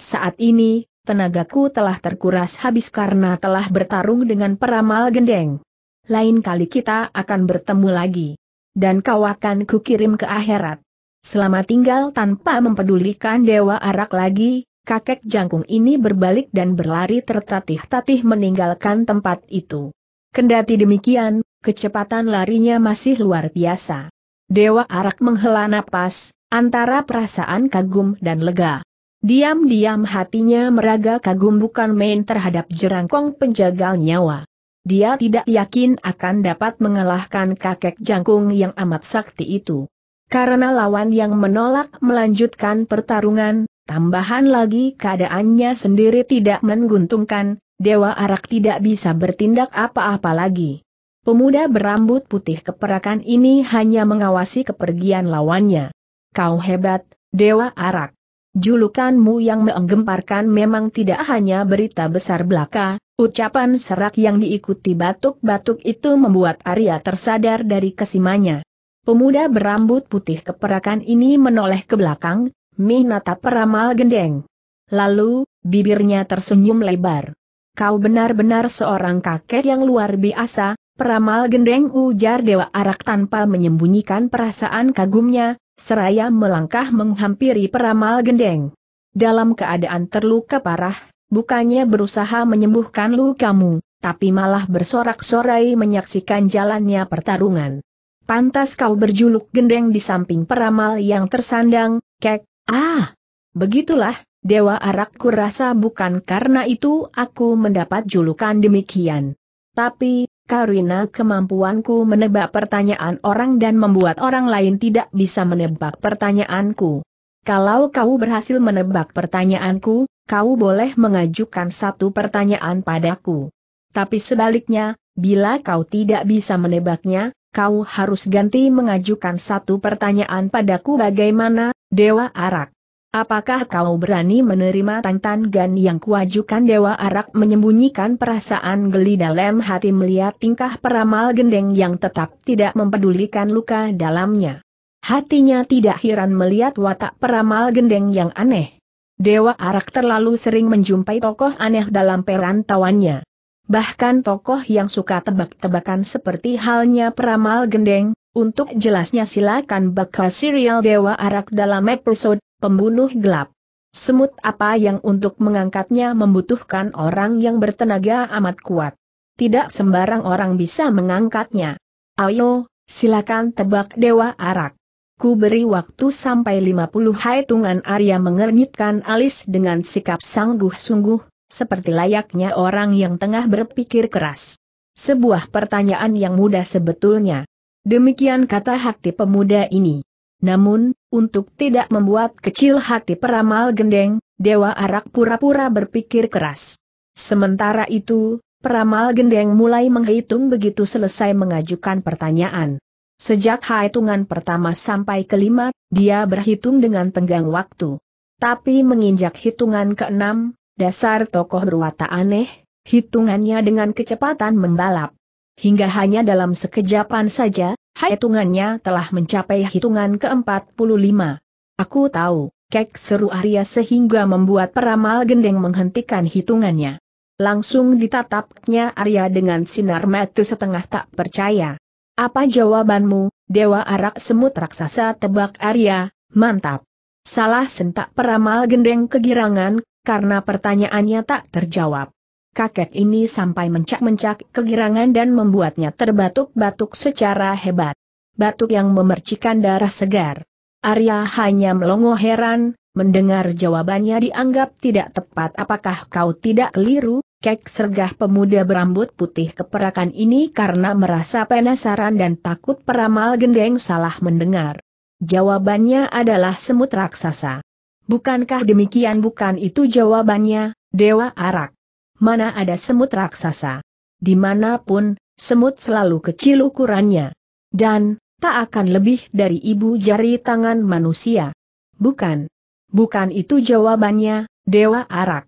Saat ini, tenagaku telah terkuras habis karena telah bertarung dengan peramal gendeng. Lain kali kita akan bertemu lagi. Dan kau akan kukirim ke akhirat. Selama tinggal tanpa mempedulikan Dewa Arak lagi, kakek jangkung ini berbalik dan berlari tertatih-tatih meninggalkan tempat itu. Kendati demikian, kecepatan larinya masih luar biasa. Dewa Arak menghela napas, antara perasaan kagum dan lega. Diam-diam hatinya meraga kagum bukan main terhadap jerangkong penjaga nyawa. Dia tidak yakin akan dapat mengalahkan kakek jangkung yang amat sakti itu. Karena lawan yang menolak melanjutkan pertarungan, Tambahan lagi keadaannya sendiri tidak menguntungkan, Dewa Arak tidak bisa bertindak apa-apa lagi. Pemuda berambut putih keperakan ini hanya mengawasi kepergian lawannya. Kau hebat, Dewa Arak. Julukanmu yang menggemparkan memang tidak hanya berita besar belaka, ucapan serak yang diikuti batuk-batuk itu membuat Arya tersadar dari kesimanya. Pemuda berambut putih keperakan ini menoleh ke belakang, Minata peramal gendeng. Lalu, bibirnya tersenyum lebar. Kau benar-benar seorang kakek yang luar biasa, peramal gendeng ujar Dewa Arak tanpa menyembunyikan perasaan kagumnya, seraya melangkah menghampiri peramal gendeng. Dalam keadaan terluka parah, bukannya berusaha menyembuhkan lukamu, tapi malah bersorak-sorai menyaksikan jalannya pertarungan. Pantas kau berjuluk gendeng di samping peramal yang tersandang, kek, Ah, begitulah, Dewa Arakku rasa bukan karena itu aku mendapat julukan demikian. Tapi, karena kemampuanku menebak pertanyaan orang dan membuat orang lain tidak bisa menebak pertanyaanku. Kalau kau berhasil menebak pertanyaanku, kau boleh mengajukan satu pertanyaan padaku. Tapi sebaliknya, bila kau tidak bisa menebaknya, kau harus ganti mengajukan satu pertanyaan padaku bagaimana, Dewa Arak. Apakah kau berani menerima tantangan yang kuajukan Dewa Arak menyembunyikan perasaan geli dalam hati melihat tingkah peramal gendeng yang tetap tidak mempedulikan luka dalamnya. Hatinya tidak heran melihat watak peramal gendeng yang aneh. Dewa Arak terlalu sering menjumpai tokoh aneh dalam perantauannya. Bahkan tokoh yang suka tebak-tebakan seperti halnya peramal gendeng, untuk jelasnya silakan bakal serial Dewa Arak dalam episode Pembunuh Gelap. Semut apa yang untuk mengangkatnya membutuhkan orang yang bertenaga amat kuat. Tidak sembarang orang bisa mengangkatnya. Ayo, silakan tebak Dewa Arak. Ku beri waktu sampai 50 hitungan Arya mengernyitkan alis dengan sikap sangguh-sungguh, seperti layaknya orang yang tengah berpikir keras. Sebuah pertanyaan yang mudah sebetulnya. Demikian kata hati pemuda ini. Namun, untuk tidak membuat kecil hati peramal gendeng, Dewa Arak pura-pura berpikir keras. Sementara itu, peramal gendeng mulai menghitung begitu selesai mengajukan pertanyaan. Sejak hitungan pertama sampai kelima, dia berhitung dengan tenggang waktu. Tapi menginjak hitungan keenam, dasar tokoh berwata aneh, hitungannya dengan kecepatan membalap. Hingga hanya dalam sekejapan saja, Hitungannya telah mencapai hitungan ke-45. Aku tahu, kek seru Arya sehingga membuat peramal gendeng menghentikan hitungannya. Langsung ditatapnya Arya dengan sinar mata setengah tak percaya. Apa jawabanmu, Dewa Arak Semut Raksasa Tebak Arya, mantap. Salah sentak peramal gendeng kegirangan, karena pertanyaannya tak terjawab kakek ini sampai mencak-mencak kegirangan dan membuatnya terbatuk-batuk secara hebat. Batuk yang memercikan darah segar. Arya hanya melongo heran, mendengar jawabannya dianggap tidak tepat. Apakah kau tidak keliru, Kek sergah pemuda berambut putih keperakan ini karena merasa penasaran dan takut peramal gendeng salah mendengar. Jawabannya adalah semut raksasa. Bukankah demikian bukan itu jawabannya, Dewa Arak? mana ada semut raksasa. Dimanapun, semut selalu kecil ukurannya. Dan, tak akan lebih dari ibu jari tangan manusia. Bukan. Bukan itu jawabannya, Dewa Arak.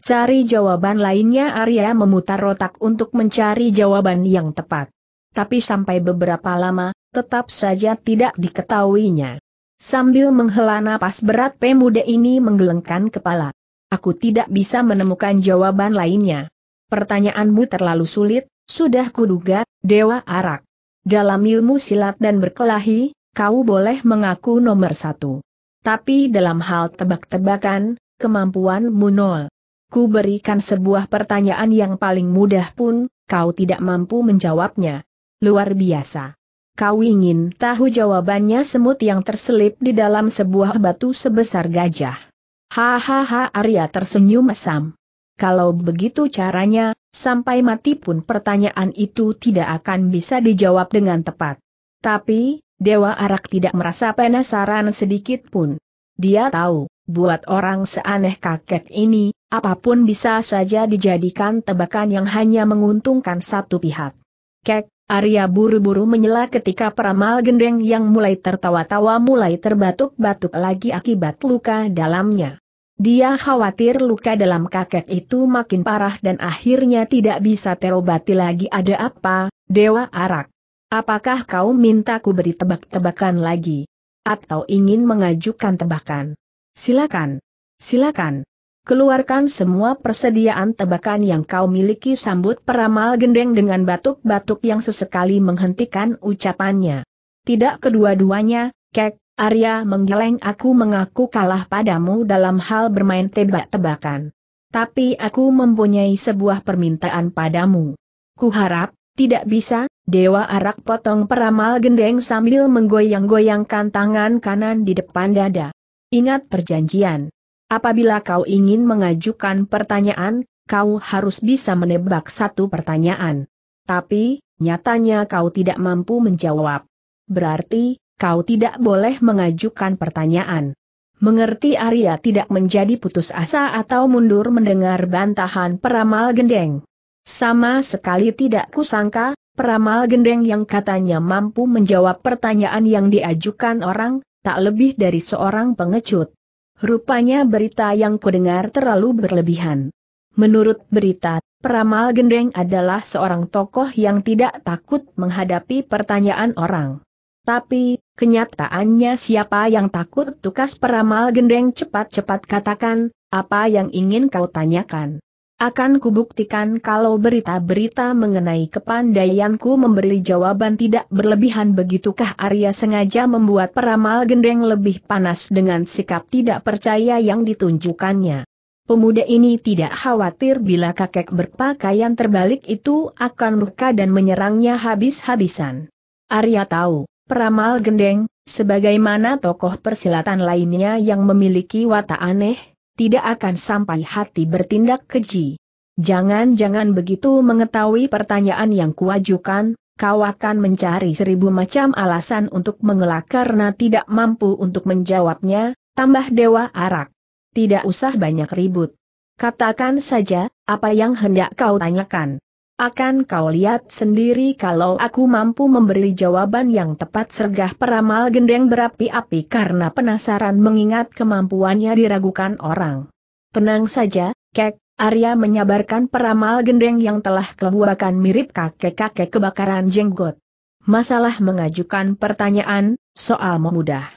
Cari jawaban lainnya Arya memutar otak untuk mencari jawaban yang tepat. Tapi sampai beberapa lama, tetap saja tidak diketahuinya. Sambil menghela napas berat pemuda ini menggelengkan kepala. Aku tidak bisa menemukan jawaban lainnya. Pertanyaanmu terlalu sulit, sudah kuduga, Dewa Arak. Dalam ilmu silat dan berkelahi, kau boleh mengaku nomor satu. Tapi dalam hal tebak-tebakan, kemampuanmu nol. Ku berikan sebuah pertanyaan yang paling mudah pun, kau tidak mampu menjawabnya. Luar biasa. Kau ingin tahu jawabannya semut yang terselip di dalam sebuah batu sebesar gajah. Hahaha Arya tersenyum mesam. Kalau begitu caranya, sampai mati pun pertanyaan itu tidak akan bisa dijawab dengan tepat. Tapi, Dewa Arak tidak merasa penasaran sedikit pun. Dia tahu, buat orang seaneh kakek ini, apapun bisa saja dijadikan tebakan yang hanya menguntungkan satu pihak. Kek, Arya buru-buru menyela ketika peramal gendeng yang mulai tertawa-tawa mulai terbatuk-batuk lagi akibat luka dalamnya. Dia khawatir luka dalam kakek itu makin parah dan akhirnya tidak bisa terobati lagi ada apa, Dewa Arak. Apakah kau minta ku beri tebak-tebakan lagi? Atau ingin mengajukan tebakan? Silakan. Silakan. Keluarkan semua persediaan tebakan yang kau miliki sambut peramal gendeng dengan batuk-batuk yang sesekali menghentikan ucapannya. Tidak kedua-duanya, kek, Arya menggeleng aku mengaku kalah padamu dalam hal bermain tebak-tebakan. Tapi aku mempunyai sebuah permintaan padamu. Kuharap, tidak bisa, Dewa Arak potong peramal gendeng sambil menggoyang-goyangkan tangan kanan di depan dada. Ingat perjanjian. Apabila kau ingin mengajukan pertanyaan, kau harus bisa menebak satu pertanyaan. Tapi, nyatanya kau tidak mampu menjawab. Berarti, kau tidak boleh mengajukan pertanyaan. Mengerti Arya tidak menjadi putus asa atau mundur mendengar bantahan peramal gendeng. Sama sekali tidak kusangka, peramal gendeng yang katanya mampu menjawab pertanyaan yang diajukan orang, tak lebih dari seorang pengecut. Rupanya berita yang kudengar terlalu berlebihan. Menurut berita, peramal gendeng adalah seorang tokoh yang tidak takut menghadapi pertanyaan orang. Tapi, kenyataannya siapa yang takut tukas peramal gendeng cepat-cepat katakan, apa yang ingin kau tanyakan. Akan kubuktikan kalau berita-berita mengenai kepandaianku memberi jawaban tidak berlebihan begitukah Arya sengaja membuat peramal gendeng lebih panas dengan sikap tidak percaya yang ditunjukkannya. Pemuda ini tidak khawatir bila kakek berpakaian terbalik itu akan murka dan menyerangnya habis-habisan. Arya tahu, peramal gendeng, sebagaimana tokoh persilatan lainnya yang memiliki watak aneh, tidak akan sampai hati bertindak keji. Jangan-jangan begitu mengetahui pertanyaan yang kuajukan, kau akan mencari seribu macam alasan untuk mengelak karena tidak mampu untuk menjawabnya, tambah Dewa Arak. Tidak usah banyak ribut. Katakan saja, apa yang hendak kau tanyakan. Akan kau lihat sendiri kalau aku mampu memberi jawaban yang tepat sergah peramal gendeng berapi-api karena penasaran mengingat kemampuannya diragukan orang. Tenang saja, kek, Arya menyabarkan peramal gendeng yang telah kebuakan mirip kakek-kakek kebakaran jenggot. Masalah mengajukan pertanyaan, soal memudah.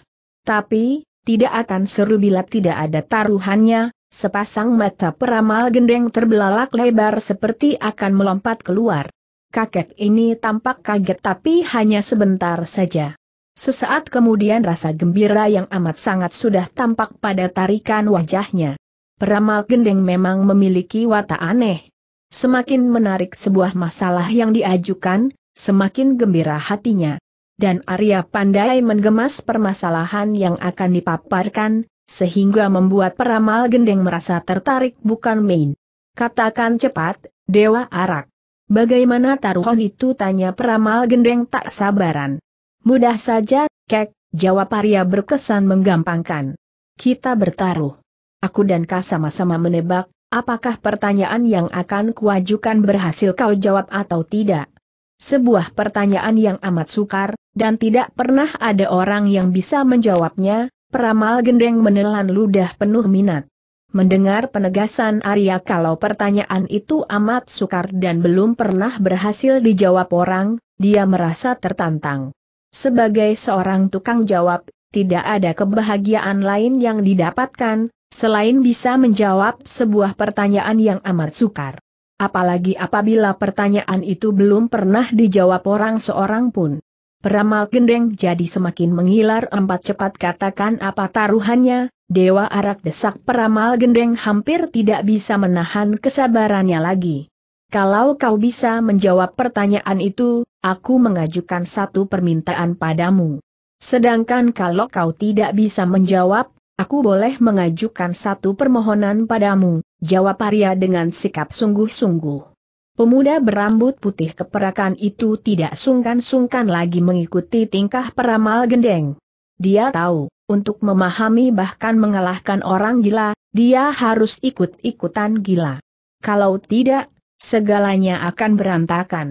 Tapi, tidak akan seru bila tidak ada taruhannya, Sepasang mata peramal gendeng terbelalak lebar seperti akan melompat keluar. Kakek ini tampak kaget tapi hanya sebentar saja. Sesaat kemudian rasa gembira yang amat sangat sudah tampak pada tarikan wajahnya. Peramal gendeng memang memiliki watak aneh. Semakin menarik sebuah masalah yang diajukan, semakin gembira hatinya. Dan Arya pandai menggemas permasalahan yang akan dipaparkan, sehingga membuat peramal gendeng merasa tertarik bukan main. Katakan cepat, Dewa Arak. Bagaimana taruhan itu tanya peramal gendeng tak sabaran. Mudah saja, kek, jawab Arya berkesan menggampangkan. Kita bertaruh. Aku dan kau sama-sama menebak, apakah pertanyaan yang akan kuajukan berhasil kau jawab atau tidak. Sebuah pertanyaan yang amat sukar, dan tidak pernah ada orang yang bisa menjawabnya, Peramal gendeng menelan ludah penuh minat. Mendengar penegasan Arya kalau pertanyaan itu amat sukar dan belum pernah berhasil dijawab orang, dia merasa tertantang. Sebagai seorang tukang jawab, tidak ada kebahagiaan lain yang didapatkan, selain bisa menjawab sebuah pertanyaan yang amat sukar. Apalagi apabila pertanyaan itu belum pernah dijawab orang seorang pun. Peramal gendeng jadi semakin mengilar empat cepat katakan apa taruhannya, Dewa Arak desak peramal gendeng hampir tidak bisa menahan kesabarannya lagi. Kalau kau bisa menjawab pertanyaan itu, aku mengajukan satu permintaan padamu. Sedangkan kalau kau tidak bisa menjawab, aku boleh mengajukan satu permohonan padamu, jawab Arya dengan sikap sungguh-sungguh. Pemuda berambut putih keperakan itu tidak sungkan-sungkan lagi mengikuti tingkah peramal gendeng. Dia tahu, untuk memahami bahkan mengalahkan orang gila, dia harus ikut-ikutan gila. Kalau tidak, segalanya akan berantakan.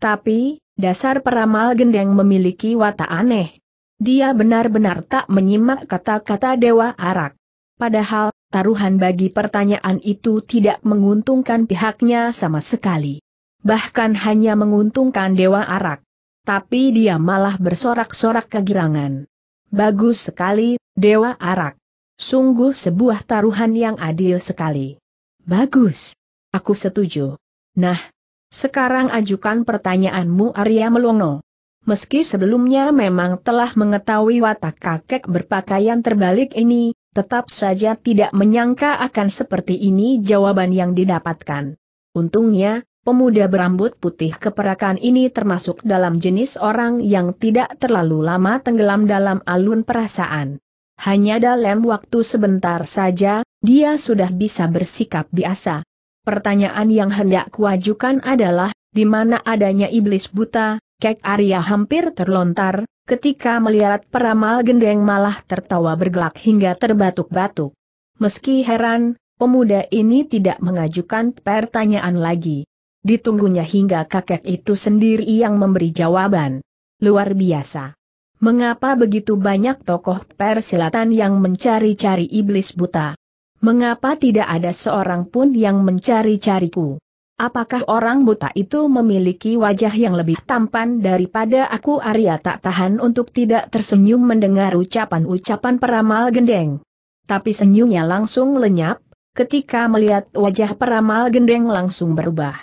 Tapi, dasar peramal gendeng memiliki watak aneh. Dia benar-benar tak menyimak kata-kata Dewa Arak. Padahal, taruhan bagi pertanyaan itu tidak menguntungkan pihaknya sama sekali. Bahkan hanya menguntungkan Dewa Arak. Tapi dia malah bersorak-sorak kegirangan. Bagus sekali, Dewa Arak. Sungguh sebuah taruhan yang adil sekali. Bagus. Aku setuju. Nah, sekarang ajukan pertanyaanmu Arya Melongo. Meski sebelumnya memang telah mengetahui watak kakek berpakaian terbalik ini, Tetap saja tidak menyangka akan seperti ini jawaban yang didapatkan. Untungnya, pemuda berambut putih keperakan ini termasuk dalam jenis orang yang tidak terlalu lama tenggelam dalam alun perasaan. Hanya dalam waktu sebentar saja, dia sudah bisa bersikap biasa. Pertanyaan yang hendak kuajukan adalah, di mana adanya iblis buta, Kek Arya hampir terlontar, Ketika melihat peramal gendeng malah tertawa bergelak hingga terbatuk-batuk. Meski heran, pemuda ini tidak mengajukan pertanyaan lagi. Ditunggunya hingga kakek itu sendiri yang memberi jawaban. Luar biasa. Mengapa begitu banyak tokoh persilatan yang mencari-cari iblis buta? Mengapa tidak ada seorang pun yang mencari-cariku? Apakah orang buta itu memiliki wajah yang lebih tampan daripada aku Arya tak tahan untuk tidak tersenyum mendengar ucapan-ucapan peramal gendeng. Tapi senyumnya langsung lenyap, ketika melihat wajah peramal gendeng langsung berubah.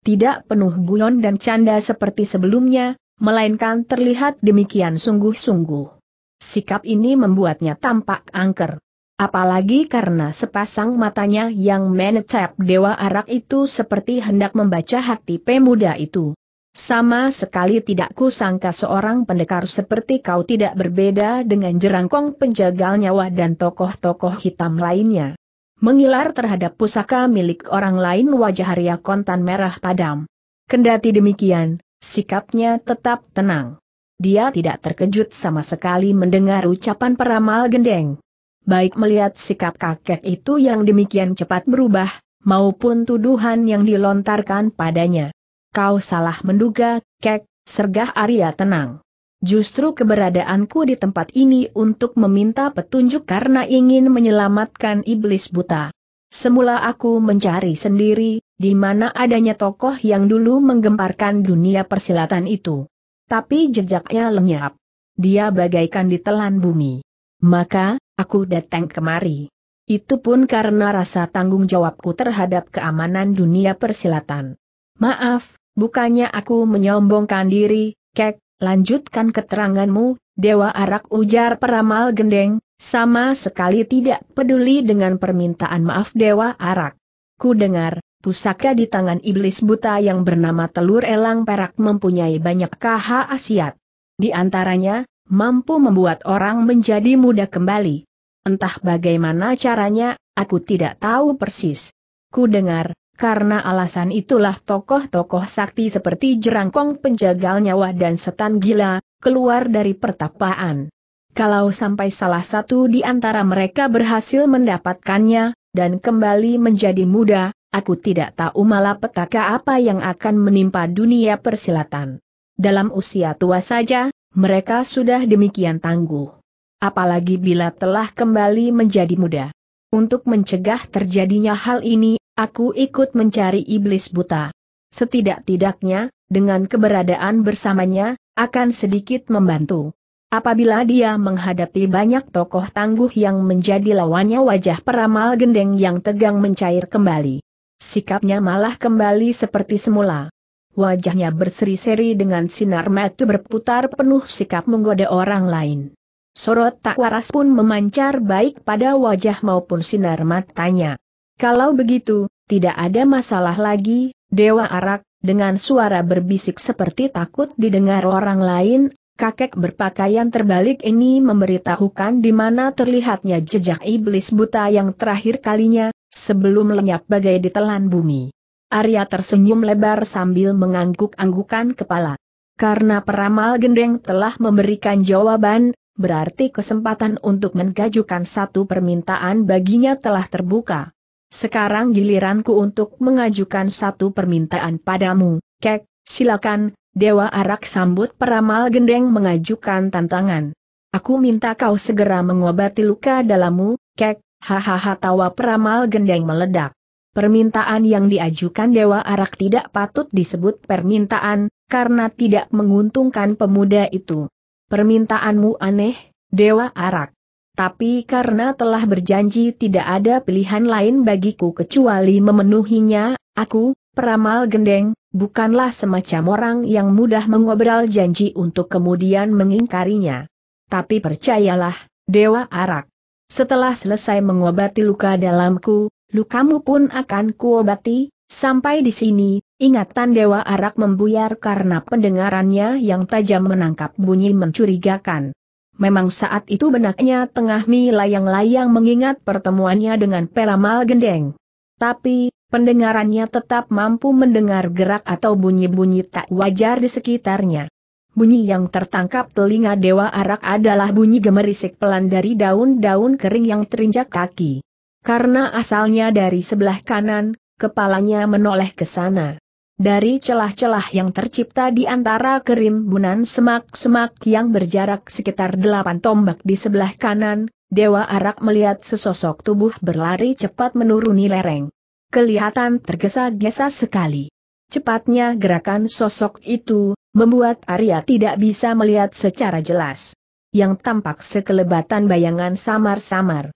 Tidak penuh guyon dan canda seperti sebelumnya, melainkan terlihat demikian sungguh-sungguh. Sikap ini membuatnya tampak angker apalagi karena sepasang matanya yang menecap dewa arak itu seperti hendak membaca hati pemuda itu. Sama sekali tidak kusangka seorang pendekar seperti kau tidak berbeda dengan jerangkong penjagal nyawa dan tokoh-tokoh hitam lainnya. Mengilar terhadap pusaka milik orang lain wajah Arya Kontan merah padam. Kendati demikian, sikapnya tetap tenang. Dia tidak terkejut sama sekali mendengar ucapan peramal gendeng baik melihat sikap kakek itu yang demikian cepat berubah, maupun tuduhan yang dilontarkan padanya. Kau salah menduga, kek, sergah Arya tenang. Justru keberadaanku di tempat ini untuk meminta petunjuk karena ingin menyelamatkan iblis buta. Semula aku mencari sendiri, di mana adanya tokoh yang dulu menggemparkan dunia persilatan itu. Tapi jejaknya lenyap. Dia bagaikan ditelan bumi. Maka, Aku datang kemari. Itu pun karena rasa tanggung jawabku terhadap keamanan dunia persilatan. Maaf, bukannya aku menyombongkan diri, kek, lanjutkan keteranganmu, Dewa Arak ujar peramal gendeng, sama sekali tidak peduli dengan permintaan maaf Dewa Arak. Ku dengar, pusaka di tangan iblis buta yang bernama telur elang perak mempunyai banyak kaha asiat. Di antaranya, mampu membuat orang menjadi muda kembali. Entah bagaimana caranya, aku tidak tahu persis. Ku dengar, karena alasan itulah tokoh-tokoh sakti seperti jerangkong penjagal nyawa dan setan gila, keluar dari pertapaan. Kalau sampai salah satu di antara mereka berhasil mendapatkannya, dan kembali menjadi muda, aku tidak tahu malah petaka apa yang akan menimpa dunia persilatan. Dalam usia tua saja, mereka sudah demikian tangguh. Apalagi bila telah kembali menjadi muda. Untuk mencegah terjadinya hal ini, aku ikut mencari iblis buta. Setidak-tidaknya, dengan keberadaan bersamanya, akan sedikit membantu. Apabila dia menghadapi banyak tokoh tangguh yang menjadi lawannya wajah peramal gendeng yang tegang mencair kembali. Sikapnya malah kembali seperti semula wajahnya berseri-seri dengan sinar mata berputar penuh sikap menggoda orang lain. Sorot tak waras pun memancar baik pada wajah maupun sinar matanya. Kalau begitu, tidak ada masalah lagi, Dewa Arak, dengan suara berbisik seperti takut didengar orang lain, kakek berpakaian terbalik ini memberitahukan di mana terlihatnya jejak iblis buta yang terakhir kalinya, sebelum lenyap bagai ditelan bumi. Arya tersenyum lebar sambil mengangguk-anggukan kepala. Karena peramal gendeng telah memberikan jawaban, berarti kesempatan untuk mengajukan satu permintaan baginya telah terbuka. Sekarang giliranku untuk mengajukan satu permintaan padamu, Kek, silakan, Dewa Arak sambut peramal gendeng mengajukan tantangan. Aku minta kau segera mengobati luka dalammu, Kek, hahaha tawa peramal gendeng meledak. Permintaan yang diajukan Dewa Arak tidak patut disebut permintaan, karena tidak menguntungkan pemuda itu. Permintaanmu aneh, Dewa Arak. Tapi karena telah berjanji tidak ada pilihan lain bagiku kecuali memenuhinya, aku, peramal gendeng, bukanlah semacam orang yang mudah mengobral janji untuk kemudian mengingkarinya. Tapi percayalah, Dewa Arak. Setelah selesai mengobati luka dalamku, lukamu pun akan kuobati, Sampai di sini, ingatan Dewa Arak membuyar karena pendengarannya yang tajam menangkap bunyi mencurigakan. Memang saat itu benaknya tengah melayang-layang mengingat pertemuannya dengan Peramal Gendeng. Tapi, pendengarannya tetap mampu mendengar gerak atau bunyi-bunyi tak wajar di sekitarnya. Bunyi yang tertangkap telinga Dewa Arak adalah bunyi gemerisik pelan dari daun-daun kering yang terinjak kaki. Karena asalnya dari sebelah kanan, kepalanya menoleh ke sana. Dari celah-celah yang tercipta di antara kerimbunan semak-semak yang berjarak sekitar delapan tombak di sebelah kanan, Dewa Arak melihat sesosok tubuh berlari cepat menuruni lereng. Kelihatan tergesa-gesa sekali. Cepatnya gerakan sosok itu, membuat Arya tidak bisa melihat secara jelas. Yang tampak sekelebatan bayangan samar-samar.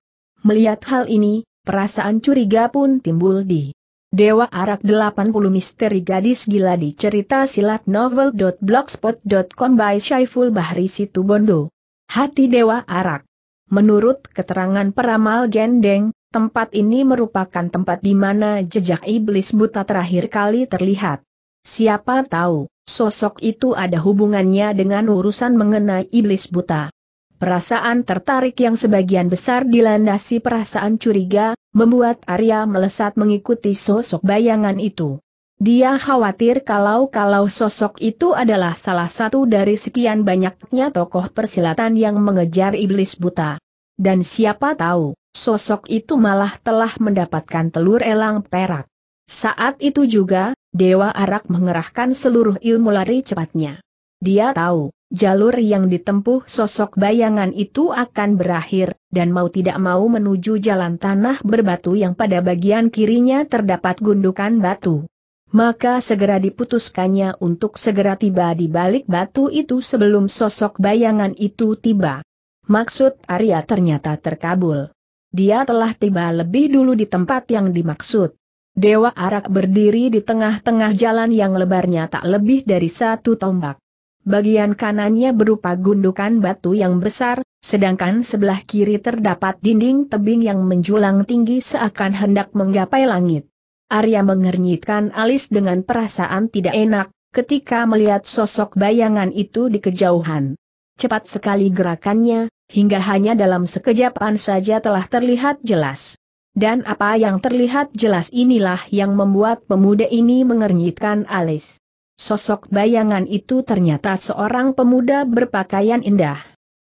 Melihat hal ini, perasaan curiga pun timbul di Dewa Arak 80 Misteri Gadis Gila di cerita silat novel.blogspot.com by Syaiful Bahri Situbondo. Hati Dewa Arak Menurut keterangan peramal Gendeng, tempat ini merupakan tempat di mana jejak iblis buta terakhir kali terlihat. Siapa tahu, sosok itu ada hubungannya dengan urusan mengenai iblis buta. Perasaan tertarik yang sebagian besar dilandasi perasaan curiga, membuat Arya melesat mengikuti sosok bayangan itu. Dia khawatir kalau-kalau sosok itu adalah salah satu dari sekian banyaknya tokoh persilatan yang mengejar iblis buta. Dan siapa tahu, sosok itu malah telah mendapatkan telur elang perak. Saat itu juga, Dewa Arak mengerahkan seluruh ilmu lari cepatnya. Dia tahu, Jalur yang ditempuh sosok bayangan itu akan berakhir, dan mau tidak mau menuju jalan tanah berbatu yang pada bagian kirinya terdapat gundukan batu. Maka segera diputuskannya untuk segera tiba di balik batu itu sebelum sosok bayangan itu tiba. Maksud Arya ternyata terkabul. Dia telah tiba lebih dulu di tempat yang dimaksud. Dewa Arak berdiri di tengah-tengah jalan yang lebarnya tak lebih dari satu tombak bagian kanannya berupa gundukan batu yang besar, sedangkan sebelah kiri terdapat dinding tebing yang menjulang tinggi seakan hendak menggapai langit. Arya mengernyitkan alis dengan perasaan tidak enak, ketika melihat sosok bayangan itu di kejauhan. Cepat sekali gerakannya, hingga hanya dalam sekejapan saja telah terlihat jelas. Dan apa yang terlihat jelas inilah yang membuat pemuda ini mengernyitkan alis. Sosok bayangan itu ternyata seorang pemuda berpakaian indah.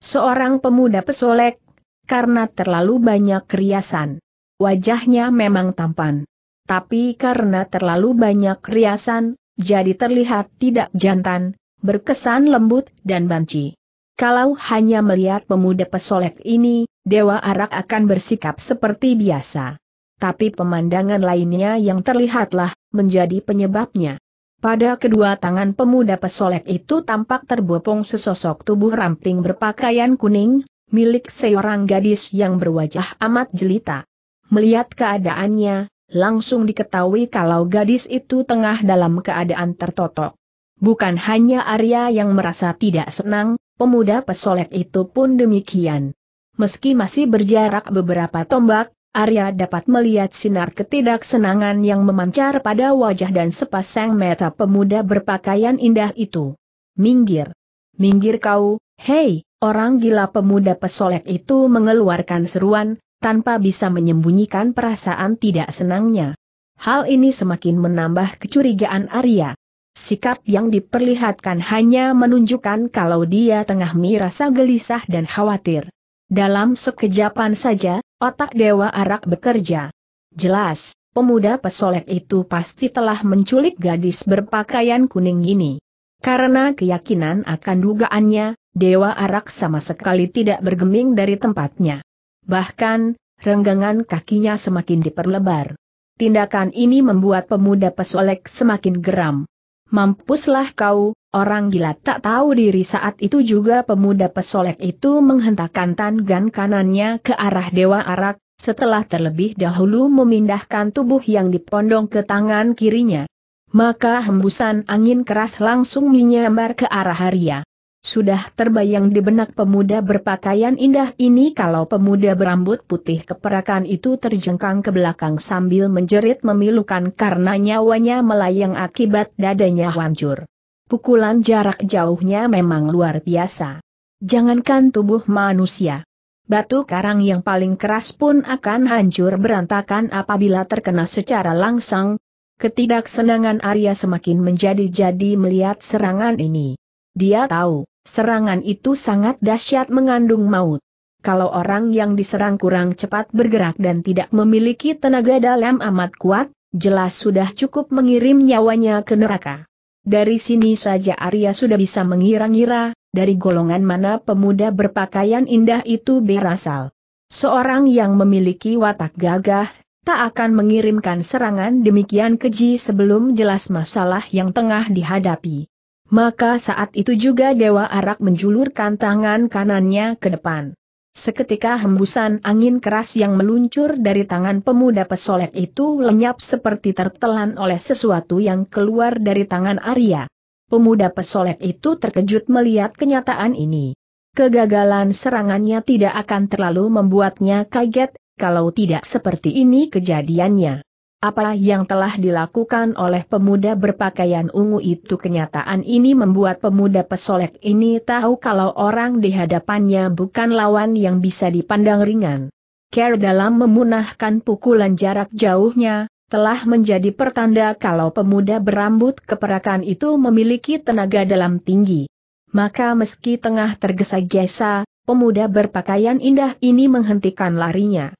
Seorang pemuda pesolek, karena terlalu banyak riasan. Wajahnya memang tampan. Tapi karena terlalu banyak riasan, jadi terlihat tidak jantan, berkesan lembut dan banci. Kalau hanya melihat pemuda pesolek ini, Dewa Arak akan bersikap seperti biasa. Tapi pemandangan lainnya yang terlihatlah, menjadi penyebabnya. Pada kedua tangan pemuda pesolek itu tampak terbopong sesosok tubuh ramping berpakaian kuning, milik seorang gadis yang berwajah amat jelita. Melihat keadaannya, langsung diketahui kalau gadis itu tengah dalam keadaan tertotok. Bukan hanya Arya yang merasa tidak senang, pemuda pesolek itu pun demikian. Meski masih berjarak beberapa tombak, Arya dapat melihat sinar ketidaksenangan yang memancar pada wajah dan sepasang mata pemuda berpakaian indah itu. Minggir! Minggir kau, hei, orang gila pemuda pesolek itu mengeluarkan seruan, tanpa bisa menyembunyikan perasaan tidak senangnya. Hal ini semakin menambah kecurigaan Arya. Sikap yang diperlihatkan hanya menunjukkan kalau dia tengah merasa gelisah dan khawatir. Dalam sekejapan saja, Otak Dewa Arak bekerja. Jelas, pemuda pesolek itu pasti telah menculik gadis berpakaian kuning ini. Karena keyakinan akan dugaannya, Dewa Arak sama sekali tidak bergeming dari tempatnya. Bahkan, renggangan kakinya semakin diperlebar. Tindakan ini membuat pemuda pesolek semakin geram. Mampuslah kau, orang gila tak tahu diri saat itu juga pemuda pesolek itu menghentakkan tangan kanannya ke arah Dewa Arak, setelah terlebih dahulu memindahkan tubuh yang dipondong ke tangan kirinya. Maka hembusan angin keras langsung menyambar ke arah Haria. Sudah terbayang di benak pemuda berpakaian indah ini kalau pemuda berambut putih keperakan itu terjengkang ke belakang sambil menjerit memilukan karena nyawanya melayang akibat dadanya hancur. Pukulan jarak jauhnya memang luar biasa. Jangankan tubuh manusia. Batu karang yang paling keras pun akan hancur berantakan apabila terkena secara langsung. Ketidaksenangan Arya semakin menjadi-jadi melihat serangan ini. Dia tahu, serangan itu sangat dahsyat mengandung maut. Kalau orang yang diserang kurang cepat bergerak dan tidak memiliki tenaga dalam amat kuat, jelas sudah cukup mengirim nyawanya ke neraka. Dari sini saja Arya sudah bisa mengira-ngira, dari golongan mana pemuda berpakaian indah itu berasal. Seorang yang memiliki watak gagah, tak akan mengirimkan serangan demikian keji sebelum jelas masalah yang tengah dihadapi. Maka saat itu juga Dewa Arak menjulurkan tangan kanannya ke depan. Seketika hembusan angin keras yang meluncur dari tangan pemuda pesolek itu lenyap seperti tertelan oleh sesuatu yang keluar dari tangan Arya. Pemuda pesolek itu terkejut melihat kenyataan ini. Kegagalan serangannya tidak akan terlalu membuatnya kaget, kalau tidak seperti ini kejadiannya. Apa yang telah dilakukan oleh pemuda berpakaian ungu itu kenyataan ini membuat pemuda pesolek ini tahu kalau orang di hadapannya bukan lawan yang bisa dipandang ringan. Care dalam memunahkan pukulan jarak jauhnya, telah menjadi pertanda kalau pemuda berambut keperakan itu memiliki tenaga dalam tinggi. Maka meski tengah tergesa-gesa, pemuda berpakaian indah ini menghentikan larinya.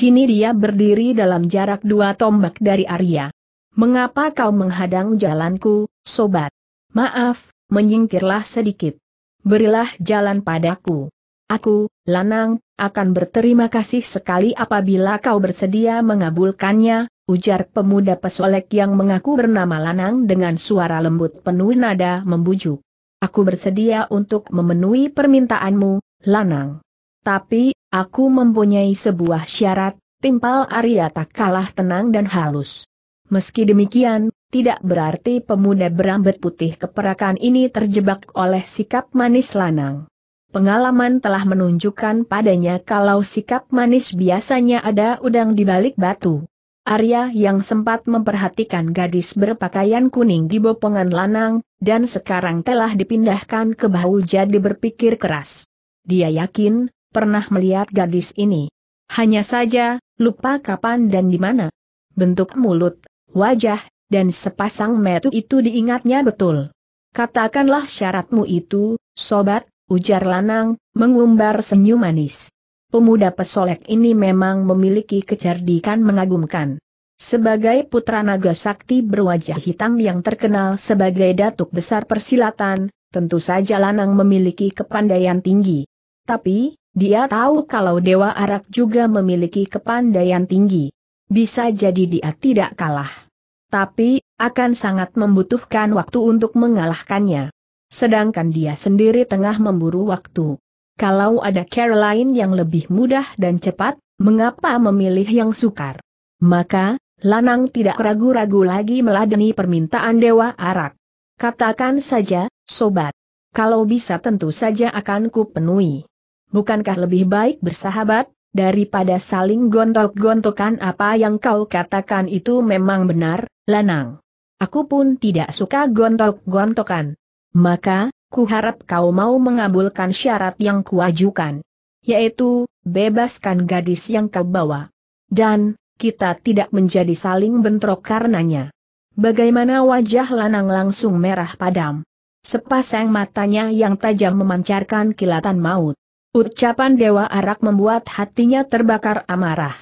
Kini dia berdiri dalam jarak dua tombak dari Arya. Mengapa kau menghadang jalanku, sobat? Maaf, menyingkirlah sedikit. Berilah jalan padaku. Aku, Lanang, akan berterima kasih sekali apabila kau bersedia mengabulkannya, ujar pemuda pesolek yang mengaku bernama Lanang dengan suara lembut penuh nada membujuk. Aku bersedia untuk memenuhi permintaanmu, Lanang. Tapi, Aku mempunyai sebuah syarat, timpal Arya tak kalah tenang dan halus. Meski demikian, tidak berarti pemuda berambut putih keperakan ini terjebak oleh sikap manis lanang. Pengalaman telah menunjukkan padanya kalau sikap manis biasanya ada udang di balik batu. Arya yang sempat memperhatikan gadis berpakaian kuning di bopongan lanang, dan sekarang telah dipindahkan ke bahu jadi berpikir keras. Dia yakin, pernah melihat gadis ini. Hanya saja, lupa kapan dan di mana. Bentuk mulut, wajah, dan sepasang metu itu diingatnya betul. Katakanlah syaratmu itu, sobat, ujar Lanang, mengumbar senyum manis. Pemuda pesolek ini memang memiliki kecerdikan mengagumkan. Sebagai putra naga sakti berwajah hitam yang terkenal sebagai datuk besar persilatan, tentu saja Lanang memiliki kepandaian tinggi. Tapi, dia tahu kalau Dewa Arak juga memiliki kepandaian tinggi. Bisa jadi dia tidak kalah. Tapi, akan sangat membutuhkan waktu untuk mengalahkannya. Sedangkan dia sendiri tengah memburu waktu. Kalau ada Caroline yang lebih mudah dan cepat, mengapa memilih yang sukar? Maka, Lanang tidak ragu-ragu lagi meladeni permintaan Dewa Arak. Katakan saja, sobat. Kalau bisa tentu saja akan kupenuhi bukankah lebih baik bersahabat, daripada saling gontok-gontokan apa yang kau katakan itu memang benar, Lanang. Aku pun tidak suka gontok-gontokan. Maka, kuharap kau mau mengabulkan syarat yang kuajukan. Yaitu, bebaskan gadis yang kau bawa. Dan, kita tidak menjadi saling bentrok karenanya. Bagaimana wajah Lanang langsung merah padam. Sepasang matanya yang tajam memancarkan kilatan maut. Ucapan Dewa Arak membuat hatinya terbakar amarah.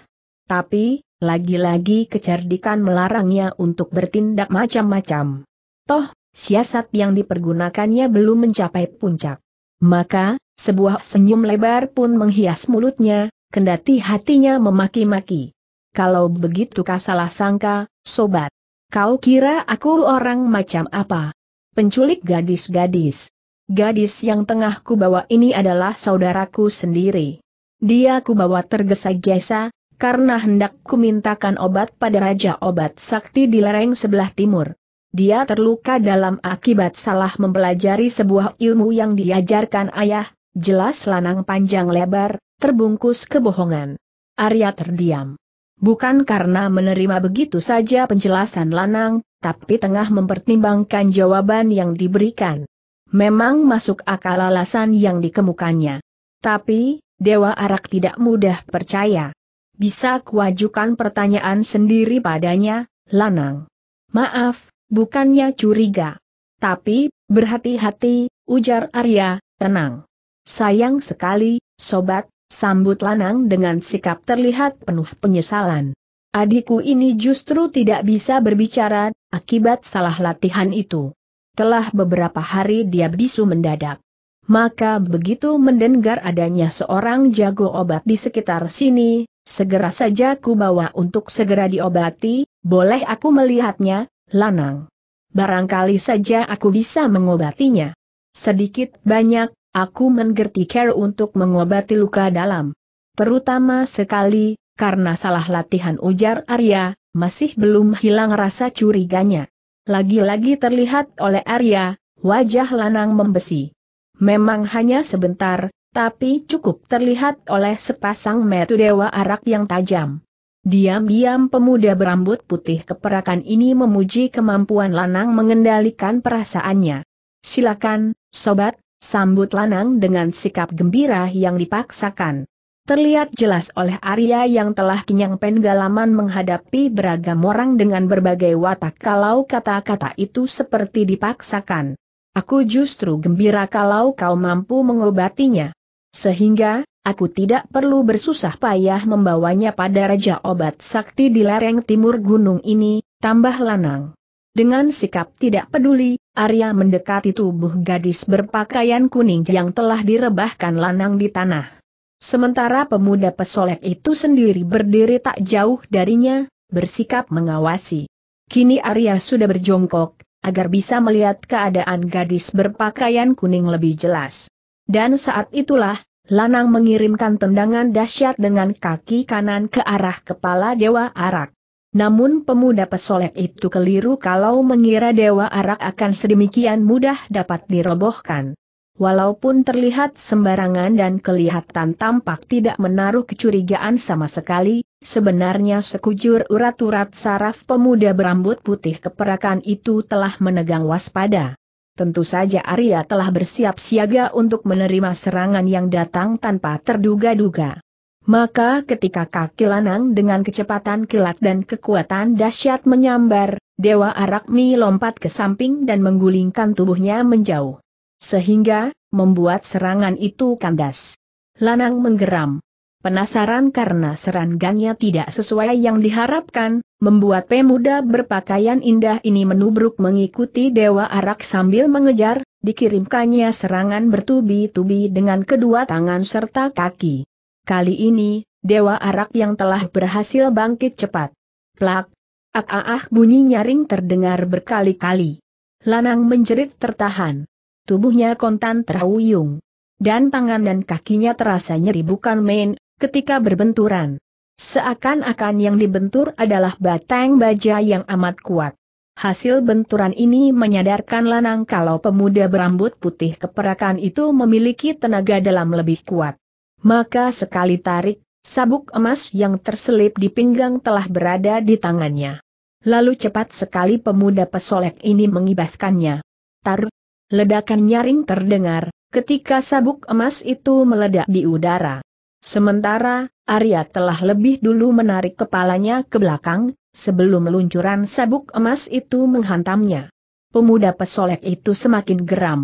Tapi, lagi-lagi kecerdikan melarangnya untuk bertindak macam-macam. Toh, siasat yang dipergunakannya belum mencapai puncak. Maka, sebuah senyum lebar pun menghias mulutnya, kendati hatinya memaki-maki. Kalau begitu kau salah sangka, sobat. Kau kira aku orang macam apa? Penculik gadis-gadis. Gadis yang tengah kubawa ini adalah saudaraku sendiri. Dia kubawa tergesa-gesa, karena hendak kumintakan obat pada Raja Obat Sakti di lereng sebelah timur. Dia terluka dalam akibat salah mempelajari sebuah ilmu yang diajarkan ayah, jelas lanang panjang lebar, terbungkus kebohongan. Arya terdiam. Bukan karena menerima begitu saja penjelasan Lanang, tapi tengah mempertimbangkan jawaban yang diberikan. Memang masuk akal alasan yang dikemukannya. Tapi, Dewa Arak tidak mudah percaya. Bisa kuajukan pertanyaan sendiri padanya, Lanang. Maaf, bukannya curiga. Tapi, berhati-hati, ujar Arya, tenang. Sayang sekali, sobat, sambut Lanang dengan sikap terlihat penuh penyesalan. Adikku ini justru tidak bisa berbicara, akibat salah latihan itu. Telah beberapa hari dia bisu mendadak. Maka begitu mendengar adanya seorang jago obat di sekitar sini, segera saja ku bawa untuk segera diobati, boleh aku melihatnya, Lanang. Barangkali saja aku bisa mengobatinya. Sedikit banyak, aku mengerti care untuk mengobati luka dalam. Terutama sekali, karena salah latihan ujar Arya, masih belum hilang rasa curiganya. Lagi-lagi terlihat oleh Arya, wajah Lanang membesi. Memang hanya sebentar, tapi cukup terlihat oleh sepasang metu dewa arak yang tajam. Diam-diam pemuda berambut putih keperakan ini memuji kemampuan Lanang mengendalikan perasaannya. Silakan, sobat, sambut Lanang dengan sikap gembira yang dipaksakan. Terlihat jelas oleh Arya yang telah kenyang pengalaman menghadapi beragam orang dengan berbagai watak kalau kata-kata itu seperti dipaksakan. Aku justru gembira kalau kau mampu mengobatinya. Sehingga, aku tidak perlu bersusah payah membawanya pada Raja Obat Sakti di lereng timur gunung ini, tambah Lanang. Dengan sikap tidak peduli, Arya mendekati tubuh gadis berpakaian kuning yang telah direbahkan Lanang di tanah. Sementara pemuda pesolek itu sendiri berdiri tak jauh darinya, bersikap mengawasi. Kini Arya sudah berjongkok, agar bisa melihat keadaan gadis berpakaian kuning lebih jelas. Dan saat itulah, Lanang mengirimkan tendangan dahsyat dengan kaki kanan ke arah kepala Dewa Arak. Namun pemuda pesolek itu keliru kalau mengira Dewa Arak akan sedemikian mudah dapat dirobohkan walaupun terlihat sembarangan dan kelihatan tampak tidak menaruh kecurigaan sama sekali, sebenarnya sekujur urat-urat saraf pemuda berambut putih keperakan itu telah menegang waspada. Tentu saja Arya telah bersiap siaga untuk menerima serangan yang datang tanpa terduga-duga. Maka ketika kaki lanang dengan kecepatan kilat dan kekuatan dahsyat menyambar, Dewa Arakmi lompat ke samping dan menggulingkan tubuhnya menjauh. Sehingga, membuat serangan itu kandas. Lanang menggeram. Penasaran karena serangannya tidak sesuai yang diharapkan, membuat pemuda berpakaian indah ini menubruk mengikuti Dewa Arak sambil mengejar, dikirimkannya serangan bertubi-tubi dengan kedua tangan serta kaki. Kali ini, Dewa Arak yang telah berhasil bangkit cepat. Plak! Ak-ak-ak ah, ah, ah, bunyi nyaring terdengar berkali-kali. Lanang menjerit tertahan tubuhnya kontan terhuyung. Dan tangan dan kakinya terasa nyeri bukan main, ketika berbenturan. Seakan-akan yang dibentur adalah batang baja yang amat kuat. Hasil benturan ini menyadarkan Lanang kalau pemuda berambut putih keperakan itu memiliki tenaga dalam lebih kuat. Maka sekali tarik, sabuk emas yang terselip di pinggang telah berada di tangannya. Lalu cepat sekali pemuda pesolek ini mengibaskannya. Tar, Ledakan nyaring terdengar, ketika sabuk emas itu meledak di udara. Sementara, Arya telah lebih dulu menarik kepalanya ke belakang, sebelum luncuran sabuk emas itu menghantamnya. Pemuda pesolek itu semakin geram.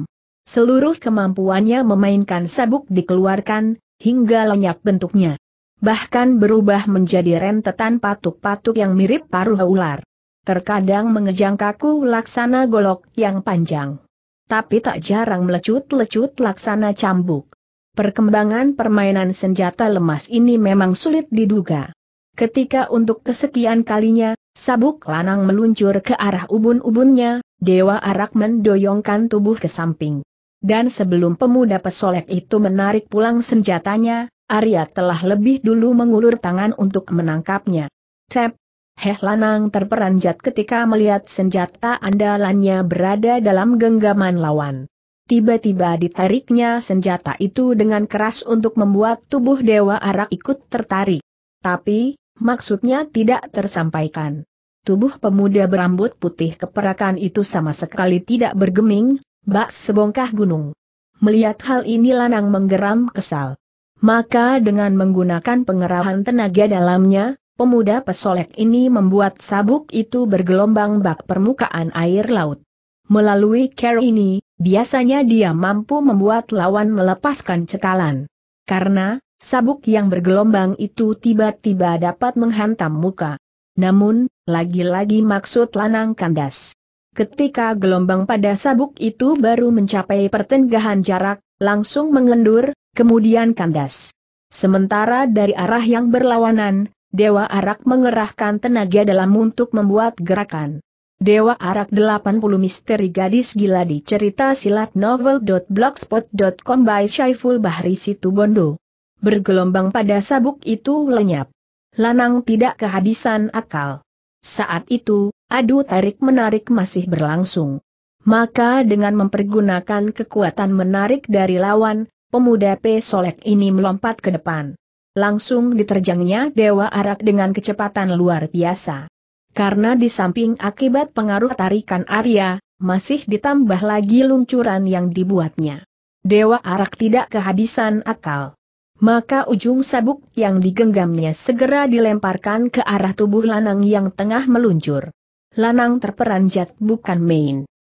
Seluruh kemampuannya memainkan sabuk dikeluarkan, hingga lenyap bentuknya. Bahkan berubah menjadi rentetan patuk-patuk yang mirip paruh ular. Terkadang mengejang kaku laksana golok yang panjang tapi tak jarang melecut-lecut laksana cambuk. Perkembangan permainan senjata lemas ini memang sulit diduga. Ketika untuk kesekian kalinya, sabuk lanang meluncur ke arah ubun-ubunnya, Dewa Arak mendoyongkan tubuh ke samping. Dan sebelum pemuda pesolek itu menarik pulang senjatanya, Arya telah lebih dulu mengulur tangan untuk menangkapnya. Cep, Heh Lanang terperanjat ketika melihat senjata andalannya berada dalam genggaman lawan. Tiba-tiba ditariknya senjata itu dengan keras untuk membuat tubuh Dewa Arak ikut tertarik. Tapi, maksudnya tidak tersampaikan. Tubuh pemuda berambut putih keperakan itu sama sekali tidak bergeming, bak sebongkah gunung. Melihat hal ini Lanang menggeram kesal. Maka dengan menggunakan pengerahan tenaga dalamnya, Pemuda pesolek ini membuat sabuk itu bergelombang bak permukaan air laut. Melalui care ini, biasanya dia mampu membuat lawan melepaskan cekalan. Karena, sabuk yang bergelombang itu tiba-tiba dapat menghantam muka. Namun, lagi-lagi maksud lanang kandas. Ketika gelombang pada sabuk itu baru mencapai pertengahan jarak, langsung mengendur, kemudian kandas. Sementara dari arah yang berlawanan, Dewa Arak mengerahkan tenaga dalam untuk membuat gerakan. Dewa Arak 80 Misteri Gadis Gila di cerita silat novel.blogspot.com by Syaiful Bahri Situbondo. Bergelombang pada sabuk itu lenyap. Lanang tidak kehabisan akal. Saat itu, adu tarik-menarik masih berlangsung. Maka dengan mempergunakan kekuatan menarik dari lawan, pemuda P. Solek ini melompat ke depan langsung diterjangnya Dewa Arak dengan kecepatan luar biasa. Karena di samping akibat pengaruh tarikan Arya, masih ditambah lagi luncuran yang dibuatnya. Dewa Arak tidak kehabisan akal. Maka ujung sabuk yang digenggamnya segera dilemparkan ke arah tubuh Lanang yang tengah meluncur. Lanang terperanjat bukan main.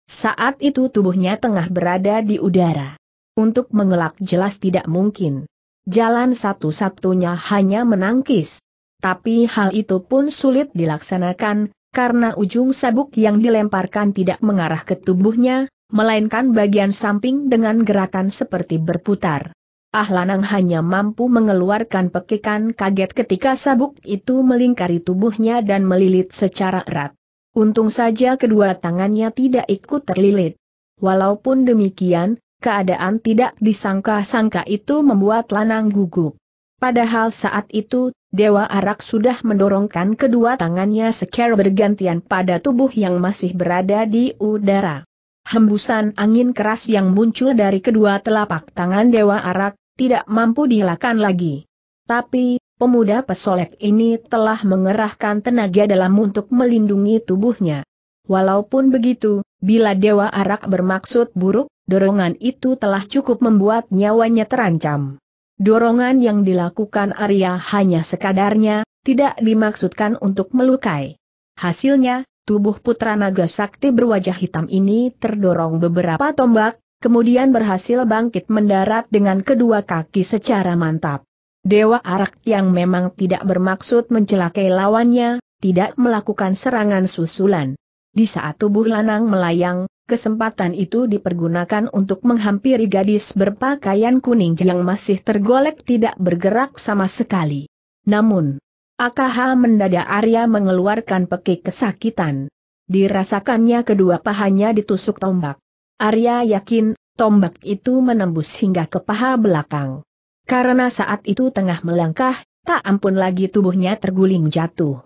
Saat itu tubuhnya tengah berada di udara. Untuk mengelak jelas tidak mungkin. Jalan satu-satunya hanya menangkis. Tapi hal itu pun sulit dilaksanakan, karena ujung sabuk yang dilemparkan tidak mengarah ke tubuhnya, melainkan bagian samping dengan gerakan seperti berputar. Ahlanang hanya mampu mengeluarkan pekikan kaget ketika sabuk itu melingkari tubuhnya dan melilit secara erat. Untung saja kedua tangannya tidak ikut terlilit. Walaupun demikian, Keadaan tidak disangka-sangka itu membuat Lanang gugup. Padahal saat itu, Dewa Arak sudah mendorongkan kedua tangannya secara bergantian pada tubuh yang masih berada di udara. Hembusan angin keras yang muncul dari kedua telapak tangan Dewa Arak, tidak mampu dilakan lagi. Tapi, pemuda pesolek ini telah mengerahkan tenaga dalam untuk melindungi tubuhnya. Walaupun begitu, bila Dewa Arak bermaksud buruk, dorongan itu telah cukup membuat nyawanya terancam. Dorongan yang dilakukan Arya hanya sekadarnya, tidak dimaksudkan untuk melukai. Hasilnya, tubuh putra naga sakti berwajah hitam ini terdorong beberapa tombak, kemudian berhasil bangkit mendarat dengan kedua kaki secara mantap. Dewa Arak yang memang tidak bermaksud mencelakai lawannya, tidak melakukan serangan susulan. Di saat tubuh Lanang melayang, Kesempatan itu dipergunakan untuk menghampiri gadis berpakaian kuning yang masih tergolek tidak bergerak sama sekali. Namun, AKH mendadak Arya mengeluarkan pekik kesakitan. Dirasakannya kedua pahanya ditusuk tombak. Arya yakin, tombak itu menembus hingga ke paha belakang. Karena saat itu tengah melangkah, tak ampun lagi tubuhnya terguling jatuh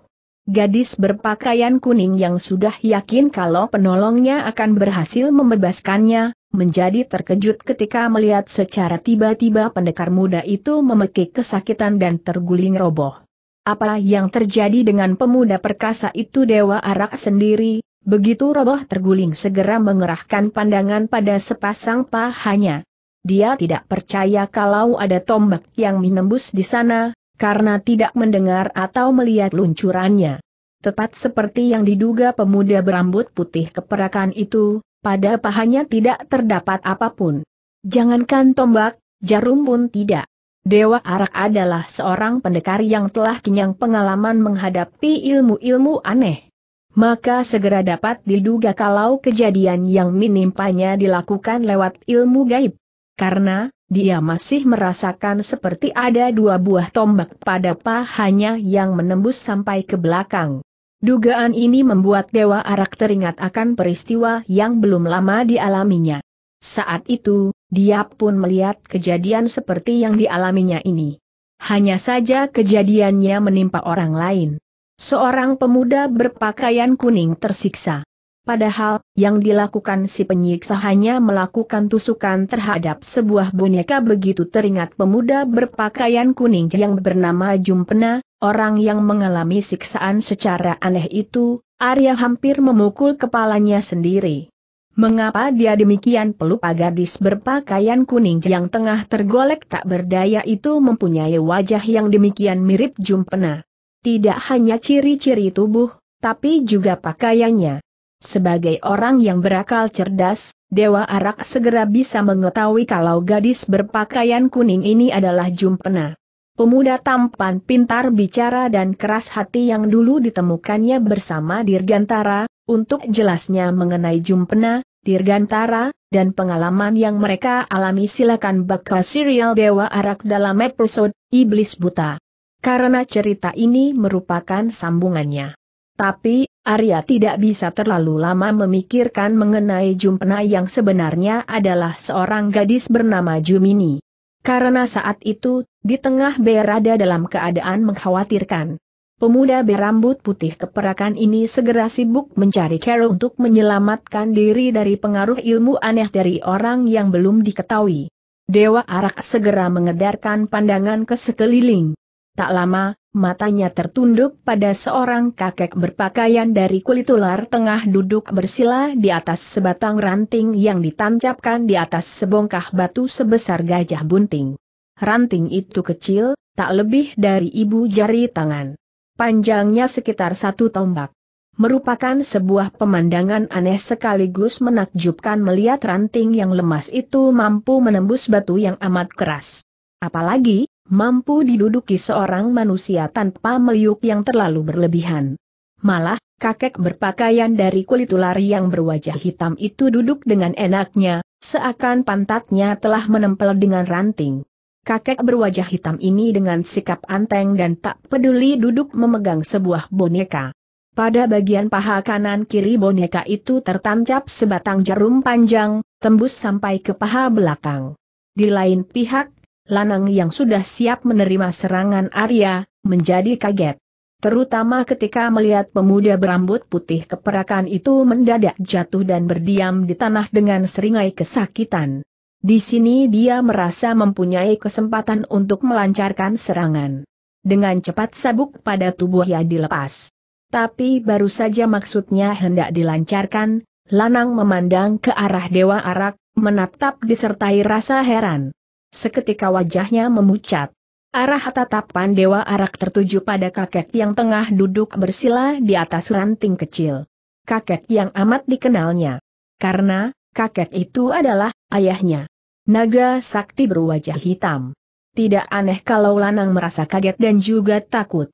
gadis berpakaian kuning yang sudah yakin kalau penolongnya akan berhasil membebaskannya, menjadi terkejut ketika melihat secara tiba-tiba pendekar muda itu memekik kesakitan dan terguling roboh. Apa yang terjadi dengan pemuda perkasa itu Dewa Arak sendiri, begitu roboh terguling segera mengerahkan pandangan pada sepasang pahanya. Dia tidak percaya kalau ada tombak yang menembus di sana, karena tidak mendengar atau melihat luncurannya. Tepat seperti yang diduga pemuda berambut putih keperakan itu, pada pahanya tidak terdapat apapun. Jangankan tombak, jarum pun tidak. Dewa Arak adalah seorang pendekar yang telah kenyang pengalaman menghadapi ilmu-ilmu aneh. Maka segera dapat diduga kalau kejadian yang menimpanya dilakukan lewat ilmu gaib karena dia masih merasakan seperti ada dua buah tombak pada pahanya yang menembus sampai ke belakang. Dugaan ini membuat Dewa Arak teringat akan peristiwa yang belum lama dialaminya. Saat itu, dia pun melihat kejadian seperti yang dialaminya ini. Hanya saja kejadiannya menimpa orang lain. Seorang pemuda berpakaian kuning tersiksa. Padahal, yang dilakukan si penyiksa hanya melakukan tusukan terhadap sebuah boneka begitu teringat pemuda berpakaian kuning yang bernama Jumpena, orang yang mengalami siksaan secara aneh itu, Arya hampir memukul kepalanya sendiri. Mengapa dia demikian pelupa gadis berpakaian kuning yang tengah tergolek tak berdaya itu mempunyai wajah yang demikian mirip Jumpena. Tidak hanya ciri-ciri tubuh, tapi juga pakaiannya. Sebagai orang yang berakal cerdas, Dewa Arak segera bisa mengetahui kalau gadis berpakaian kuning ini adalah Jumpena. Pemuda tampan pintar bicara dan keras hati yang dulu ditemukannya bersama Dirgantara, untuk jelasnya mengenai Jumpena, Dirgantara, dan pengalaman yang mereka alami silakan bakal serial Dewa Arak dalam episode Iblis Buta. Karena cerita ini merupakan sambungannya. Tapi, Arya tidak bisa terlalu lama memikirkan mengenai Jumpena yang sebenarnya adalah seorang gadis bernama Jumini. Karena saat itu, di tengah berada dalam keadaan mengkhawatirkan. Pemuda berambut putih keperakan ini segera sibuk mencari Carol untuk menyelamatkan diri dari pengaruh ilmu aneh dari orang yang belum diketahui. Dewa Arak segera mengedarkan pandangan ke sekeliling. Tak lama, matanya tertunduk pada seorang kakek berpakaian dari kulit ular tengah duduk bersila di atas sebatang ranting yang ditancapkan di atas sebongkah batu sebesar gajah bunting. Ranting itu kecil, tak lebih dari ibu jari tangan. Panjangnya sekitar satu tombak. Merupakan sebuah pemandangan aneh sekaligus menakjubkan melihat ranting yang lemas itu mampu menembus batu yang amat keras. Apalagi, mampu diduduki seorang manusia tanpa meliuk yang terlalu berlebihan. Malah, kakek berpakaian dari kulit ular yang berwajah hitam itu duduk dengan enaknya, seakan pantatnya telah menempel dengan ranting. Kakek berwajah hitam ini dengan sikap anteng dan tak peduli duduk memegang sebuah boneka. Pada bagian paha kanan kiri boneka itu tertancap sebatang jarum panjang, tembus sampai ke paha belakang. Di lain pihak, Lanang yang sudah siap menerima serangan Arya, menjadi kaget. Terutama ketika melihat pemuda berambut putih keperakan itu mendadak jatuh dan berdiam di tanah dengan seringai kesakitan. Di sini dia merasa mempunyai kesempatan untuk melancarkan serangan. Dengan cepat sabuk pada tubuhnya dilepas. Tapi baru saja maksudnya hendak dilancarkan, Lanang memandang ke arah Dewa Arak, menatap disertai rasa heran. Seketika wajahnya memucat. Arah tatapan Dewa Arak tertuju pada kakek yang tengah duduk bersila di atas ranting kecil. Kakek yang amat dikenalnya. Karena, kakek itu adalah ayahnya. Naga sakti berwajah hitam. Tidak aneh kalau Lanang merasa kaget dan juga takut.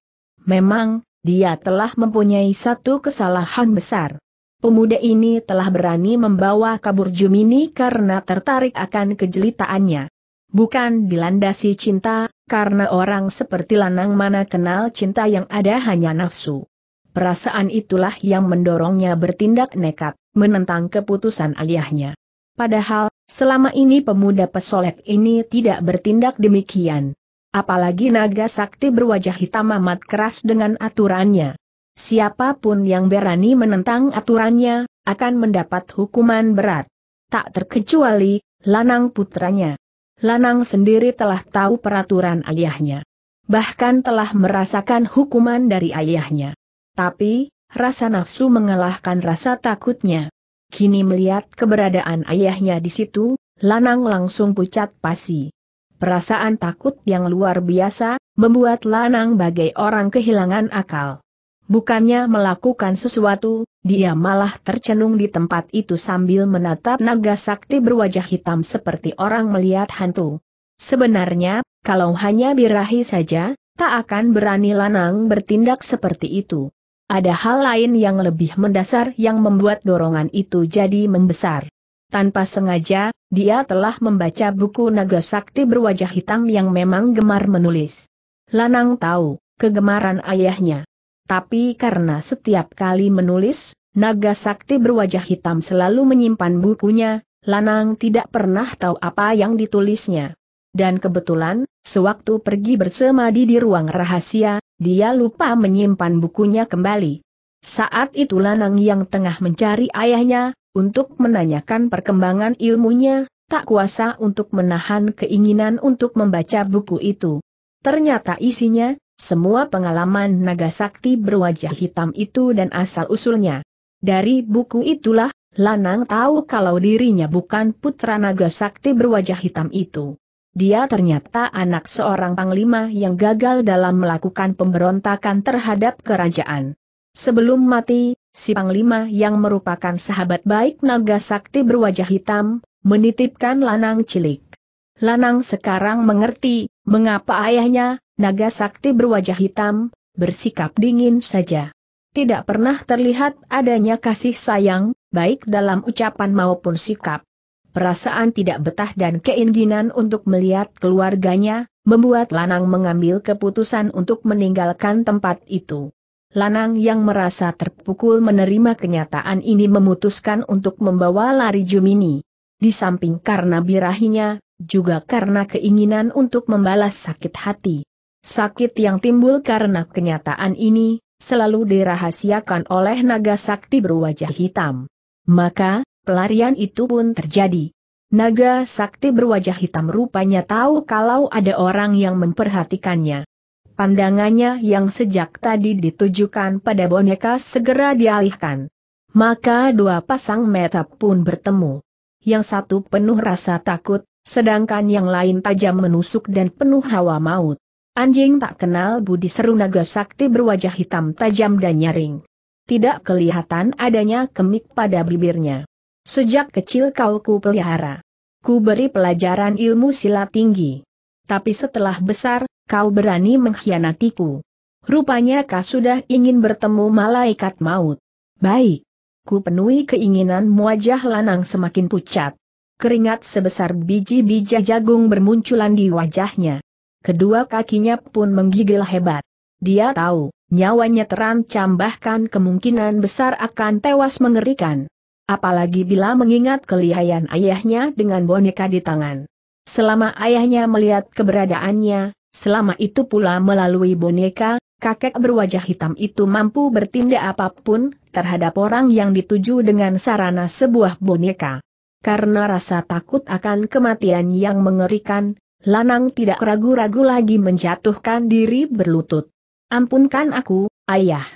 Memang, dia telah mempunyai satu kesalahan besar. Pemuda ini telah berani membawa kabur Jumini karena tertarik akan kejelitaannya bukan dilandasi cinta, karena orang seperti lanang mana kenal cinta yang ada hanya nafsu. Perasaan itulah yang mendorongnya bertindak nekat, menentang keputusan aliahnya. Padahal, selama ini pemuda pesolek ini tidak bertindak demikian. Apalagi naga sakti berwajah hitam amat keras dengan aturannya. Siapapun yang berani menentang aturannya, akan mendapat hukuman berat. Tak terkecuali, lanang putranya. Lanang sendiri telah tahu peraturan ayahnya. Bahkan telah merasakan hukuman dari ayahnya. Tapi, rasa nafsu mengalahkan rasa takutnya. Kini melihat keberadaan ayahnya di situ, Lanang langsung pucat pasi. Perasaan takut yang luar biasa, membuat Lanang bagai orang kehilangan akal. Bukannya melakukan sesuatu, dia malah tercenung di tempat itu sambil menatap naga sakti berwajah hitam seperti orang melihat hantu. Sebenarnya, kalau hanya birahi saja, tak akan berani lanang bertindak seperti itu. Ada hal lain yang lebih mendasar yang membuat dorongan itu jadi membesar. Tanpa sengaja, dia telah membaca buku naga sakti berwajah hitam yang memang gemar menulis. Lanang tahu, kegemaran ayahnya tapi karena setiap kali menulis, naga sakti berwajah hitam selalu menyimpan bukunya, Lanang tidak pernah tahu apa yang ditulisnya. Dan kebetulan, sewaktu pergi bersemadi di ruang rahasia, dia lupa menyimpan bukunya kembali. Saat itu Lanang yang tengah mencari ayahnya, untuk menanyakan perkembangan ilmunya, tak kuasa untuk menahan keinginan untuk membaca buku itu. Ternyata isinya, semua pengalaman naga sakti berwajah hitam itu dan asal-usulnya. Dari buku itulah, Lanang tahu kalau dirinya bukan putra naga sakti berwajah hitam itu. Dia ternyata anak seorang panglima yang gagal dalam melakukan pemberontakan terhadap kerajaan. Sebelum mati, si panglima yang merupakan sahabat baik naga sakti berwajah hitam, menitipkan Lanang cilik. Lanang sekarang mengerti, mengapa ayahnya, naga sakti berwajah hitam, bersikap dingin saja. Tidak pernah terlihat adanya kasih sayang, baik dalam ucapan maupun sikap. Perasaan tidak betah dan keinginan untuk melihat keluarganya, membuat Lanang mengambil keputusan untuk meninggalkan tempat itu. Lanang yang merasa terpukul menerima kenyataan ini memutuskan untuk membawa lari Jumini. Di samping karena birahinya, juga karena keinginan untuk membalas sakit hati. Sakit yang timbul karena kenyataan ini, selalu dirahasiakan oleh naga sakti berwajah hitam. Maka, pelarian itu pun terjadi. Naga sakti berwajah hitam rupanya tahu kalau ada orang yang memperhatikannya. Pandangannya yang sejak tadi ditujukan pada boneka segera dialihkan. Maka dua pasang mata pun bertemu. Yang satu penuh rasa takut, sedangkan yang lain tajam menusuk dan penuh hawa maut. Anjing tak kenal budi seru naga sakti berwajah hitam tajam dan nyaring. Tidak kelihatan adanya kemik pada bibirnya. Sejak kecil kau ku pelihara. Ku beri pelajaran ilmu silat tinggi. Tapi setelah besar, kau berani mengkhianatiku. Rupanya kau sudah ingin bertemu malaikat maut. Baik. Ku penuhi keinginan wajah lanang semakin pucat keringat sebesar biji-biji jagung bermunculan di wajahnya. Kedua kakinya pun menggigil hebat. Dia tahu, nyawanya terancam bahkan kemungkinan besar akan tewas mengerikan. Apalagi bila mengingat kelihayan ayahnya dengan boneka di tangan. Selama ayahnya melihat keberadaannya, selama itu pula melalui boneka, kakek berwajah hitam itu mampu bertindak apapun terhadap orang yang dituju dengan sarana sebuah boneka karena rasa takut akan kematian yang mengerikan, Lanang tidak ragu-ragu lagi menjatuhkan diri berlutut. Ampunkan aku, ayah.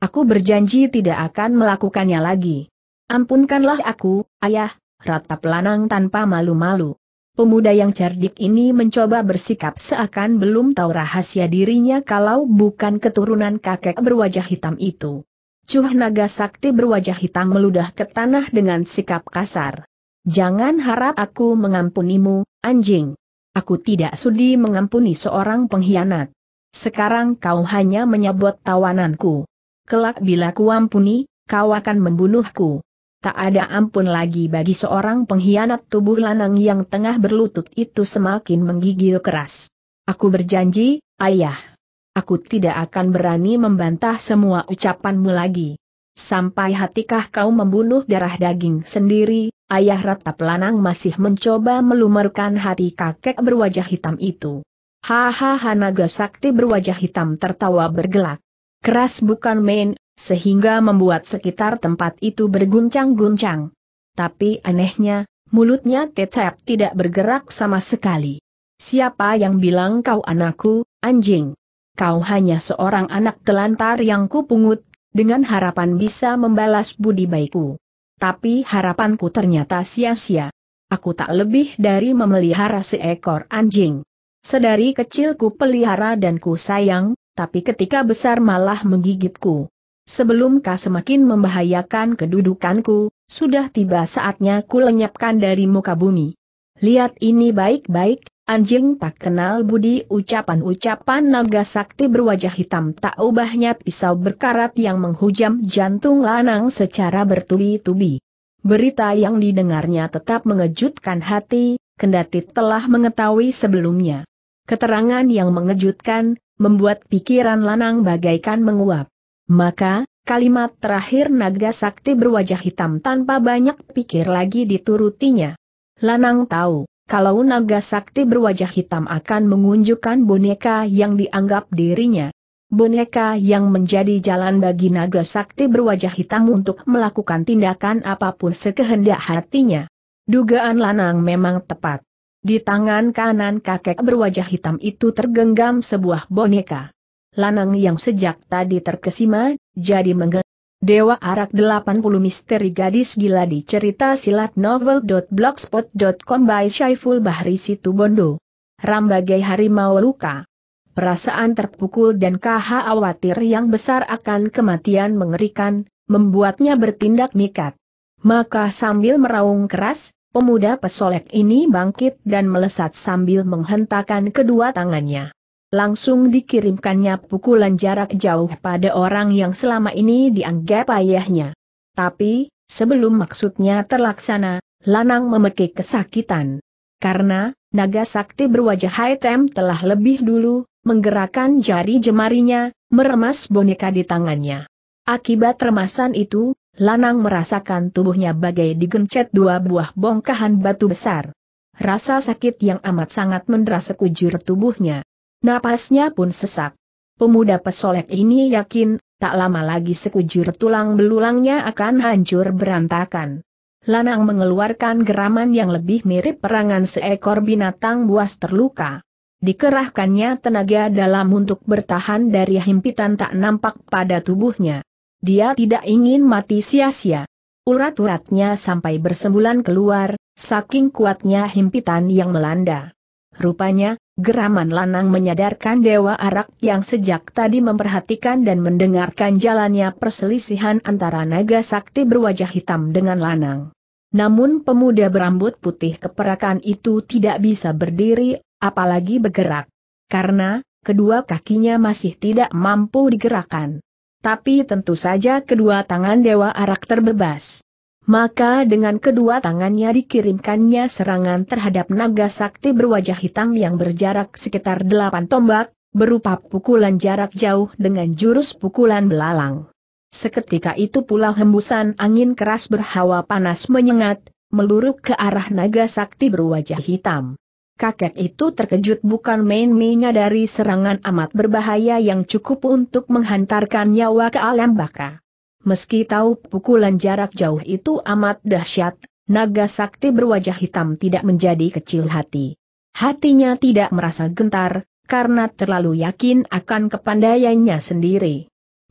Aku berjanji tidak akan melakukannya lagi. Ampunkanlah aku, ayah, ratap Lanang tanpa malu-malu. Pemuda yang cerdik ini mencoba bersikap seakan belum tahu rahasia dirinya kalau bukan keturunan kakek berwajah hitam itu. Cuh naga sakti berwajah hitam meludah ke tanah dengan sikap kasar. Jangan harap aku mengampunimu, anjing. Aku tidak sudi mengampuni seorang pengkhianat. Sekarang kau hanya menyebut tawananku. Kelak bila kuampuni, kau akan membunuhku. Tak ada ampun lagi bagi seorang pengkhianat tubuh lanang yang tengah berlutut itu semakin menggigil keras. Aku berjanji, ayah. Aku tidak akan berani membantah semua ucapanmu lagi. Sampai hatikah kau membunuh darah daging sendiri, ayah rata pelanang masih mencoba melumerkan hati kakek berwajah hitam itu. Hahaha naga sakti berwajah hitam tertawa bergelak. Keras bukan main, sehingga membuat sekitar tempat itu berguncang-guncang. Tapi anehnya, mulutnya tetap tidak bergerak sama sekali. Siapa yang bilang kau anakku, anjing? Kau hanya seorang anak telantar yang kupungut, dengan harapan bisa membalas budi baikku. Tapi harapanku ternyata sia-sia. Aku tak lebih dari memelihara seekor anjing. Sedari kecil ku pelihara dan ku sayang, tapi ketika besar malah menggigitku. Sebelum kau semakin membahayakan kedudukanku, sudah tiba saatnya ku lenyapkan dari muka bumi. Lihat ini baik-baik, Anjing tak kenal budi ucapan-ucapan naga sakti berwajah hitam tak ubahnya pisau berkarat yang menghujam jantung lanang secara bertubi-tubi. Berita yang didengarnya tetap mengejutkan hati, kendati telah mengetahui sebelumnya. Keterangan yang mengejutkan, membuat pikiran lanang bagaikan menguap. Maka, kalimat terakhir naga sakti berwajah hitam tanpa banyak pikir lagi diturutinya. Lanang tahu kalau naga sakti berwajah hitam akan mengunjukkan boneka yang dianggap dirinya. Boneka yang menjadi jalan bagi naga sakti berwajah hitam untuk melakukan tindakan apapun sekehendak hatinya. Dugaan Lanang memang tepat. Di tangan kanan kakek berwajah hitam itu tergenggam sebuah boneka. Lanang yang sejak tadi terkesima, jadi menggenggam. Dewa Arak 80 Misteri Gadis Gila di cerita silat novel.blogspot.com by Syaiful Bahri Situbondo. Rambagai Harimau Luka. Perasaan terpukul dan awatir yang besar akan kematian mengerikan, membuatnya bertindak nikat. Maka sambil meraung keras, pemuda pesolek ini bangkit dan melesat sambil menghentakkan kedua tangannya langsung dikirimkannya pukulan jarak jauh pada orang yang selama ini dianggap ayahnya. Tapi, sebelum maksudnya terlaksana, Lanang memekik kesakitan. Karena, naga sakti berwajah Haitem telah lebih dulu, menggerakkan jari jemarinya, meremas boneka di tangannya. Akibat remasan itu, Lanang merasakan tubuhnya bagai digencet dua buah bongkahan batu besar. Rasa sakit yang amat sangat mendera sekujur tubuhnya. Napasnya pun sesak. Pemuda pesolek ini yakin, tak lama lagi sekujur tulang belulangnya akan hancur berantakan. Lanang mengeluarkan geraman yang lebih mirip perangan seekor binatang buas terluka. Dikerahkannya tenaga dalam untuk bertahan dari himpitan tak nampak pada tubuhnya. Dia tidak ingin mati sia-sia. Urat-uratnya sampai bersembulan keluar, saking kuatnya himpitan yang melanda. Rupanya, Geraman Lanang menyadarkan Dewa Arak yang sejak tadi memperhatikan dan mendengarkan jalannya perselisihan antara naga sakti berwajah hitam dengan Lanang. Namun pemuda berambut putih keperakan itu tidak bisa berdiri, apalagi bergerak. Karena, kedua kakinya masih tidak mampu digerakkan. Tapi tentu saja kedua tangan Dewa Arak terbebas. Maka dengan kedua tangannya dikirimkannya serangan terhadap naga sakti berwajah hitam yang berjarak sekitar delapan tombak, berupa pukulan jarak jauh dengan jurus pukulan belalang. Seketika itu pula hembusan angin keras berhawa panas menyengat, meluruk ke arah naga sakti berwajah hitam. Kakek itu terkejut bukan main mainnya dari serangan amat berbahaya yang cukup untuk menghantarkan nyawa ke alam baka. Meski tahu pukulan jarak jauh itu amat dahsyat, naga sakti berwajah hitam tidak menjadi kecil hati. Hatinya tidak merasa gentar, karena terlalu yakin akan kepandaiannya sendiri.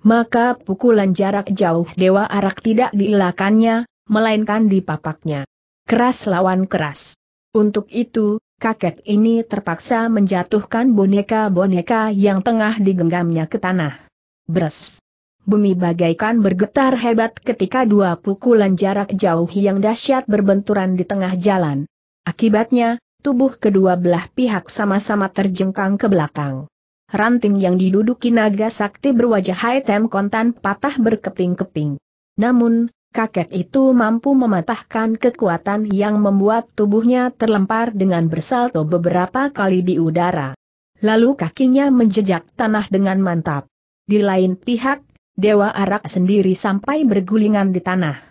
Maka pukulan jarak jauh Dewa Arak tidak diilakannya, melainkan di papaknya. Keras lawan keras. Untuk itu, kakek ini terpaksa menjatuhkan boneka-boneka yang tengah digenggamnya ke tanah. Bres. Bumi bagaikan bergetar hebat ketika dua pukulan jarak jauh yang dahsyat berbenturan di tengah jalan. Akibatnya, tubuh kedua belah pihak sama-sama terjengkang ke belakang. Ranting yang diduduki naga sakti berwajah hitam kontan patah berkeping-keping. Namun, kakek itu mampu mematahkan kekuatan yang membuat tubuhnya terlempar dengan bersalto beberapa kali di udara. Lalu kakinya menjejak tanah dengan mantap. Di lain pihak, Dewa Arak sendiri sampai bergulingan di tanah.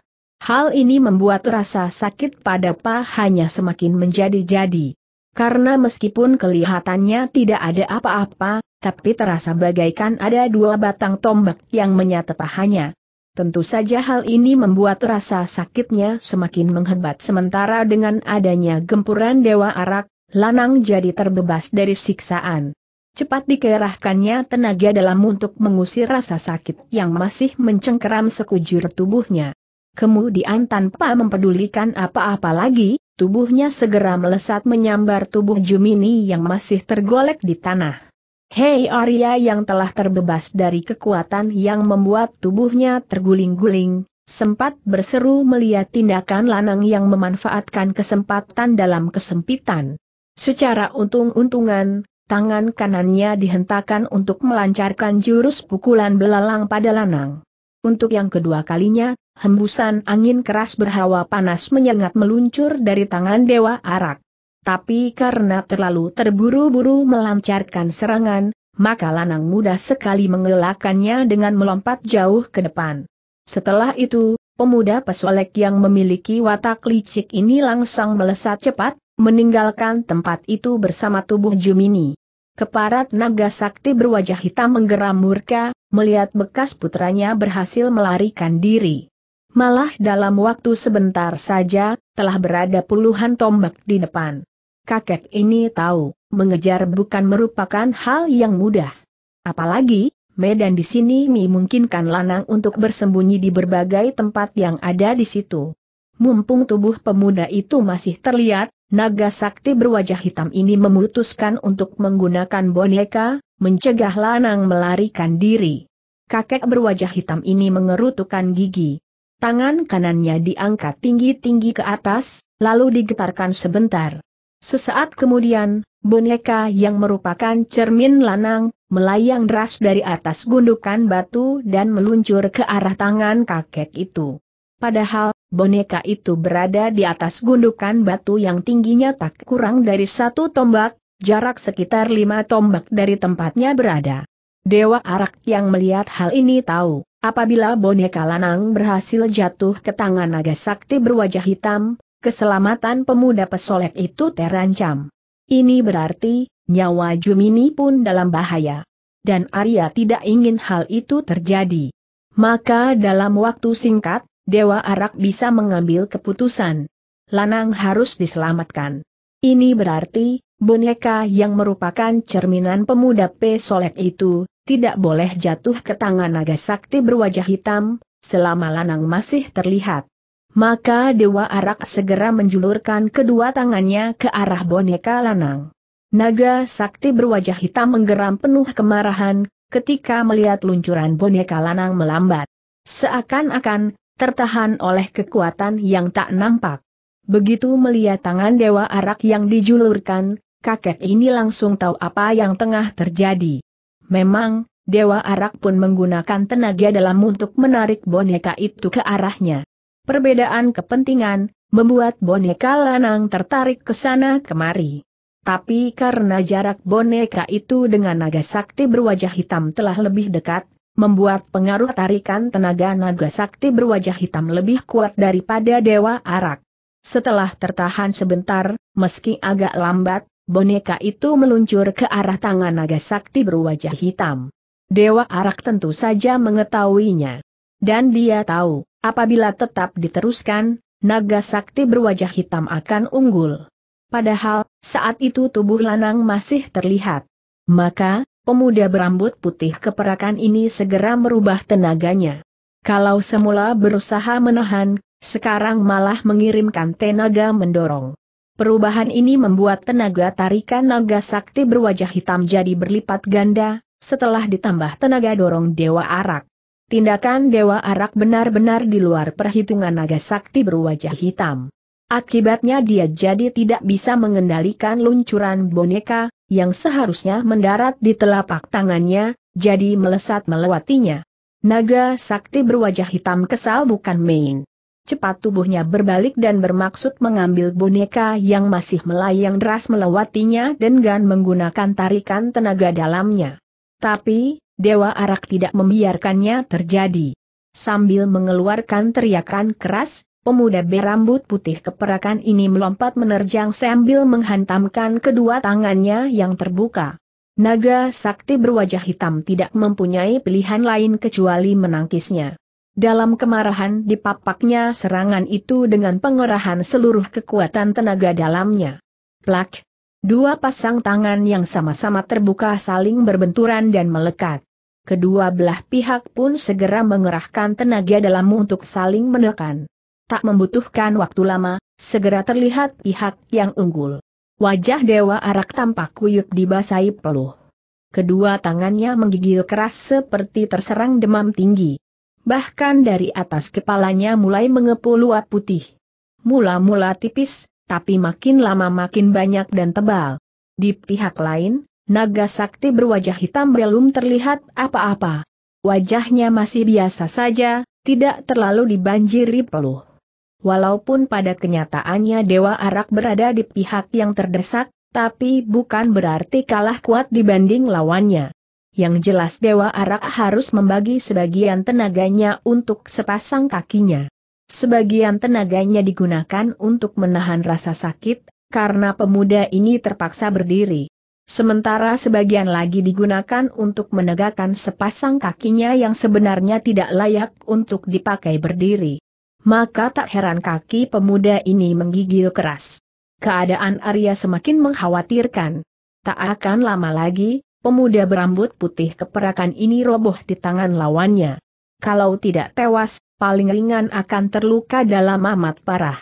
Hal ini membuat rasa sakit pada pahanya semakin menjadi-jadi. Karena meskipun kelihatannya tidak ada apa-apa, tapi terasa bagaikan ada dua batang tombak yang menyatap pahanya. Tentu saja hal ini membuat rasa sakitnya semakin menghebat sementara dengan adanya gempuran Dewa Arak, Lanang jadi terbebas dari siksaan. Cepat dikerahkannya tenaga dalam untuk mengusir rasa sakit yang masih mencengkeram sekujur tubuhnya. Kemudian tanpa mempedulikan apa-apa lagi, tubuhnya segera melesat menyambar tubuh Jumini yang masih tergolek di tanah. Hei Arya yang telah terbebas dari kekuatan yang membuat tubuhnya terguling-guling, sempat berseru melihat tindakan Lanang yang memanfaatkan kesempatan dalam kesempitan. Secara untung-untungan, tangan kanannya dihentakkan untuk melancarkan jurus pukulan belalang pada lanang. Untuk yang kedua kalinya, hembusan angin keras berhawa panas menyengat meluncur dari tangan Dewa Arak. Tapi karena terlalu terburu-buru melancarkan serangan, maka lanang mudah sekali mengelakannya dengan melompat jauh ke depan. Setelah itu, pemuda pesolek yang memiliki watak licik ini langsung melesat cepat, meninggalkan tempat itu bersama tubuh Jumini. Keparat naga sakti berwajah hitam menggeram murka, melihat bekas putranya berhasil melarikan diri. Malah dalam waktu sebentar saja, telah berada puluhan tombak di depan. Kakek ini tahu, mengejar bukan merupakan hal yang mudah. Apalagi, medan di sini memungkinkan lanang untuk bersembunyi di berbagai tempat yang ada di situ. Mumpung tubuh pemuda itu masih terlihat, Naga sakti berwajah hitam ini memutuskan untuk menggunakan boneka, mencegah Lanang melarikan diri. Kakek berwajah hitam ini mengerutukan gigi. Tangan kanannya diangkat tinggi-tinggi ke atas, lalu digetarkan sebentar. Sesaat kemudian, boneka yang merupakan cermin lanang, melayang deras dari atas gundukan batu dan meluncur ke arah tangan kakek itu. Padahal, boneka itu berada di atas gundukan batu yang tingginya tak kurang dari satu tombak, jarak sekitar lima tombak dari tempatnya berada. Dewa Arak yang melihat hal ini tahu, apabila boneka lanang berhasil jatuh ke tangan naga sakti berwajah hitam, keselamatan pemuda pesolek itu terancam. Ini berarti, nyawa Jumini pun dalam bahaya. Dan Arya tidak ingin hal itu terjadi. Maka dalam waktu singkat, Dewa Arak bisa mengambil keputusan. Lanang harus diselamatkan. Ini berarti, boneka yang merupakan cerminan pemuda P. Solek itu, tidak boleh jatuh ke tangan naga sakti berwajah hitam, selama Lanang masih terlihat. Maka Dewa Arak segera menjulurkan kedua tangannya ke arah boneka Lanang. Naga sakti berwajah hitam menggeram penuh kemarahan, ketika melihat luncuran boneka Lanang melambat. Seakan-akan, tertahan oleh kekuatan yang tak nampak. Begitu melihat tangan Dewa Arak yang dijulurkan, kakek ini langsung tahu apa yang tengah terjadi. Memang, Dewa Arak pun menggunakan tenaga dalam untuk menarik boneka itu ke arahnya. Perbedaan kepentingan, membuat boneka lanang tertarik ke sana kemari. Tapi karena jarak boneka itu dengan naga sakti berwajah hitam telah lebih dekat, membuat pengaruh tarikan tenaga naga sakti berwajah hitam lebih kuat daripada Dewa Arak. Setelah tertahan sebentar, meski agak lambat, boneka itu meluncur ke arah tangan naga sakti berwajah hitam. Dewa Arak tentu saja mengetahuinya. Dan dia tahu, apabila tetap diteruskan, naga sakti berwajah hitam akan unggul. Padahal, saat itu tubuh Lanang masih terlihat. Maka, Pemuda berambut putih keperakan ini segera merubah tenaganya. Kalau semula berusaha menahan, sekarang malah mengirimkan tenaga mendorong. Perubahan ini membuat tenaga tarikan naga sakti berwajah hitam jadi berlipat ganda, setelah ditambah tenaga dorong Dewa Arak. Tindakan Dewa Arak benar-benar di luar perhitungan naga sakti berwajah hitam. Akibatnya dia jadi tidak bisa mengendalikan luncuran boneka, yang seharusnya mendarat di telapak tangannya, jadi melesat melewatinya. Naga sakti berwajah hitam kesal bukan main. Cepat tubuhnya berbalik dan bermaksud mengambil boneka yang masih melayang deras melewatinya dengan menggunakan tarikan tenaga dalamnya. Tapi, Dewa Arak tidak membiarkannya terjadi. Sambil mengeluarkan teriakan keras, Pemuda berambut putih keperakan ini melompat menerjang sambil menghantamkan kedua tangannya yang terbuka. Naga sakti berwajah hitam tidak mempunyai pilihan lain kecuali menangkisnya. Dalam kemarahan dipapaknya serangan itu dengan pengerahan seluruh kekuatan tenaga dalamnya. Plak! Dua pasang tangan yang sama-sama terbuka saling berbenturan dan melekat. Kedua belah pihak pun segera mengerahkan tenaga dalammu untuk saling menekan. Tak membutuhkan waktu lama, segera terlihat pihak yang unggul. Wajah Dewa Arak tampak kuyuk dibasahi peluh. Kedua tangannya menggigil keras seperti terserang demam tinggi. Bahkan dari atas kepalanya mulai mengepul uap putih. Mula-mula tipis, tapi makin lama makin banyak dan tebal. Di pihak lain, naga sakti berwajah hitam belum terlihat apa-apa. Wajahnya masih biasa saja, tidak terlalu dibanjiri peluh. Walaupun pada kenyataannya Dewa Arak berada di pihak yang terdesak, tapi bukan berarti kalah kuat dibanding lawannya. Yang jelas Dewa Arak harus membagi sebagian tenaganya untuk sepasang kakinya. Sebagian tenaganya digunakan untuk menahan rasa sakit, karena pemuda ini terpaksa berdiri. Sementara sebagian lagi digunakan untuk menegakkan sepasang kakinya yang sebenarnya tidak layak untuk dipakai berdiri maka tak heran kaki pemuda ini menggigil keras. Keadaan Arya semakin mengkhawatirkan. Tak akan lama lagi, pemuda berambut putih keperakan ini roboh di tangan lawannya. Kalau tidak tewas, paling ringan akan terluka dalam amat parah.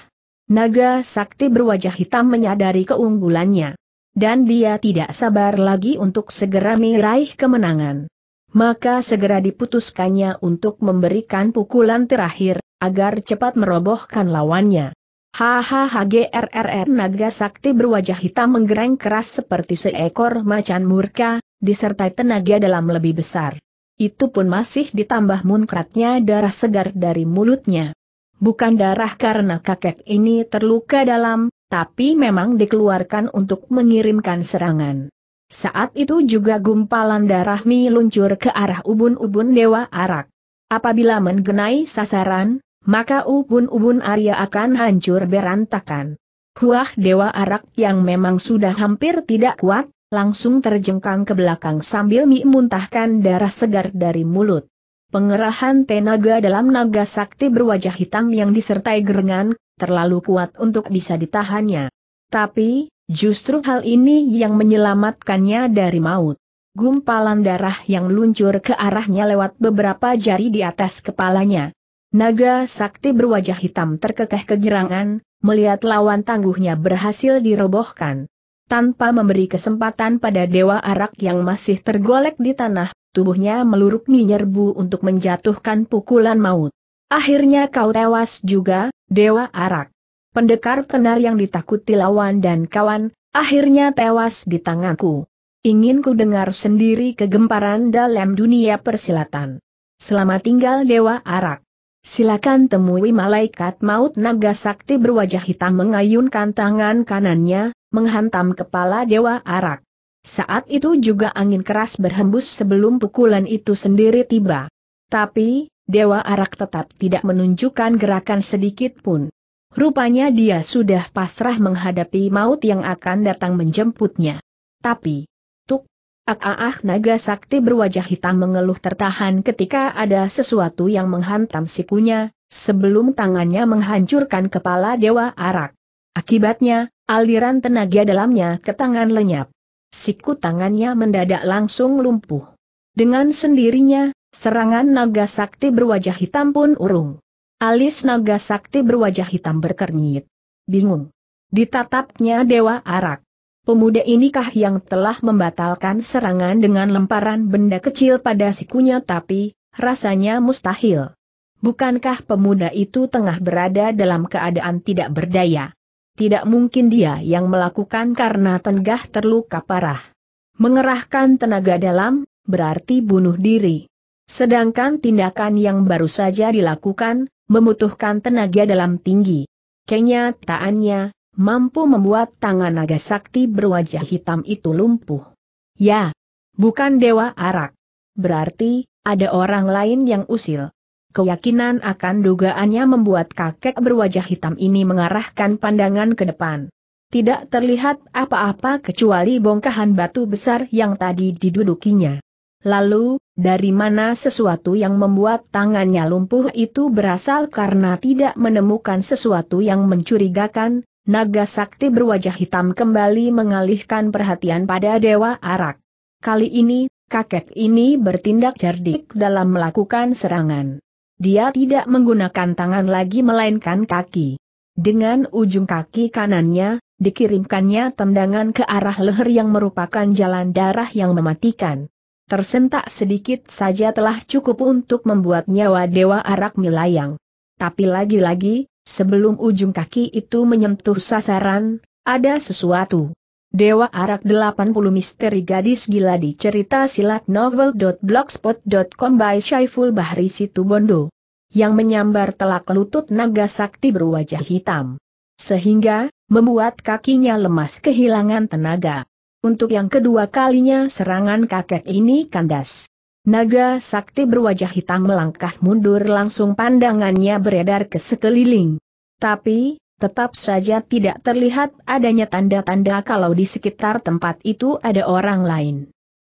Naga sakti berwajah hitam menyadari keunggulannya. Dan dia tidak sabar lagi untuk segera meraih kemenangan maka segera diputuskannya untuk memberikan pukulan terakhir, agar cepat merobohkan lawannya. Hahaha GRRR Naga Sakti berwajah hitam menggereng keras seperti seekor macan murka, disertai tenaga dalam lebih besar. Itu pun masih ditambah munkratnya darah segar dari mulutnya. Bukan darah karena kakek ini terluka dalam, tapi memang dikeluarkan untuk mengirimkan serangan. Saat itu juga gumpalan darah Mi luncur ke arah ubun-ubun Dewa Arak. Apabila mengenai sasaran, maka ubun-ubun Arya akan hancur berantakan. Huah Dewa Arak yang memang sudah hampir tidak kuat, langsung terjengkang ke belakang sambil Mi muntahkan darah segar dari mulut. Pengerahan tenaga dalam naga sakti berwajah hitam yang disertai gerengan, terlalu kuat untuk bisa ditahannya. Tapi, Justru hal ini yang menyelamatkannya dari maut. Gumpalan darah yang luncur ke arahnya lewat beberapa jari di atas kepalanya. Naga sakti berwajah hitam terkekeh kegirangan, melihat lawan tangguhnya berhasil dirobohkan. Tanpa memberi kesempatan pada Dewa Arak yang masih tergolek di tanah, tubuhnya meluruk menyerbu untuk menjatuhkan pukulan maut. Akhirnya kau tewas juga, Dewa Arak pendekar tenar yang ditakuti lawan dan kawan, akhirnya tewas di tanganku. Ingin ku dengar sendiri kegemparan dalam dunia persilatan. Selama tinggal Dewa Arak. Silakan temui malaikat maut naga sakti berwajah hitam mengayunkan tangan kanannya, menghantam kepala Dewa Arak. Saat itu juga angin keras berhembus sebelum pukulan itu sendiri tiba. Tapi, Dewa Arak tetap tidak menunjukkan gerakan sedikit pun. Rupanya dia sudah pasrah menghadapi maut yang akan datang menjemputnya. Tapi, tuk, ah, ah, ah naga sakti berwajah hitam mengeluh tertahan ketika ada sesuatu yang menghantam sikunya, sebelum tangannya menghancurkan kepala Dewa Arak. Akibatnya, aliran tenaga dalamnya ke tangan lenyap. Siku tangannya mendadak langsung lumpuh. Dengan sendirinya, serangan naga sakti berwajah hitam pun urung. Alis naga sakti berwajah hitam berkernyit. Bingung. Ditatapnya Dewa Arak. Pemuda inikah yang telah membatalkan serangan dengan lemparan benda kecil pada sikunya tapi, rasanya mustahil. Bukankah pemuda itu tengah berada dalam keadaan tidak berdaya? Tidak mungkin dia yang melakukan karena tengah terluka parah. Mengerahkan tenaga dalam, berarti bunuh diri. Sedangkan tindakan yang baru saja dilakukan, membutuhkan tenaga dalam tinggi. Kenyataannya, mampu membuat tangan naga sakti berwajah hitam itu lumpuh. Ya, bukan dewa arak. Berarti, ada orang lain yang usil. Keyakinan akan dugaannya membuat kakek berwajah hitam ini mengarahkan pandangan ke depan. Tidak terlihat apa-apa kecuali bongkahan batu besar yang tadi didudukinya. Lalu, dari mana sesuatu yang membuat tangannya lumpuh itu berasal karena tidak menemukan sesuatu yang mencurigakan, naga sakti berwajah hitam kembali mengalihkan perhatian pada Dewa Arak. Kali ini, kakek ini bertindak cerdik dalam melakukan serangan. Dia tidak menggunakan tangan lagi melainkan kaki. Dengan ujung kaki kanannya, dikirimkannya tendangan ke arah leher yang merupakan jalan darah yang mematikan. Tersentak sedikit saja telah cukup untuk membuat nyawa Dewa Arak melayang. Tapi lagi-lagi, sebelum ujung kaki itu menyentuh sasaran, ada sesuatu. Dewa Arak 80 Misteri Gadis Gila di cerita silat novel.blogspot.com by Syaiful Bahri Situbondo. Yang menyambar telak lutut naga sakti berwajah hitam. Sehingga, membuat kakinya lemas kehilangan tenaga. Untuk yang kedua kalinya serangan kakek ini kandas. Naga sakti berwajah hitam melangkah mundur langsung pandangannya beredar ke sekeliling. Tapi, tetap saja tidak terlihat adanya tanda-tanda kalau di sekitar tempat itu ada orang lain.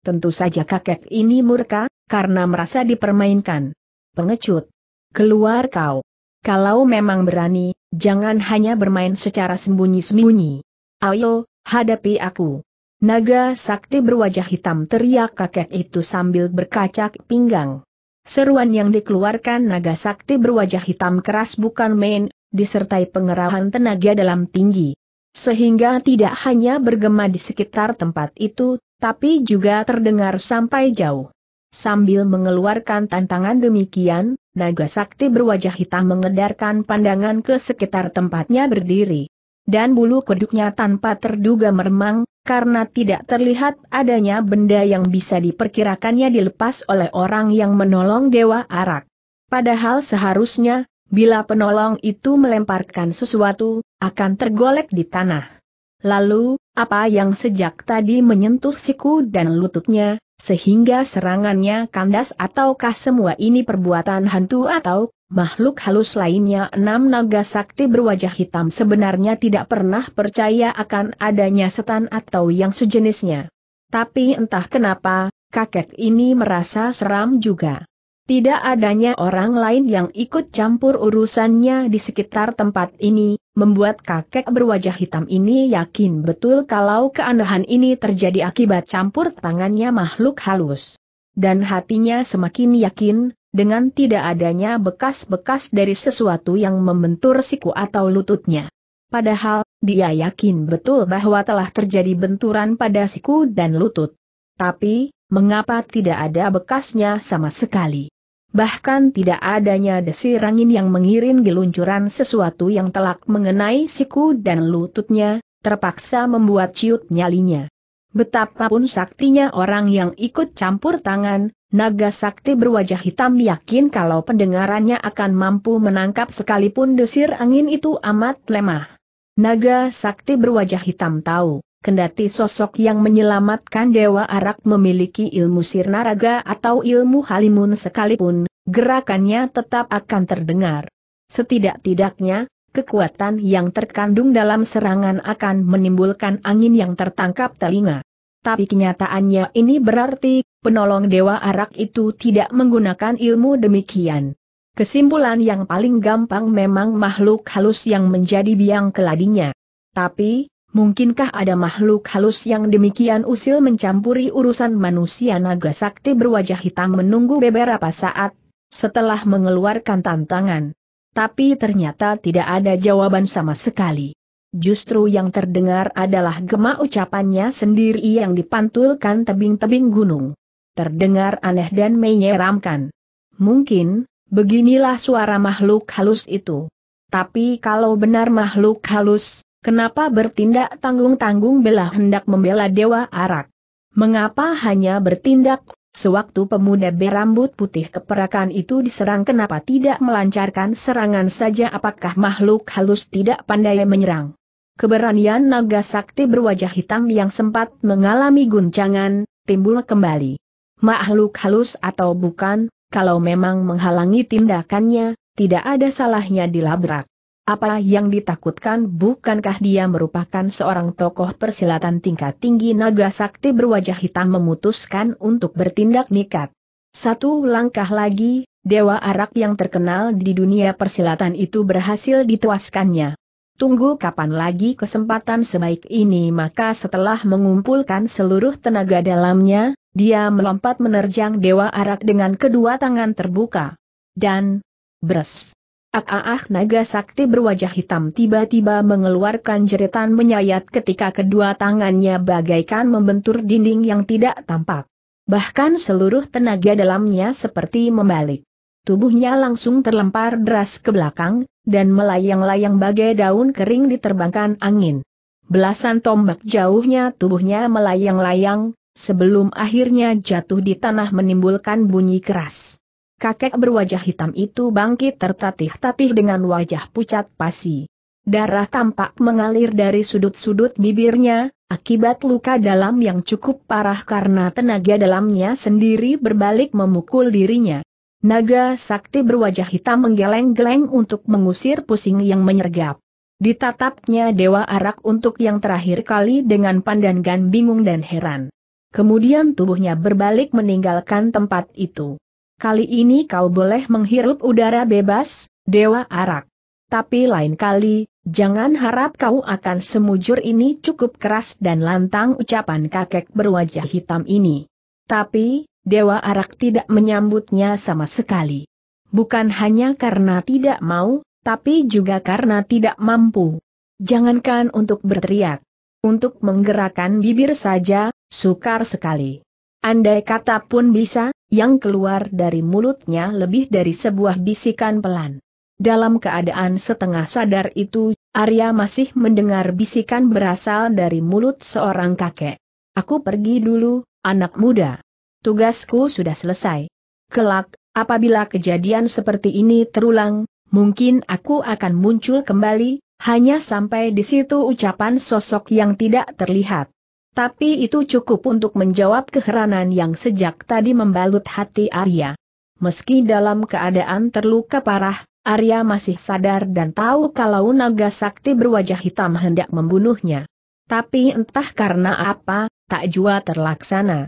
Tentu saja kakek ini murka, karena merasa dipermainkan. Pengecut. Keluar kau. Kalau memang berani, jangan hanya bermain secara sembunyi-sembunyi. Ayo, hadapi aku. Naga sakti berwajah hitam teriak kakek itu sambil berkacak pinggang. Seruan yang dikeluarkan naga sakti berwajah hitam keras bukan main, disertai pengerahan tenaga dalam tinggi. Sehingga tidak hanya bergema di sekitar tempat itu, tapi juga terdengar sampai jauh. Sambil mengeluarkan tantangan demikian, naga sakti berwajah hitam mengedarkan pandangan ke sekitar tempatnya berdiri. Dan bulu keduknya tanpa terduga meremang, karena tidak terlihat adanya benda yang bisa diperkirakannya dilepas oleh orang yang menolong Dewa Arak. Padahal seharusnya, bila penolong itu melemparkan sesuatu, akan tergolek di tanah. Lalu, apa yang sejak tadi menyentuh siku dan lututnya, sehingga serangannya kandas ataukah semua ini perbuatan hantu atau Makhluk halus lainnya enam naga sakti berwajah hitam sebenarnya tidak pernah percaya akan adanya setan atau yang sejenisnya. Tapi entah kenapa, kakek ini merasa seram juga. Tidak adanya orang lain yang ikut campur urusannya di sekitar tempat ini, membuat kakek berwajah hitam ini yakin betul kalau keanehan ini terjadi akibat campur tangannya makhluk halus. Dan hatinya semakin yakin, dengan tidak adanya bekas-bekas dari sesuatu yang membentur siku atau lututnya. Padahal, dia yakin betul bahwa telah terjadi benturan pada siku dan lutut. Tapi, mengapa tidak ada bekasnya sama sekali? Bahkan tidak adanya desir angin yang mengirim geluncuran sesuatu yang telak mengenai siku dan lututnya, terpaksa membuat ciut nyalinya. Betapapun saktinya orang yang ikut campur tangan, Naga sakti berwajah hitam yakin kalau pendengarannya akan mampu menangkap sekalipun desir angin itu amat lemah. Naga sakti berwajah hitam tahu, kendati sosok yang menyelamatkan Dewa Arak memiliki ilmu sirnaraga atau ilmu halimun sekalipun, gerakannya tetap akan terdengar. Setidak-tidaknya, kekuatan yang terkandung dalam serangan akan menimbulkan angin yang tertangkap telinga. Tapi kenyataannya ini berarti penolong Dewa Arak itu tidak menggunakan ilmu demikian. Kesimpulan yang paling gampang memang makhluk halus yang menjadi biang keladinya. Tapi, mungkinkah ada makhluk halus yang demikian usil mencampuri urusan manusia naga sakti berwajah hitam menunggu beberapa saat, setelah mengeluarkan tantangan? Tapi ternyata tidak ada jawaban sama sekali. Justru yang terdengar adalah gema ucapannya sendiri yang dipantulkan tebing-tebing gunung terdengar aneh dan menyeramkan. Mungkin, beginilah suara makhluk halus itu. Tapi kalau benar makhluk halus, kenapa bertindak tanggung-tanggung belah hendak membela Dewa Arak? Mengapa hanya bertindak Sewaktu pemuda berambut putih keperakan itu diserang kenapa tidak melancarkan serangan saja apakah makhluk halus tidak pandai menyerang. Keberanian naga sakti berwajah hitam yang sempat mengalami guncangan, timbul kembali makhluk halus atau bukan, kalau memang menghalangi tindakannya, tidak ada salahnya dilabrak. Apa yang ditakutkan bukankah dia merupakan seorang tokoh persilatan tingkat tinggi naga sakti berwajah hitam memutuskan untuk bertindak nekat. Satu langkah lagi, Dewa Arak yang terkenal di dunia persilatan itu berhasil dituaskannya. Tunggu kapan lagi kesempatan sebaik ini maka setelah mengumpulkan seluruh tenaga dalamnya, dia melompat menerjang Dewa Arak dengan kedua tangan terbuka. Dan, bres. Ah, ah, ah, naga sakti berwajah hitam tiba-tiba mengeluarkan jeritan menyayat ketika kedua tangannya bagaikan membentur dinding yang tidak tampak. Bahkan seluruh tenaga dalamnya seperti membalik. Tubuhnya langsung terlempar deras ke belakang, dan melayang-layang bagai daun kering diterbangkan angin. Belasan tombak jauhnya tubuhnya melayang-layang, sebelum akhirnya jatuh di tanah menimbulkan bunyi keras. Kakek berwajah hitam itu bangkit tertatih-tatih dengan wajah pucat pasi. Darah tampak mengalir dari sudut-sudut bibirnya, akibat luka dalam yang cukup parah karena tenaga dalamnya sendiri berbalik memukul dirinya. Naga sakti berwajah hitam menggeleng-geleng untuk mengusir pusing yang menyergap. Ditatapnya Dewa Arak untuk yang terakhir kali dengan pandangan bingung dan heran. Kemudian tubuhnya berbalik meninggalkan tempat itu. Kali ini kau boleh menghirup udara bebas, Dewa Arak. Tapi lain kali, jangan harap kau akan semujur ini cukup keras dan lantang ucapan kakek berwajah hitam ini. Tapi, Dewa Arak tidak menyambutnya sama sekali. Bukan hanya karena tidak mau, tapi juga karena tidak mampu. Jangankan untuk berteriak. Untuk menggerakkan bibir saja, Sukar sekali. Andai kata pun bisa, yang keluar dari mulutnya lebih dari sebuah bisikan pelan. Dalam keadaan setengah sadar itu, Arya masih mendengar bisikan berasal dari mulut seorang kakek. Aku pergi dulu, anak muda. Tugasku sudah selesai. Kelak, apabila kejadian seperti ini terulang, mungkin aku akan muncul kembali, hanya sampai di situ ucapan sosok yang tidak terlihat. Tapi itu cukup untuk menjawab keheranan yang sejak tadi membalut hati Arya. Meski dalam keadaan terluka parah, Arya masih sadar dan tahu kalau naga sakti berwajah hitam hendak membunuhnya. Tapi entah karena apa, tak jua terlaksana.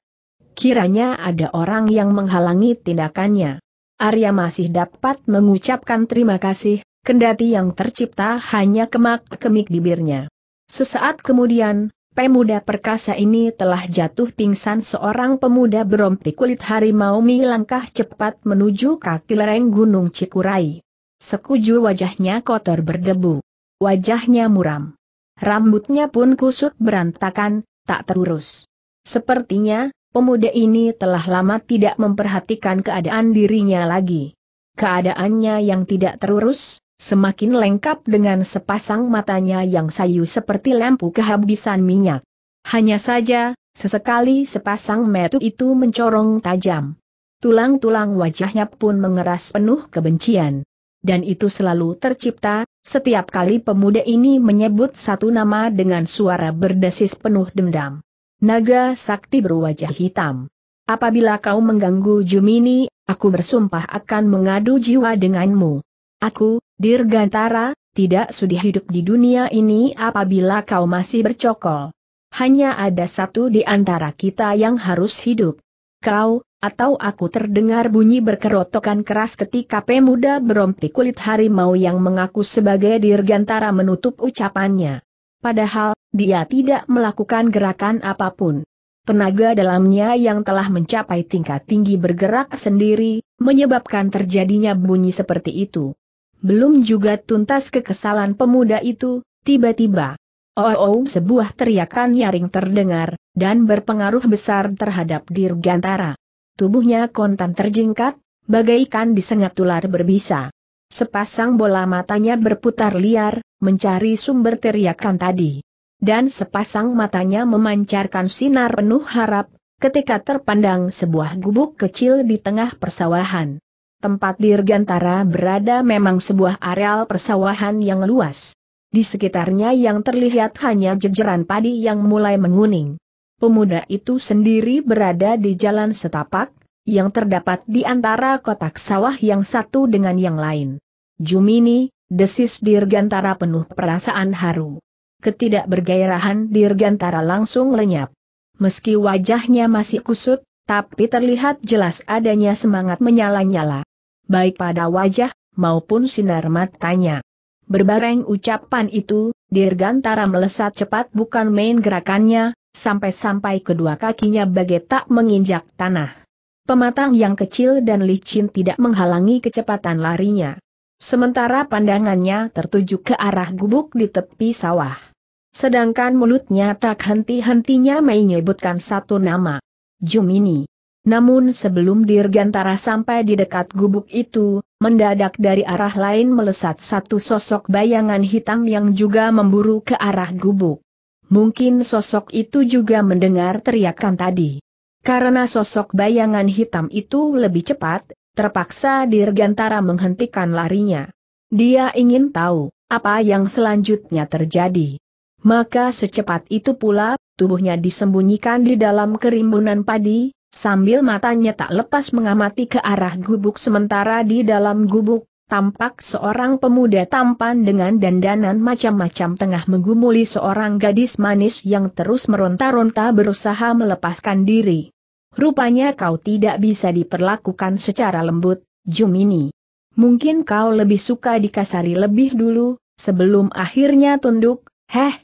Kiranya ada orang yang menghalangi tindakannya. Arya masih dapat mengucapkan terima kasih, kendati yang tercipta hanya kemak-kemik bibirnya. Sesaat kemudian, Pemuda perkasa ini telah jatuh pingsan seorang pemuda berompi kulit harimau mi langkah cepat menuju kaki lereng Gunung Cikurai. Sekujur wajahnya kotor berdebu. Wajahnya muram. Rambutnya pun kusut berantakan, tak terurus. Sepertinya, pemuda ini telah lama tidak memperhatikan keadaan dirinya lagi. Keadaannya yang tidak terurus, semakin lengkap dengan sepasang matanya yang sayu seperti lampu kehabisan minyak. Hanya saja, sesekali sepasang metu itu mencorong tajam. Tulang-tulang wajahnya pun mengeras penuh kebencian. Dan itu selalu tercipta, setiap kali pemuda ini menyebut satu nama dengan suara berdesis penuh dendam. Naga sakti berwajah hitam. Apabila kau mengganggu Jumini, aku bersumpah akan mengadu jiwa denganmu. Aku, Dirgantara, tidak sudi hidup di dunia ini apabila kau masih bercokol. Hanya ada satu di antara kita yang harus hidup. Kau, atau aku terdengar bunyi berkerotokan keras ketika pemuda berompi kulit harimau yang mengaku sebagai dirgantara menutup ucapannya. Padahal, dia tidak melakukan gerakan apapun. Tenaga dalamnya yang telah mencapai tingkat tinggi bergerak sendiri, menyebabkan terjadinya bunyi seperti itu. Belum juga tuntas kekesalan pemuda itu, tiba-tiba. Oh, oh, sebuah teriakan nyaring terdengar, dan berpengaruh besar terhadap Dirgantara. Tubuhnya kontan terjingkat, bagaikan disengat ular berbisa. Sepasang bola matanya berputar liar, mencari sumber teriakan tadi. Dan sepasang matanya memancarkan sinar penuh harap, ketika terpandang sebuah gubuk kecil di tengah persawahan. Tempat Dirgantara berada memang sebuah areal persawahan yang luas. Di sekitarnya yang terlihat hanya jejeran padi yang mulai menguning. Pemuda itu sendiri berada di jalan setapak, yang terdapat di antara kotak sawah yang satu dengan yang lain. Jumini, desis Dirgantara penuh perasaan haru. Ketidakbergairahan Dirgantara langsung lenyap. Meski wajahnya masih kusut, tapi terlihat jelas adanya semangat menyala-nyala baik pada wajah, maupun sinar matanya. Berbareng ucapan itu, Dirgantara melesat cepat bukan main gerakannya, sampai-sampai kedua kakinya bagai tak menginjak tanah. Pematang yang kecil dan licin tidak menghalangi kecepatan larinya. Sementara pandangannya tertuju ke arah gubuk di tepi sawah. Sedangkan mulutnya tak henti-hentinya menyebutkan satu nama. Jumini. Namun sebelum Dirgantara sampai di dekat gubuk itu, mendadak dari arah lain melesat satu sosok bayangan hitam yang juga memburu ke arah gubuk. Mungkin sosok itu juga mendengar teriakan tadi. Karena sosok bayangan hitam itu lebih cepat, terpaksa Dirgantara menghentikan larinya. Dia ingin tahu apa yang selanjutnya terjadi. Maka secepat itu pula, tubuhnya disembunyikan di dalam kerimbunan padi, sambil matanya tak lepas mengamati ke arah gubuk sementara di dalam gubuk, tampak seorang pemuda tampan dengan dandanan macam-macam tengah menggumuli seorang gadis manis yang terus meronta-ronta berusaha melepaskan diri. Rupanya kau tidak bisa diperlakukan secara lembut, Jumini. Mungkin kau lebih suka dikasari lebih dulu, sebelum akhirnya tunduk, heh.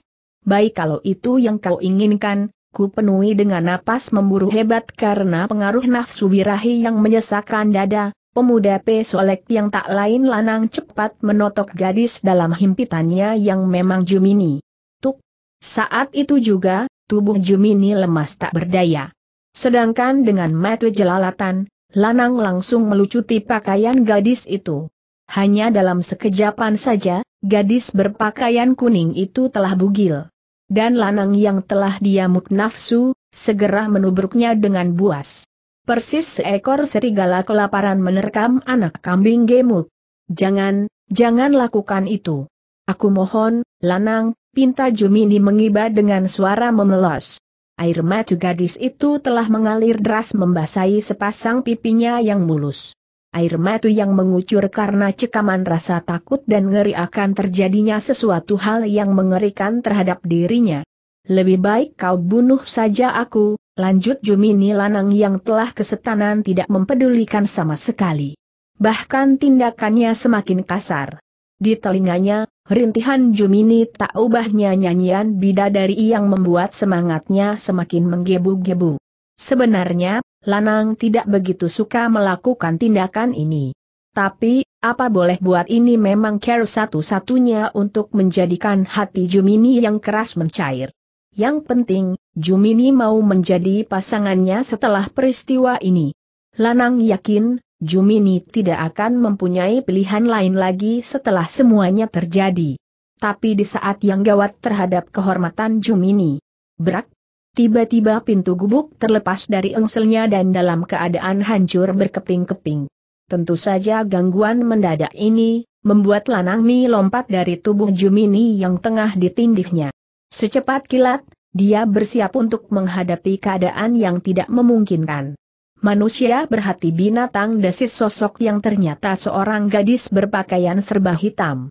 Baik kalau itu yang kau inginkan, Ku penuhi dengan napas memburu hebat karena pengaruh nafsu birahi yang menyesakkan dada, pemuda pesolek yang tak lain lanang cepat menotok gadis dalam himpitannya yang memang Jumini. Tuk! Saat itu juga, tubuh Jumini lemas tak berdaya. Sedangkan dengan mata jelalatan, Lanang langsung melucuti pakaian gadis itu. Hanya dalam sekejapan saja, gadis berpakaian kuning itu telah bugil dan lanang yang telah diamuk nafsu, segera menubruknya dengan buas. Persis seekor serigala kelaparan menerkam anak kambing gemuk. Jangan, jangan lakukan itu. Aku mohon, lanang, pinta Jumini mengiba dengan suara memelos. Air mata gadis itu telah mengalir deras membasahi sepasang pipinya yang mulus air mata yang mengucur karena cekaman rasa takut dan ngeri akan terjadinya sesuatu hal yang mengerikan terhadap dirinya. Lebih baik kau bunuh saja aku, lanjut Jumini Lanang yang telah kesetanan tidak mempedulikan sama sekali. Bahkan tindakannya semakin kasar. Di telinganya, rintihan Jumini tak ubahnya nyanyian bidadari yang membuat semangatnya semakin menggebu-gebu. Sebenarnya, Lanang tidak begitu suka melakukan tindakan ini. Tapi, apa boleh buat ini memang care satu-satunya untuk menjadikan hati Jumini yang keras mencair. Yang penting, Jumini mau menjadi pasangannya setelah peristiwa ini. Lanang yakin, Jumini tidak akan mempunyai pilihan lain lagi setelah semuanya terjadi. Tapi di saat yang gawat terhadap kehormatan Jumini, Brak, Tiba-tiba pintu gubuk terlepas dari engselnya dan dalam keadaan hancur berkeping-keping. Tentu saja gangguan mendadak ini, membuat Lanang Mi lompat dari tubuh Jumini yang tengah ditindihnya. Secepat kilat, dia bersiap untuk menghadapi keadaan yang tidak memungkinkan. Manusia berhati binatang desis sosok yang ternyata seorang gadis berpakaian serba hitam.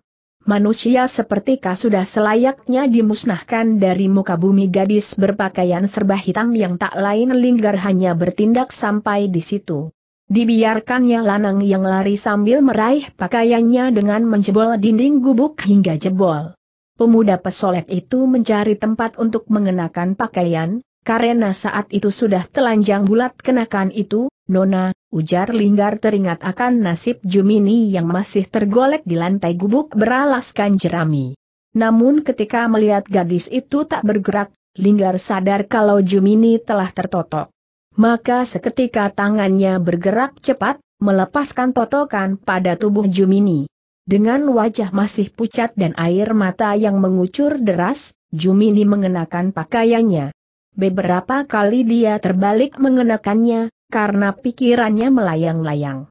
Manusia seperti kau sudah selayaknya dimusnahkan dari muka bumi gadis berpakaian serba hitam yang tak lain linggar hanya bertindak sampai di situ. Dibiarkannya lanang yang lari sambil meraih pakaiannya dengan menjebol dinding gubuk hingga jebol. Pemuda pesolek itu mencari tempat untuk mengenakan pakaian, karena saat itu sudah telanjang bulat kenakan itu, Nona, ujar Linggar teringat akan nasib Jumini yang masih tergolek di lantai gubuk beralaskan jerami. Namun ketika melihat gadis itu tak bergerak, Linggar sadar kalau Jumini telah tertotok. Maka seketika tangannya bergerak cepat, melepaskan totokan pada tubuh Jumini. Dengan wajah masih pucat dan air mata yang mengucur deras, Jumini mengenakan pakaiannya. Beberapa kali dia terbalik mengenakannya, karena pikirannya melayang-layang.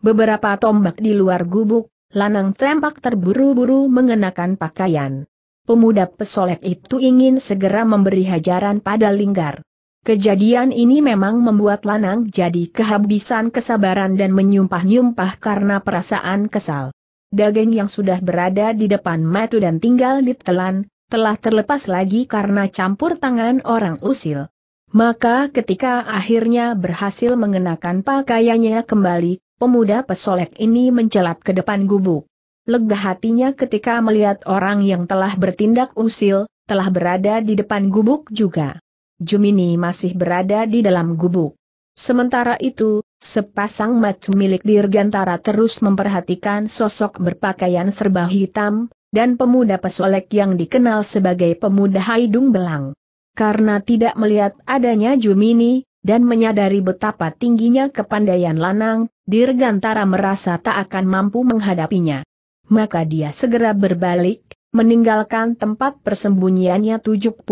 Beberapa tombak di luar gubuk, Lanang Trempak terburu-buru mengenakan pakaian. Pemuda pesolek itu ingin segera memberi hajaran pada Linggar. Kejadian ini memang membuat Lanang jadi kehabisan kesabaran dan menyumpah-nyumpah karena perasaan kesal. Dageng yang sudah berada di depan matu dan tinggal ditelan, telah terlepas lagi karena campur tangan orang usil. Maka ketika akhirnya berhasil mengenakan pakaiannya kembali, pemuda pesolek ini mencelat ke depan gubuk. Lega hatinya ketika melihat orang yang telah bertindak usil, telah berada di depan gubuk juga. Jumini masih berada di dalam gubuk. Sementara itu, sepasang macu milik Dirgantara terus memperhatikan sosok berpakaian serba hitam, dan pemuda pesolek yang dikenal sebagai pemuda Haidung Belang karena tidak melihat adanya Jumini, dan menyadari betapa tingginya kepandaian Lanang, Dirgantara merasa tak akan mampu menghadapinya. Maka dia segera berbalik, meninggalkan tempat persembunyiannya 77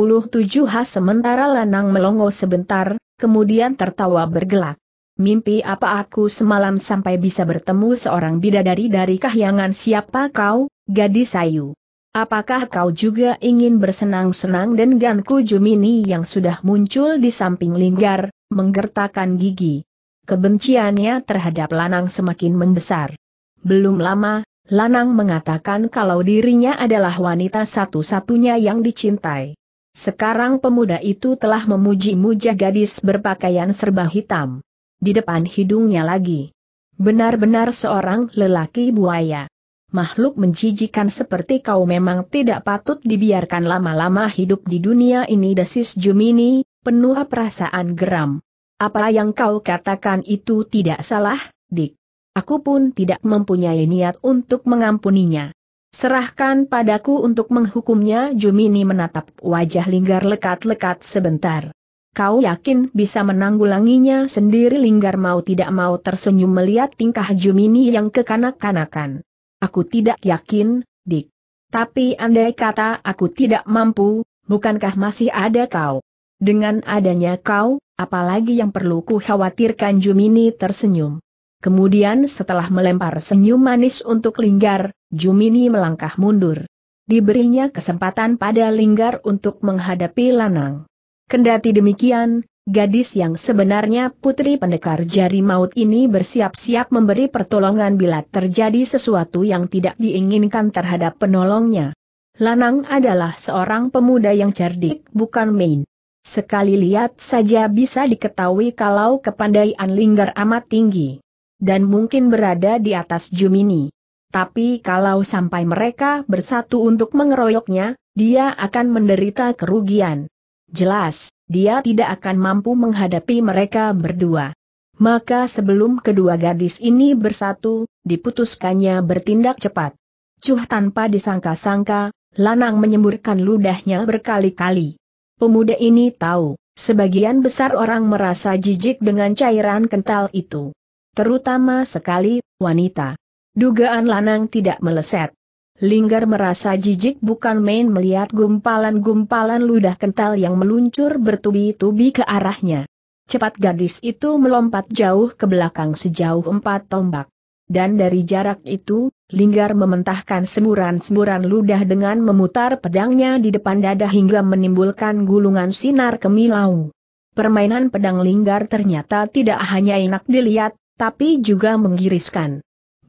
h. sementara Lanang melongo sebentar, kemudian tertawa bergelak. Mimpi apa aku semalam sampai bisa bertemu seorang bidadari dari kahyangan siapa kau, gadis sayu. Apakah kau juga ingin bersenang-senang dan dengan Jumini yang sudah muncul di samping Linggar, menggertakkan gigi? Kebenciannya terhadap Lanang semakin membesar. Belum lama, Lanang mengatakan kalau dirinya adalah wanita satu-satunya yang dicintai. Sekarang pemuda itu telah memuji-muja gadis berpakaian serba hitam. Di depan hidungnya lagi. Benar-benar seorang lelaki buaya makhluk menjijikan seperti kau memang tidak patut dibiarkan lama-lama hidup di dunia ini desis Jumini, penuh perasaan geram. Apa yang kau katakan itu tidak salah, Dik. Aku pun tidak mempunyai niat untuk mengampuninya. Serahkan padaku untuk menghukumnya Jumini menatap wajah Linggar lekat-lekat sebentar. Kau yakin bisa menanggulanginya sendiri Linggar mau tidak mau tersenyum melihat tingkah Jumini yang kekanak-kanakan. Aku tidak yakin, Dik. Tapi andai kata aku tidak mampu, bukankah masih ada kau? Dengan adanya kau, apalagi yang perlu ku khawatirkan Jumini tersenyum. Kemudian setelah melempar senyum manis untuk Linggar, Jumini melangkah mundur. Diberinya kesempatan pada Linggar untuk menghadapi Lanang. Kendati demikian, Gadis yang sebenarnya putri pendekar jari maut ini bersiap-siap memberi pertolongan bila terjadi sesuatu yang tidak diinginkan terhadap penolongnya. Lanang adalah seorang pemuda yang cerdik, bukan main. Sekali lihat saja bisa diketahui kalau kepandaian Linggar amat tinggi. Dan mungkin berada di atas Jumini. Tapi kalau sampai mereka bersatu untuk mengeroyoknya, dia akan menderita kerugian. Jelas, dia tidak akan mampu menghadapi mereka berdua. Maka sebelum kedua gadis ini bersatu, diputuskannya bertindak cepat. Cuh tanpa disangka-sangka, Lanang menyemburkan ludahnya berkali-kali. Pemuda ini tahu, sebagian besar orang merasa jijik dengan cairan kental itu. Terutama sekali, wanita. Dugaan Lanang tidak meleset. Linggar merasa jijik bukan main melihat gumpalan-gumpalan ludah kental yang meluncur bertubi-tubi ke arahnya. Cepat gadis itu melompat jauh ke belakang sejauh empat tombak. Dan dari jarak itu, Linggar mementahkan semburan-semburan ludah dengan memutar pedangnya di depan dada hingga menimbulkan gulungan sinar kemilau. Permainan pedang Linggar ternyata tidak hanya enak dilihat, tapi juga menggiriskan.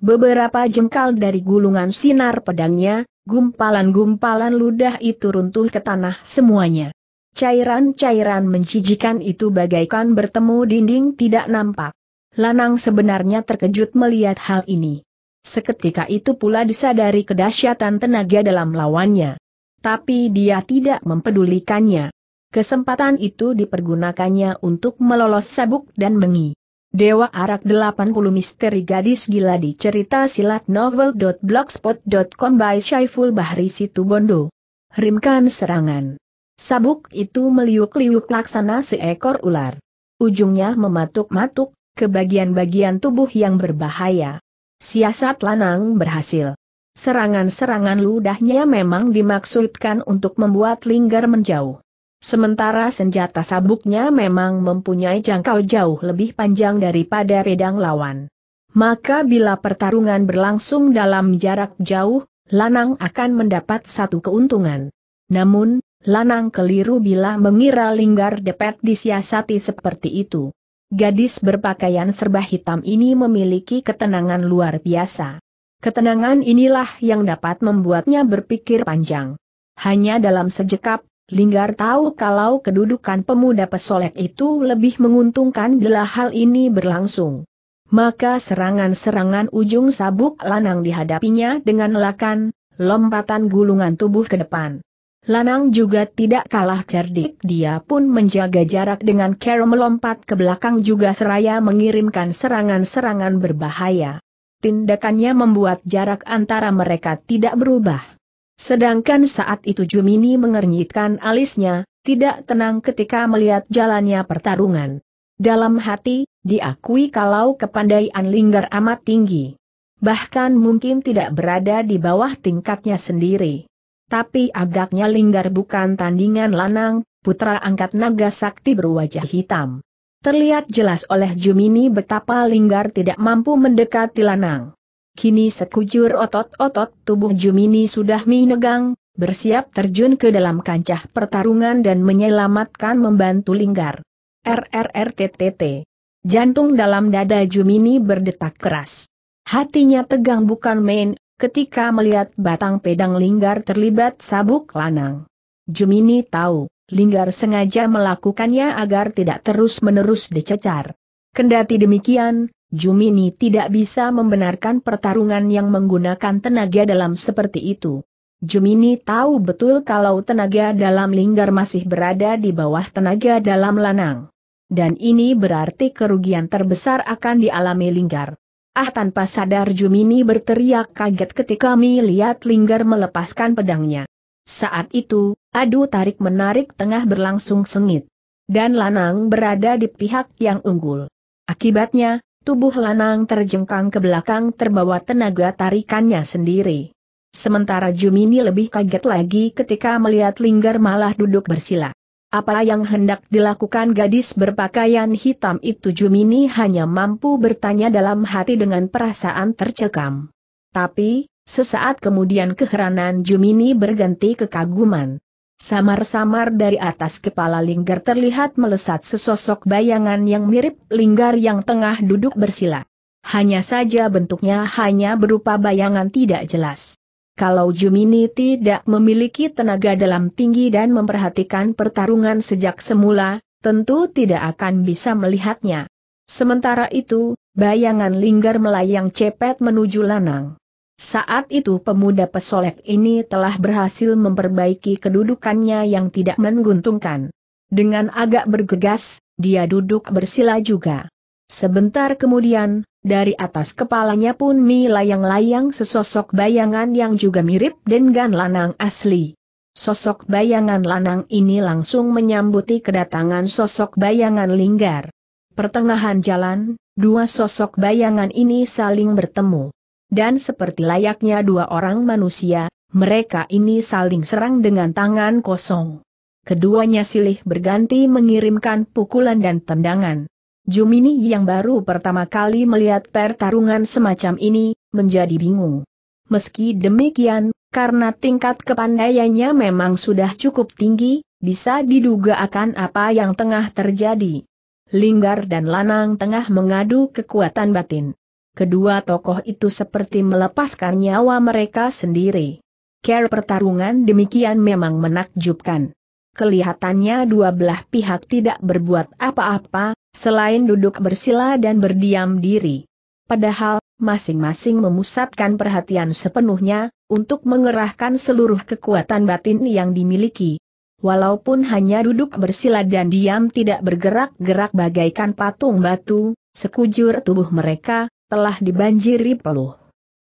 Beberapa jengkal dari gulungan sinar pedangnya, gumpalan-gumpalan ludah itu runtuh ke tanah semuanya. Cairan-cairan menjijikan itu bagaikan bertemu dinding tidak nampak. Lanang sebenarnya terkejut melihat hal ini. Seketika itu pula disadari kedahsyatan tenaga dalam lawannya. Tapi dia tidak mempedulikannya. Kesempatan itu dipergunakannya untuk melolos sabuk dan mengi. Dewa Arak 80 Misteri Gadis Gila di Cerita Silat Novel.blogspot.com by Syaiful Bahri Situbondo. Rimkan serangan. Sabuk itu meliuk-liuk laksana seekor ular. Ujungnya mematuk-matuk, ke bagian-bagian tubuh yang berbahaya. Siasat lanang berhasil. Serangan-serangan ludahnya memang dimaksudkan untuk membuat Linggar menjauh. Sementara senjata sabuknya memang mempunyai jangkau jauh lebih panjang daripada pedang lawan. Maka bila pertarungan berlangsung dalam jarak jauh, Lanang akan mendapat satu keuntungan. Namun, Lanang keliru bila mengira Linggar Depet disiasati seperti itu. Gadis berpakaian serba hitam ini memiliki ketenangan luar biasa. Ketenangan inilah yang dapat membuatnya berpikir panjang. Hanya dalam sejekap, Linggar tahu kalau kedudukan pemuda pesolek itu lebih menguntungkan bila hal ini berlangsung. Maka serangan-serangan ujung sabuk lanang dihadapinya dengan lakan, lompatan gulungan tubuh ke depan. Lanang juga tidak kalah cerdik, dia pun menjaga jarak dengan cara melompat ke belakang juga seraya mengirimkan serangan-serangan berbahaya. Tindakannya membuat jarak antara mereka tidak berubah. Sedangkan saat itu Jumini mengernyitkan alisnya, tidak tenang ketika melihat jalannya pertarungan. Dalam hati, diakui kalau kepandaian Linggar amat tinggi. Bahkan mungkin tidak berada di bawah tingkatnya sendiri. Tapi agaknya Linggar bukan tandingan lanang, putra angkat naga sakti berwajah hitam. Terlihat jelas oleh Jumini betapa Linggar tidak mampu mendekati lanang. Kini sekujur otot-otot tubuh Jumini sudah menegang, bersiap terjun ke dalam kancah pertarungan dan menyelamatkan membantu Linggar. RRRTTT. Jantung dalam dada Jumini berdetak keras. Hatinya tegang bukan main, ketika melihat batang pedang Linggar terlibat sabuk lanang. Jumini tahu, Linggar sengaja melakukannya agar tidak terus-menerus dicecar. Kendati demikian, Jumini tidak bisa membenarkan pertarungan yang menggunakan tenaga dalam seperti itu. Jumini tahu betul kalau tenaga dalam linggar masih berada di bawah tenaga dalam lanang. Dan ini berarti kerugian terbesar akan dialami linggar. Ah tanpa sadar Jumini berteriak kaget ketika melihat Linggar melepaskan pedangnya. Saat itu, adu tarik menarik tengah berlangsung sengit. Dan Lanang berada di pihak yang unggul. Akibatnya, tubuh Lanang terjengkang ke belakang terbawa tenaga tarikannya sendiri. Sementara Jumini lebih kaget lagi ketika melihat Linggar malah duduk bersila. Apa yang hendak dilakukan gadis berpakaian hitam itu Jumini hanya mampu bertanya dalam hati dengan perasaan tercekam. Tapi, sesaat kemudian keheranan Jumini berganti kekaguman. Samar-samar dari atas kepala Linggar terlihat melesat sesosok bayangan yang mirip Linggar yang tengah duduk bersila. Hanya saja bentuknya hanya berupa bayangan tidak jelas. Kalau Jumini tidak memiliki tenaga dalam tinggi dan memperhatikan pertarungan sejak semula, tentu tidak akan bisa melihatnya. Sementara itu, bayangan Linggar melayang cepet menuju Lanang. Saat itu pemuda pesolek ini telah berhasil memperbaiki kedudukannya yang tidak menguntungkan. Dengan agak bergegas, dia duduk bersila juga. Sebentar kemudian, dari atas kepalanya pun melayang-layang sesosok bayangan yang juga mirip dengan lanang asli. Sosok bayangan lanang ini langsung menyambuti kedatangan sosok bayangan linggar. Pertengahan jalan, dua sosok bayangan ini saling bertemu dan seperti layaknya dua orang manusia, mereka ini saling serang dengan tangan kosong. Keduanya silih berganti mengirimkan pukulan dan tendangan. Jumini yang baru pertama kali melihat pertarungan semacam ini, menjadi bingung. Meski demikian, karena tingkat kepandaiannya memang sudah cukup tinggi, bisa diduga akan apa yang tengah terjadi. Linggar dan Lanang tengah mengadu kekuatan batin kedua tokoh itu seperti melepaskan nyawa mereka sendiri. Care pertarungan demikian memang menakjubkan. Kelihatannya dua belah pihak tidak berbuat apa-apa, selain duduk bersila dan berdiam diri. Padahal, masing-masing memusatkan perhatian sepenuhnya, untuk mengerahkan seluruh kekuatan batin yang dimiliki. Walaupun hanya duduk bersila dan diam tidak bergerak-gerak bagaikan patung batu, sekujur tubuh mereka, telah dibanjiri peluh.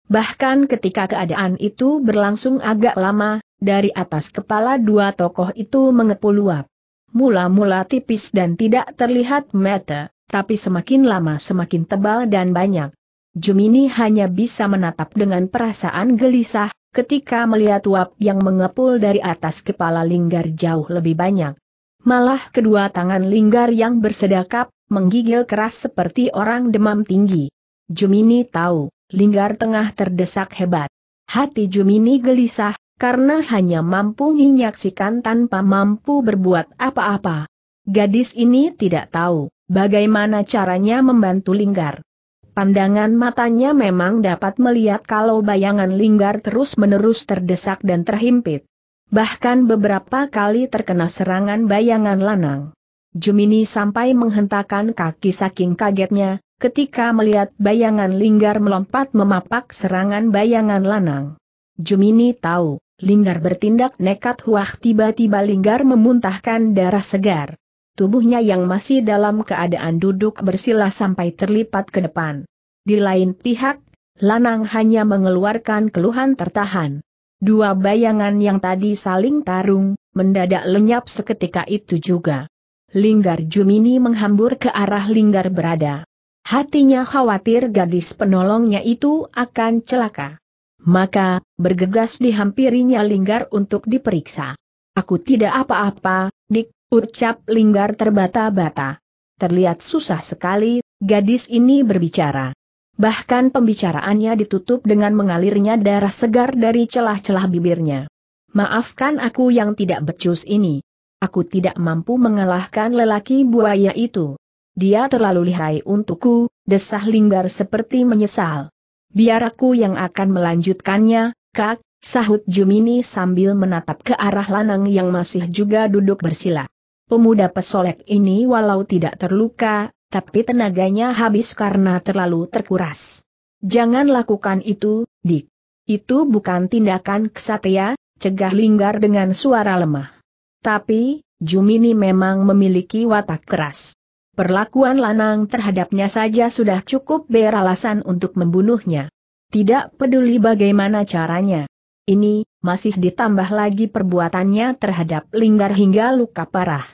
Bahkan ketika keadaan itu berlangsung agak lama, dari atas kepala dua tokoh itu mengepul uap. Mula-mula tipis dan tidak terlihat mata, tapi semakin lama semakin tebal dan banyak. Jumini hanya bisa menatap dengan perasaan gelisah, ketika melihat uap yang mengepul dari atas kepala Linggar jauh lebih banyak. Malah kedua tangan Linggar yang bersedakap, menggigil keras seperti orang demam tinggi. Jumini tahu, Linggar tengah terdesak hebat. Hati Jumini gelisah, karena hanya mampu menyaksikan tanpa mampu berbuat apa-apa. Gadis ini tidak tahu, bagaimana caranya membantu Linggar. Pandangan matanya memang dapat melihat kalau bayangan Linggar terus-menerus terdesak dan terhimpit. Bahkan beberapa kali terkena serangan bayangan lanang. Jumini sampai menghentakkan kaki saking kagetnya, ketika melihat bayangan Linggar melompat memapak serangan bayangan Lanang. Jumini tahu, Linggar bertindak nekat huah tiba-tiba Linggar memuntahkan darah segar. Tubuhnya yang masih dalam keadaan duduk bersila sampai terlipat ke depan. Di lain pihak, Lanang hanya mengeluarkan keluhan tertahan. Dua bayangan yang tadi saling tarung, mendadak lenyap seketika itu juga. Linggar Jumini menghambur ke arah Linggar berada. Hatinya khawatir gadis penolongnya itu akan celaka. Maka, bergegas dihampirinya Linggar untuk diperiksa. Aku tidak apa-apa, dik, ucap Linggar terbata-bata. Terlihat susah sekali, gadis ini berbicara. Bahkan pembicaraannya ditutup dengan mengalirnya darah segar dari celah-celah bibirnya. Maafkan aku yang tidak becus ini. Aku tidak mampu mengalahkan lelaki buaya itu. Dia terlalu lihai untukku, desah Linggar seperti menyesal. Biar aku yang akan melanjutkannya, kak, sahut Jumini sambil menatap ke arah Lanang yang masih juga duduk bersila. Pemuda pesolek ini walau tidak terluka, tapi tenaganya habis karena terlalu terkuras. Jangan lakukan itu, Dik. Itu bukan tindakan kesatria, cegah Linggar dengan suara lemah. Tapi, Jumini memang memiliki watak keras. Perlakuan Lanang terhadapnya saja sudah cukup beralasan untuk membunuhnya. Tidak peduli bagaimana caranya. Ini, masih ditambah lagi perbuatannya terhadap Linggar hingga luka parah.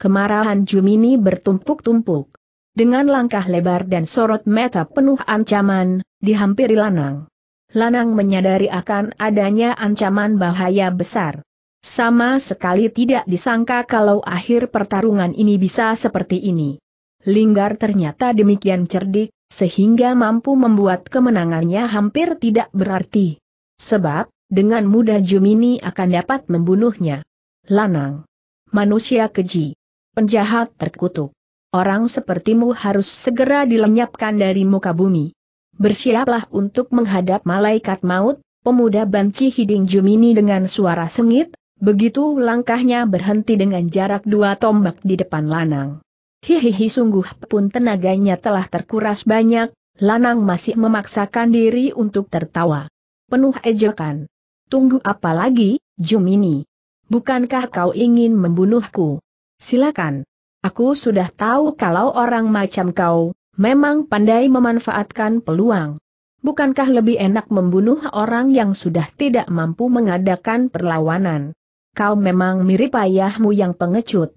Kemarahan Jumini bertumpuk-tumpuk. Dengan langkah lebar dan sorot mata penuh ancaman, dihampiri Lanang. Lanang menyadari akan adanya ancaman bahaya besar. Sama sekali tidak disangka kalau akhir pertarungan ini bisa seperti ini. Linggar ternyata demikian cerdik, sehingga mampu membuat kemenangannya hampir tidak berarti. Sebab, dengan mudah Jumini akan dapat membunuhnya. Lanang. Manusia keji. Penjahat terkutuk. Orang sepertimu harus segera dilenyapkan dari muka bumi. Bersiaplah untuk menghadap malaikat maut, pemuda banci hiding Jumini dengan suara sengit, begitu langkahnya berhenti dengan jarak dua tombak di depan Lanang. Hihihi sungguh pun tenaganya telah terkuras banyak, Lanang masih memaksakan diri untuk tertawa. Penuh ejekan. Tunggu apa lagi, Jumini? Bukankah kau ingin membunuhku? Silakan. Aku sudah tahu kalau orang macam kau, memang pandai memanfaatkan peluang. Bukankah lebih enak membunuh orang yang sudah tidak mampu mengadakan perlawanan? Kau memang mirip ayahmu yang pengecut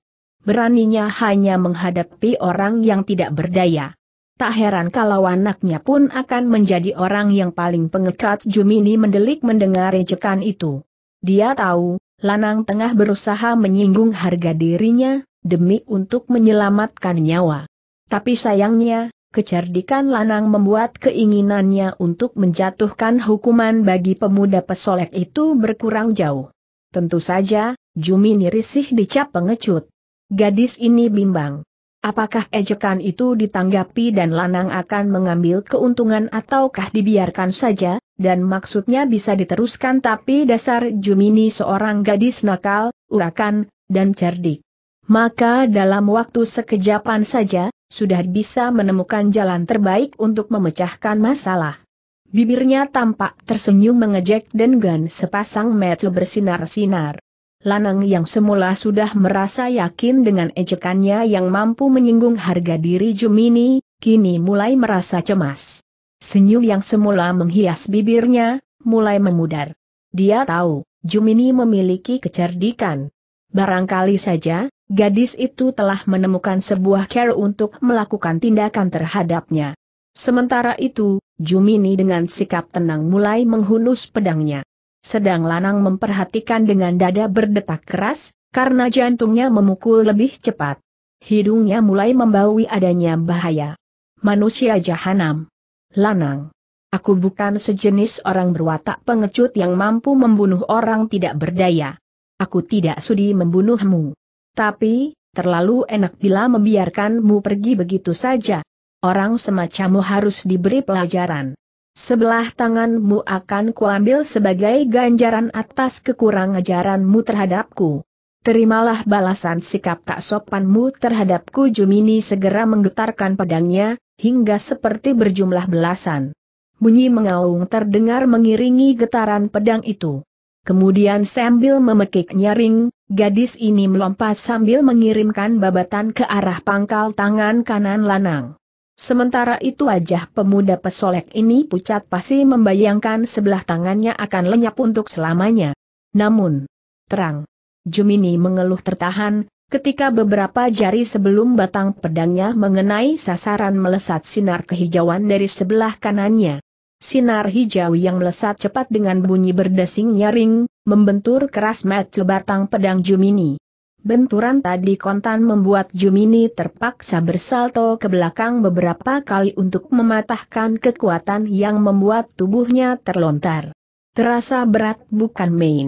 beraninya hanya menghadapi orang yang tidak berdaya. Tak heran kalau anaknya pun akan menjadi orang yang paling pengekat Jumini mendelik mendengar ejekan itu. Dia tahu, Lanang tengah berusaha menyinggung harga dirinya, demi untuk menyelamatkan nyawa. Tapi sayangnya, kecerdikan Lanang membuat keinginannya untuk menjatuhkan hukuman bagi pemuda pesolek itu berkurang jauh. Tentu saja, Jumini risih dicap pengecut. Gadis ini bimbang. Apakah ejekan itu ditanggapi dan Lanang akan mengambil keuntungan ataukah dibiarkan saja, dan maksudnya bisa diteruskan tapi dasar Jumini seorang gadis nakal, urakan, dan cerdik. Maka dalam waktu sekejapan saja, sudah bisa menemukan jalan terbaik untuk memecahkan masalah. Bibirnya tampak tersenyum mengejek dan gan sepasang mata bersinar-sinar. Lanang yang semula sudah merasa yakin dengan ejekannya yang mampu menyinggung harga diri Jumini, kini mulai merasa cemas. Senyum yang semula menghias bibirnya, mulai memudar. Dia tahu, Jumini memiliki kecerdikan. Barangkali saja, gadis itu telah menemukan sebuah care untuk melakukan tindakan terhadapnya. Sementara itu, Jumini dengan sikap tenang mulai menghunus pedangnya. Sedang Lanang memperhatikan dengan dada berdetak keras, karena jantungnya memukul lebih cepat. Hidungnya mulai membaui adanya bahaya. Manusia jahanam. Lanang. Aku bukan sejenis orang berwatak pengecut yang mampu membunuh orang tidak berdaya. Aku tidak sudi membunuhmu. Tapi, terlalu enak bila membiarkanmu pergi begitu saja. Orang semacammu harus diberi pelajaran sebelah tanganmu akan kuambil sebagai ganjaran atas kekurang ajaranmu terhadapku. Terimalah balasan sikap tak sopanmu terhadapku Jumini segera menggetarkan pedangnya, hingga seperti berjumlah belasan. Bunyi mengaung terdengar mengiringi getaran pedang itu. Kemudian sambil memekik nyaring, gadis ini melompat sambil mengirimkan babatan ke arah pangkal tangan kanan lanang. Sementara itu wajah pemuda pesolek ini pucat pasti membayangkan sebelah tangannya akan lenyap untuk selamanya. Namun, terang. Jumini mengeluh tertahan, ketika beberapa jari sebelum batang pedangnya mengenai sasaran melesat sinar kehijauan dari sebelah kanannya. Sinar hijau yang melesat cepat dengan bunyi berdesing nyaring, membentur keras metu batang pedang Jumini. Benturan tadi kontan membuat Jumini terpaksa bersalto ke belakang beberapa kali untuk mematahkan kekuatan yang membuat tubuhnya terlontar. Terasa berat bukan main.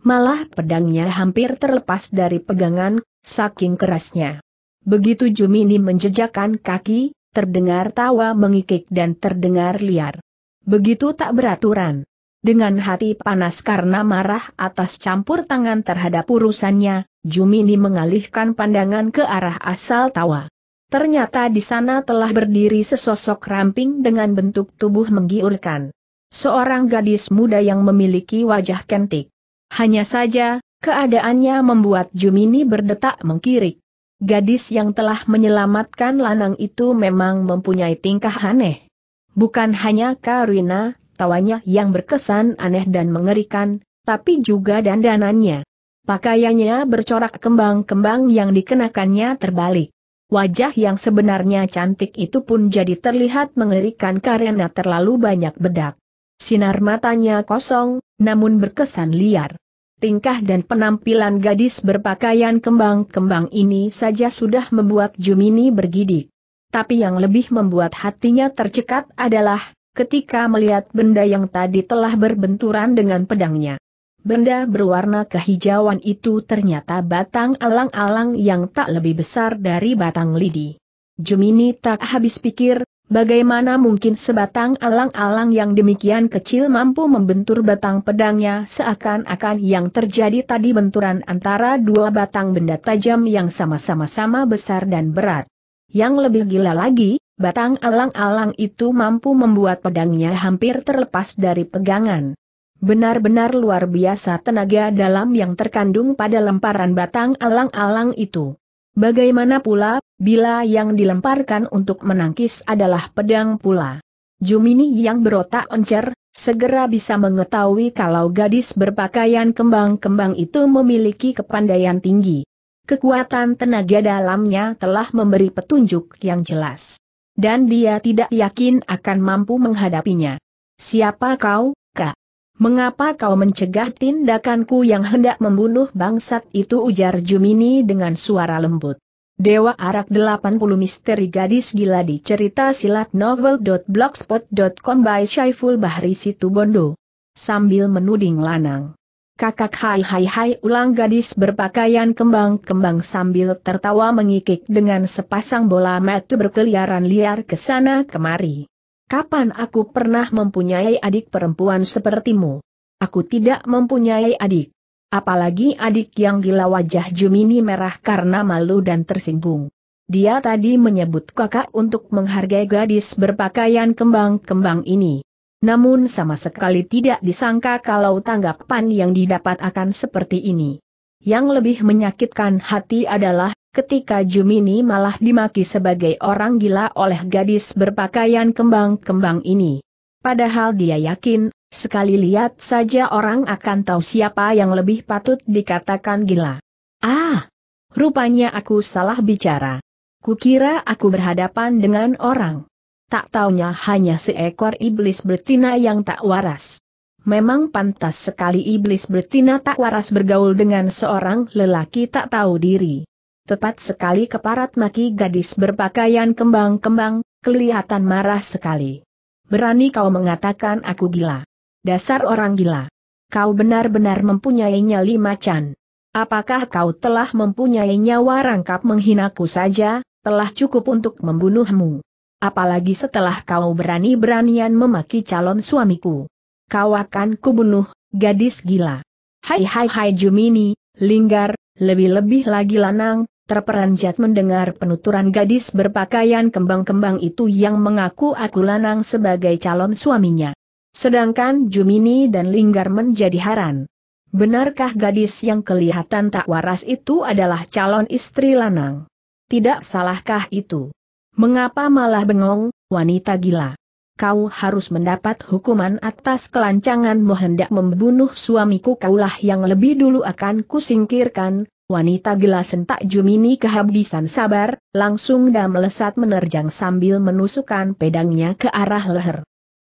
Malah pedangnya hampir terlepas dari pegangan, saking kerasnya. Begitu Jumini menjejakkan kaki, terdengar tawa mengikik dan terdengar liar. Begitu tak beraturan. Dengan hati panas karena marah atas campur tangan terhadap urusannya, Jumini mengalihkan pandangan ke arah asal tawa. Ternyata di sana telah berdiri sesosok ramping dengan bentuk tubuh menggiurkan. Seorang gadis muda yang memiliki wajah kentik. Hanya saja, keadaannya membuat Jumini berdetak mengkirik. Gadis yang telah menyelamatkan lanang itu memang mempunyai tingkah aneh. Bukan hanya Karina, tawanya yang berkesan aneh dan mengerikan, tapi juga dandanannya. Pakaiannya bercorak kembang-kembang yang dikenakannya terbalik. Wajah yang sebenarnya cantik itu pun jadi terlihat mengerikan karena terlalu banyak bedak. Sinar matanya kosong, namun berkesan liar. Tingkah dan penampilan gadis berpakaian kembang-kembang ini saja sudah membuat Jumini bergidik. Tapi yang lebih membuat hatinya tercekat adalah, ketika melihat benda yang tadi telah berbenturan dengan pedangnya. Benda berwarna kehijauan itu ternyata batang alang-alang yang tak lebih besar dari batang lidi. Jumini tak habis pikir, bagaimana mungkin sebatang alang-alang yang demikian kecil mampu membentur batang pedangnya seakan-akan yang terjadi tadi benturan antara dua batang benda tajam yang sama-sama sama besar dan berat. Yang lebih gila lagi, Batang alang-alang itu mampu membuat pedangnya hampir terlepas dari pegangan. Benar-benar luar biasa tenaga dalam yang terkandung pada lemparan batang alang-alang itu. Bagaimana pula, bila yang dilemparkan untuk menangkis adalah pedang pula. Jumini yang berotak oncer, segera bisa mengetahui kalau gadis berpakaian kembang-kembang itu memiliki kepandaian tinggi. Kekuatan tenaga dalamnya telah memberi petunjuk yang jelas dan dia tidak yakin akan mampu menghadapinya. Siapa kau, Kak? Mengapa kau mencegah tindakanku yang hendak membunuh bangsat itu ujar Jumini dengan suara lembut. Dewa Arak 80 Misteri Gadis Gila di Cerita Silat Novel.blogspot.com by Syaiful Bahri Situbondo. Sambil menuding lanang. Kakak hai hai hai ulang gadis berpakaian kembang-kembang sambil tertawa mengikik dengan sepasang bola mata berkeliaran liar ke sana kemari. Kapan aku pernah mempunyai adik perempuan sepertimu? Aku tidak mempunyai adik. Apalagi adik yang gila wajah Jumini merah karena malu dan tersinggung. Dia tadi menyebut kakak untuk menghargai gadis berpakaian kembang-kembang ini. Namun sama sekali tidak disangka kalau tanggapan yang didapat akan seperti ini. Yang lebih menyakitkan hati adalah, ketika Jumini malah dimaki sebagai orang gila oleh gadis berpakaian kembang-kembang ini. Padahal dia yakin, sekali lihat saja orang akan tahu siapa yang lebih patut dikatakan gila. Ah! Rupanya aku salah bicara. Kukira aku berhadapan dengan orang tak taunya hanya seekor iblis betina yang tak waras. Memang pantas sekali iblis betina tak waras bergaul dengan seorang lelaki tak tahu diri. Tepat sekali keparat maki gadis berpakaian kembang-kembang, kelihatan marah sekali. Berani kau mengatakan aku gila. Dasar orang gila. Kau benar-benar mempunyai nyali macan. Apakah kau telah mempunyai nyawa rangkap menghinaku saja, telah cukup untuk membunuhmu apalagi setelah kau berani-beranian memaki calon suamiku. Kau akan kubunuh, gadis gila. Hai hai hai Jumini, Linggar, lebih-lebih lagi Lanang, terperanjat mendengar penuturan gadis berpakaian kembang-kembang itu yang mengaku aku Lanang sebagai calon suaminya. Sedangkan Jumini dan Linggar menjadi haran. Benarkah gadis yang kelihatan tak waras itu adalah calon istri Lanang? Tidak salahkah itu? Mengapa malah bengong, wanita gila? Kau harus mendapat hukuman atas kelancanganmu hendak membunuh suamiku kaulah yang lebih dulu akan kusingkirkan, wanita gila sentak Jumini kehabisan sabar, langsung dan melesat menerjang sambil menusukkan pedangnya ke arah leher.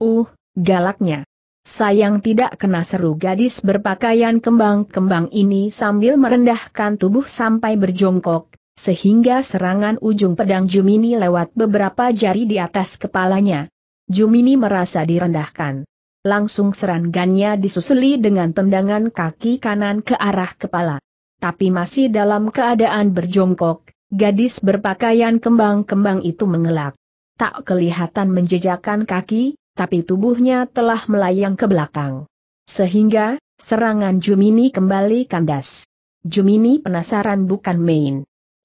Uh, galaknya. Sayang tidak kena seru gadis berpakaian kembang-kembang ini sambil merendahkan tubuh sampai berjongkok, sehingga serangan ujung pedang Jumini lewat beberapa jari di atas kepalanya. Jumini merasa direndahkan. Langsung serangannya disusuli dengan tendangan kaki kanan ke arah kepala. Tapi masih dalam keadaan berjongkok, gadis berpakaian kembang-kembang itu mengelak. Tak kelihatan menjejakkan kaki, tapi tubuhnya telah melayang ke belakang. Sehingga, serangan Jumini kembali kandas. Jumini penasaran bukan main.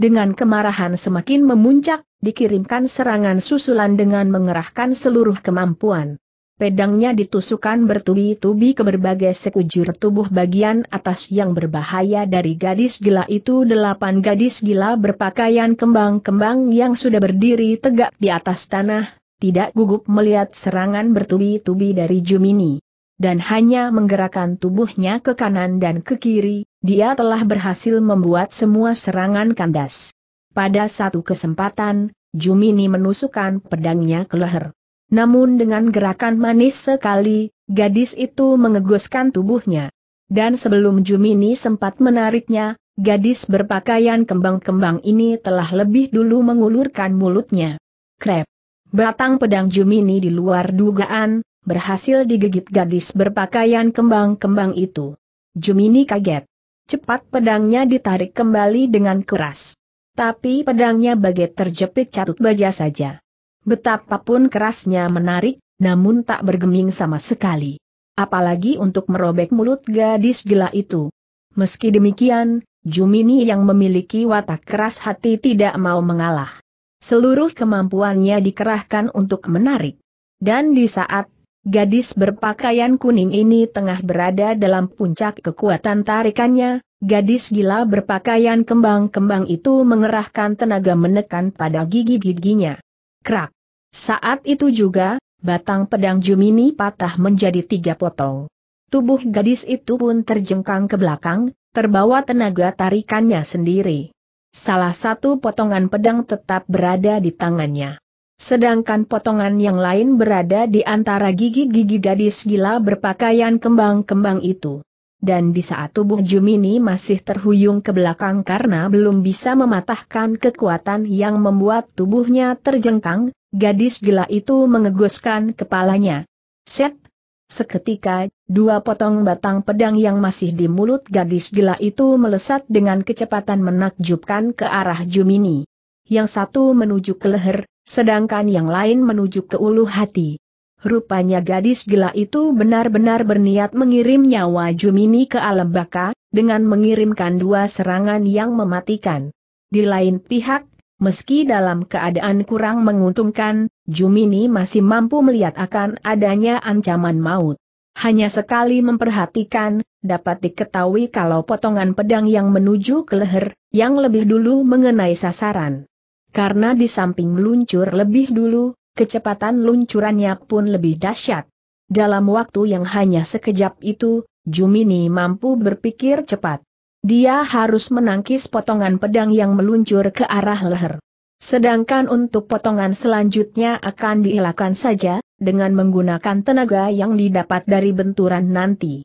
Dengan kemarahan semakin memuncak, dikirimkan serangan susulan dengan mengerahkan seluruh kemampuan. Pedangnya ditusukkan bertubi-tubi ke berbagai sekujur tubuh bagian atas yang berbahaya dari gadis gila itu delapan gadis gila berpakaian kembang-kembang yang sudah berdiri tegak di atas tanah, tidak gugup melihat serangan bertubi-tubi dari Jumini. Dan hanya menggerakkan tubuhnya ke kanan dan ke kiri, dia telah berhasil membuat semua serangan kandas. Pada satu kesempatan, Jumini menusukkan pedangnya ke leher. Namun dengan gerakan manis sekali, gadis itu mengeguskan tubuhnya. Dan sebelum Jumini sempat menariknya, gadis berpakaian kembang-kembang ini telah lebih dulu mengulurkan mulutnya. Krep. Batang pedang Jumini di luar dugaan, berhasil digigit gadis berpakaian kembang-kembang itu. Jumini kaget. Cepat pedangnya ditarik kembali dengan keras. Tapi pedangnya bagai terjepit catut baja saja. Betapapun kerasnya menarik, namun tak bergeming sama sekali. Apalagi untuk merobek mulut gadis gila itu. Meski demikian, Jumini yang memiliki watak keras hati tidak mau mengalah. Seluruh kemampuannya dikerahkan untuk menarik. Dan di saat Gadis berpakaian kuning ini tengah berada dalam puncak kekuatan tarikannya, gadis gila berpakaian kembang-kembang itu mengerahkan tenaga menekan pada gigi-giginya. Krak! Saat itu juga, batang pedang Jumini patah menjadi tiga potong. Tubuh gadis itu pun terjengkang ke belakang, terbawa tenaga tarikannya sendiri. Salah satu potongan pedang tetap berada di tangannya. Sedangkan potongan yang lain berada di antara gigi-gigi gadis gila berpakaian kembang-kembang itu. Dan di saat tubuh Jumini masih terhuyung ke belakang karena belum bisa mematahkan kekuatan yang membuat tubuhnya terjengkang, gadis gila itu mengeguskan kepalanya. Set! Seketika, dua potong batang pedang yang masih di mulut gadis gila itu melesat dengan kecepatan menakjubkan ke arah Jumini. Yang satu menuju ke leher, sedangkan yang lain menuju ke ulu hati. Rupanya gadis gila itu benar-benar berniat mengirim nyawa Jumini ke alam baka, dengan mengirimkan dua serangan yang mematikan. Di lain pihak, meski dalam keadaan kurang menguntungkan, Jumini masih mampu melihat akan adanya ancaman maut. Hanya sekali memperhatikan, dapat diketahui kalau potongan pedang yang menuju ke leher, yang lebih dulu mengenai sasaran. Karena di samping luncur lebih dulu, kecepatan luncurannya pun lebih dahsyat. Dalam waktu yang hanya sekejap itu, Jumini mampu berpikir cepat. Dia harus menangkis potongan pedang yang meluncur ke arah leher. Sedangkan untuk potongan selanjutnya akan dielakkan saja, dengan menggunakan tenaga yang didapat dari benturan nanti.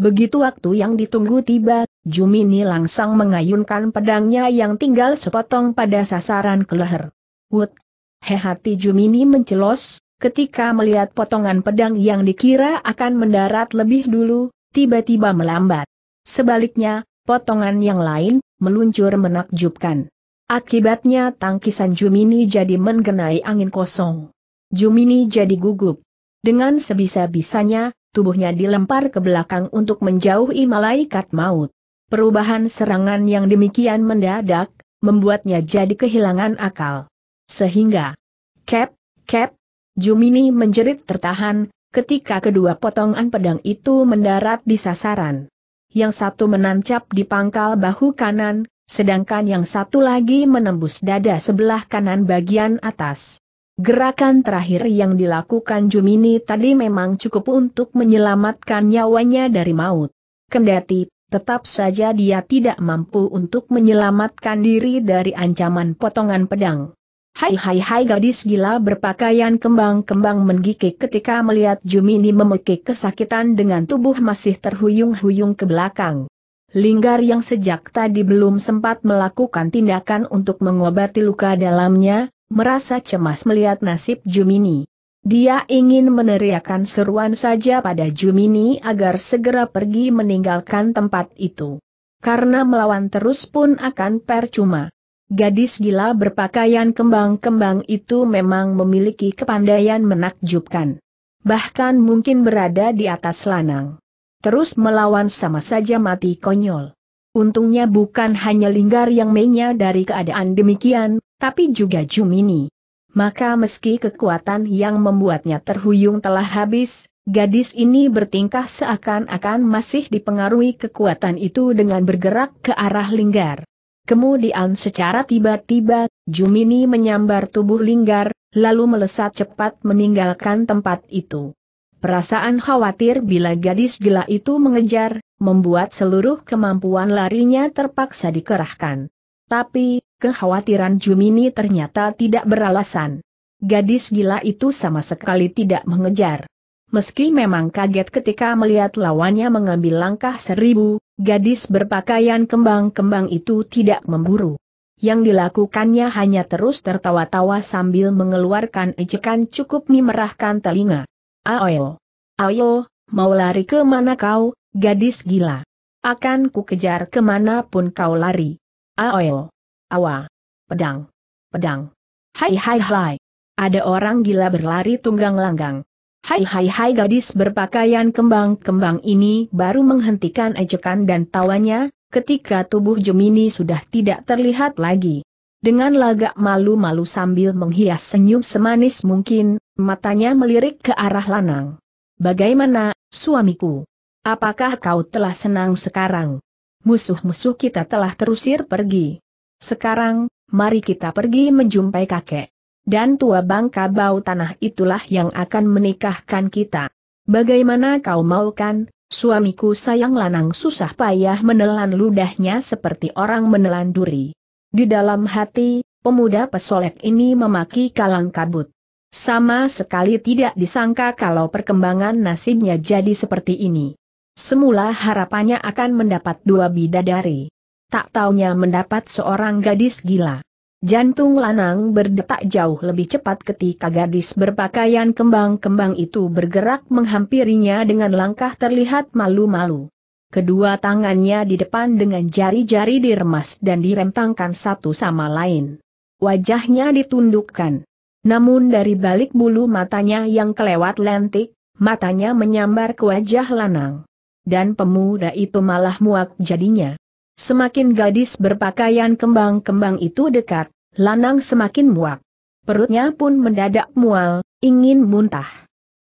Begitu waktu yang ditunggu tiba, Jumini langsung mengayunkan pedangnya yang tinggal sepotong pada sasaran keleher. Wut! Hati Jumini mencelos, ketika melihat potongan pedang yang dikira akan mendarat lebih dulu, tiba-tiba melambat. Sebaliknya, potongan yang lain, meluncur menakjubkan. Akibatnya tangkisan Jumini jadi mengenai angin kosong. Jumini jadi gugup. Dengan sebisa-bisanya, tubuhnya dilempar ke belakang untuk menjauhi malaikat maut. Perubahan serangan yang demikian mendadak, membuatnya jadi kehilangan akal. Sehingga, kep, kep, Jumini menjerit tertahan, ketika kedua potongan pedang itu mendarat di sasaran. Yang satu menancap di pangkal bahu kanan, sedangkan yang satu lagi menembus dada sebelah kanan bagian atas. Gerakan terakhir yang dilakukan Jumini tadi memang cukup untuk menyelamatkan nyawanya dari maut. Kendati Tetap saja dia tidak mampu untuk menyelamatkan diri dari ancaman potongan pedang. Hai hai hai gadis gila berpakaian kembang-kembang menggigit ketika melihat Jumini memekik kesakitan dengan tubuh masih terhuyung-huyung ke belakang. Linggar yang sejak tadi belum sempat melakukan tindakan untuk mengobati luka dalamnya, merasa cemas melihat nasib Jumini. Dia ingin meneriakkan seruan saja pada Jumini agar segera pergi meninggalkan tempat itu. Karena melawan terus pun akan percuma. Gadis gila berpakaian kembang-kembang itu memang memiliki kepandaian menakjubkan. Bahkan mungkin berada di atas lanang. Terus melawan sama saja mati konyol. Untungnya bukan hanya Linggar yang menya dari keadaan demikian, tapi juga Jumini maka meski kekuatan yang membuatnya terhuyung telah habis, gadis ini bertingkah seakan-akan masih dipengaruhi kekuatan itu dengan bergerak ke arah Linggar. Kemudian secara tiba-tiba, Jumini menyambar tubuh Linggar, lalu melesat cepat meninggalkan tempat itu. Perasaan khawatir bila gadis gila itu mengejar, membuat seluruh kemampuan larinya terpaksa dikerahkan. Tapi, kekhawatiran Jumini ternyata tidak beralasan. Gadis gila itu sama sekali tidak mengejar. Meski memang kaget ketika melihat lawannya mengambil langkah seribu, gadis berpakaian kembang-kembang itu tidak memburu. Yang dilakukannya hanya terus tertawa-tawa sambil mengeluarkan ejekan cukup memerahkan telinga. Ayo, ayo, mau lari ke mana kau, gadis gila? Akan ku kejar kemanapun kau lari. Ayo. Awa. Pedang. Pedang. Hai hai hai. Ada orang gila berlari tunggang langgang. Hai hai hai gadis berpakaian kembang-kembang ini baru menghentikan ejekan dan tawanya, ketika tubuh Jemini sudah tidak terlihat lagi. Dengan lagak malu-malu sambil menghias senyum semanis mungkin, matanya melirik ke arah Lanang. Bagaimana, suamiku? Apakah kau telah senang sekarang? Musuh-musuh kita telah terusir pergi. Sekarang, mari kita pergi menjumpai kakek. Dan tua bangka bau tanah itulah yang akan menikahkan kita. Bagaimana kau mau kan, suamiku sayang lanang susah payah menelan ludahnya seperti orang menelan duri. Di dalam hati, pemuda pesolek ini memaki kalang kabut. Sama sekali tidak disangka kalau perkembangan nasibnya jadi seperti ini. Semula harapannya akan mendapat dua bidadari tak taunya mendapat seorang gadis gila. Jantung Lanang berdetak jauh lebih cepat ketika gadis berpakaian kembang-kembang itu bergerak menghampirinya dengan langkah terlihat malu-malu. Kedua tangannya di depan dengan jari-jari diremas dan direntangkan satu sama lain. Wajahnya ditundukkan. Namun dari balik bulu matanya yang kelewat lentik, matanya menyambar ke wajah Lanang. Dan pemuda itu malah muak jadinya. Semakin gadis berpakaian kembang-kembang itu dekat, Lanang semakin muak. Perutnya pun mendadak mual, ingin muntah.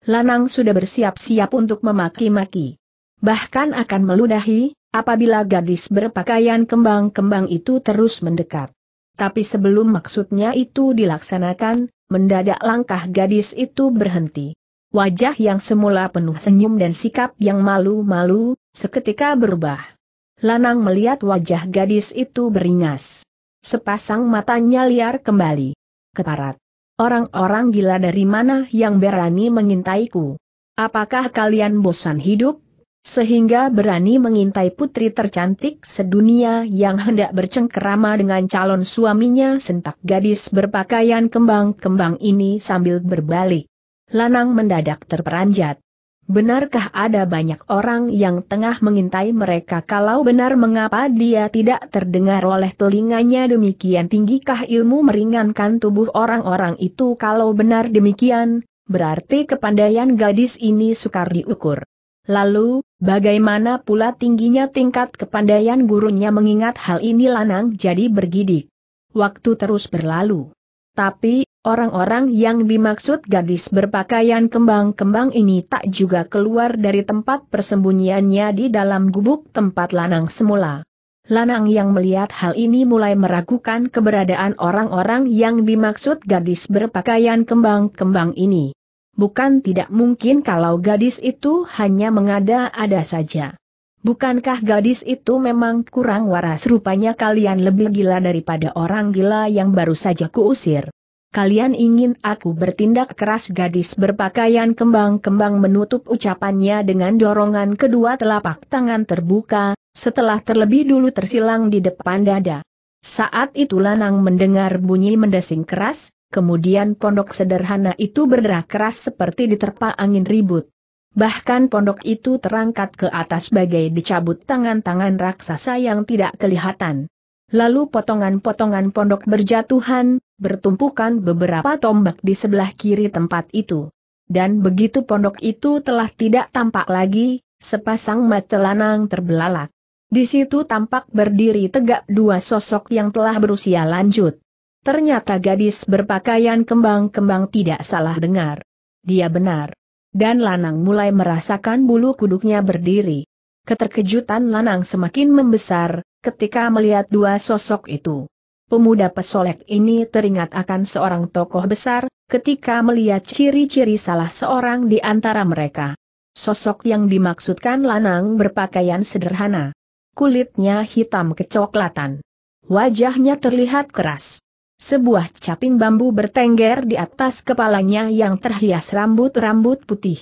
Lanang sudah bersiap-siap untuk memaki-maki. Bahkan akan meludahi, apabila gadis berpakaian kembang-kembang itu terus mendekat. Tapi sebelum maksudnya itu dilaksanakan, mendadak langkah gadis itu berhenti. Wajah yang semula penuh senyum dan sikap yang malu-malu, seketika berubah. Lanang melihat wajah gadis itu beringas. Sepasang matanya liar kembali. Keparat. Orang-orang gila dari mana yang berani mengintaiku? Apakah kalian bosan hidup? Sehingga berani mengintai putri tercantik sedunia yang hendak bercengkerama dengan calon suaminya sentak gadis berpakaian kembang-kembang ini sambil berbalik. Lanang mendadak terperanjat. Benarkah ada banyak orang yang tengah mengintai mereka kalau benar mengapa dia tidak terdengar oleh telinganya demikian tinggikah ilmu meringankan tubuh orang-orang itu kalau benar demikian, berarti kepandaian gadis ini sukar diukur. Lalu, bagaimana pula tingginya tingkat kepandaian gurunya mengingat hal ini lanang jadi bergidik. Waktu terus berlalu. Tapi, orang-orang yang dimaksud gadis berpakaian kembang-kembang ini tak juga keluar dari tempat persembunyiannya di dalam gubuk tempat Lanang semula. Lanang yang melihat hal ini mulai meragukan keberadaan orang-orang yang dimaksud gadis berpakaian kembang-kembang ini. Bukan tidak mungkin kalau gadis itu hanya mengada-ada saja. Bukankah gadis itu memang kurang waras rupanya kalian lebih gila daripada orang gila yang baru saja kuusir? Kalian ingin aku bertindak keras gadis berpakaian kembang-kembang menutup ucapannya dengan dorongan kedua telapak tangan terbuka, setelah terlebih dulu tersilang di depan dada. Saat itu Lanang mendengar bunyi mendesing keras, kemudian pondok sederhana itu berderak keras seperti diterpa angin ribut. Bahkan pondok itu terangkat ke atas bagai dicabut tangan-tangan raksasa yang tidak kelihatan. Lalu potongan-potongan pondok berjatuhan, bertumpukan beberapa tombak di sebelah kiri tempat itu. Dan begitu pondok itu telah tidak tampak lagi, sepasang mata lanang terbelalak. Di situ tampak berdiri tegak dua sosok yang telah berusia lanjut. Ternyata gadis berpakaian kembang-kembang tidak salah dengar. Dia benar dan Lanang mulai merasakan bulu kuduknya berdiri. Keterkejutan Lanang semakin membesar, ketika melihat dua sosok itu. Pemuda pesolek ini teringat akan seorang tokoh besar, ketika melihat ciri-ciri salah seorang di antara mereka. Sosok yang dimaksudkan Lanang berpakaian sederhana. Kulitnya hitam kecoklatan. Wajahnya terlihat keras. Sebuah caping bambu bertengger di atas kepalanya yang terhias rambut-rambut putih.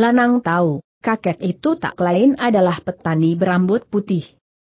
Lanang tahu, kakek itu tak lain adalah petani berambut putih.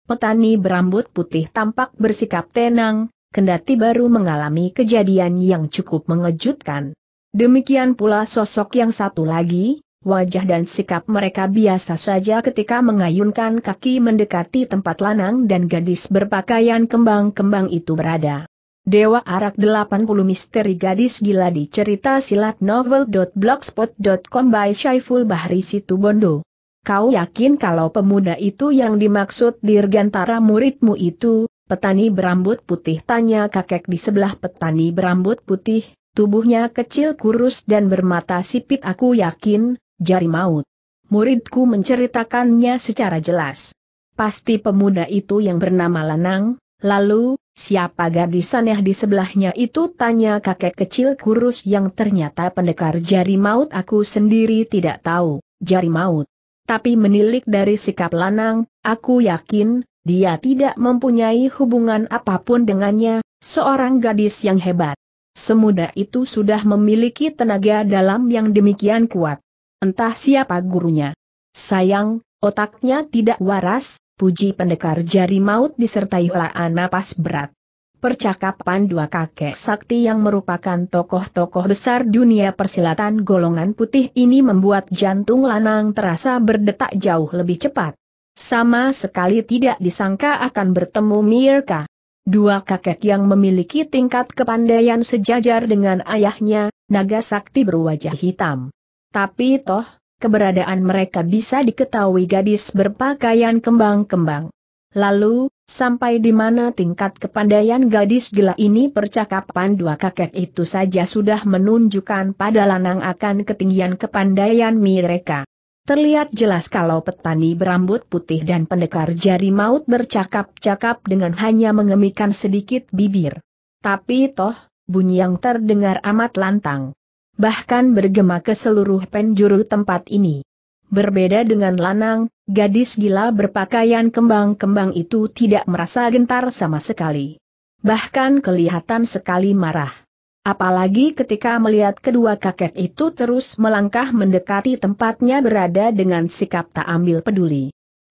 Petani berambut putih tampak bersikap tenang, kendati baru mengalami kejadian yang cukup mengejutkan. Demikian pula sosok yang satu lagi, wajah dan sikap mereka biasa saja ketika mengayunkan kaki mendekati tempat lanang dan gadis berpakaian kembang-kembang itu berada. Dewa Arak 80 Misteri Gadis Gila di cerita silat novel.blogspot.com by Syaiful Bahri Situbondo. Kau yakin kalau pemuda itu yang dimaksud dirgantara muridmu itu, petani berambut putih? Tanya kakek di sebelah petani berambut putih, tubuhnya kecil kurus dan bermata sipit aku yakin, jari maut. Muridku menceritakannya secara jelas. Pasti pemuda itu yang bernama Lanang, lalu, Siapa gadis aneh di sebelahnya itu tanya kakek kecil kurus yang ternyata pendekar jari maut aku sendiri tidak tahu, jari maut. Tapi menilik dari sikap lanang, aku yakin, dia tidak mempunyai hubungan apapun dengannya, seorang gadis yang hebat. Semuda itu sudah memiliki tenaga dalam yang demikian kuat. Entah siapa gurunya. Sayang, otaknya tidak waras, puji pendekar jari maut disertai helaan napas berat. Percakapan dua kakek sakti yang merupakan tokoh-tokoh besar dunia persilatan golongan putih ini membuat jantung lanang terasa berdetak jauh lebih cepat. Sama sekali tidak disangka akan bertemu Mirka. Dua kakek yang memiliki tingkat kepandaian sejajar dengan ayahnya, naga sakti berwajah hitam. Tapi toh, keberadaan mereka bisa diketahui gadis berpakaian kembang-kembang. Lalu, sampai di mana tingkat kepandaian gadis gila ini percakapan dua kakek itu saja sudah menunjukkan pada lanang akan ketinggian kepandaian mereka. Terlihat jelas kalau petani berambut putih dan pendekar jari maut bercakap-cakap dengan hanya mengemikan sedikit bibir. Tapi toh, bunyi yang terdengar amat lantang bahkan bergema ke seluruh penjuru tempat ini. Berbeda dengan Lanang, gadis gila berpakaian kembang-kembang itu tidak merasa gentar sama sekali. Bahkan kelihatan sekali marah. Apalagi ketika melihat kedua kakek itu terus melangkah mendekati tempatnya berada dengan sikap tak ambil peduli.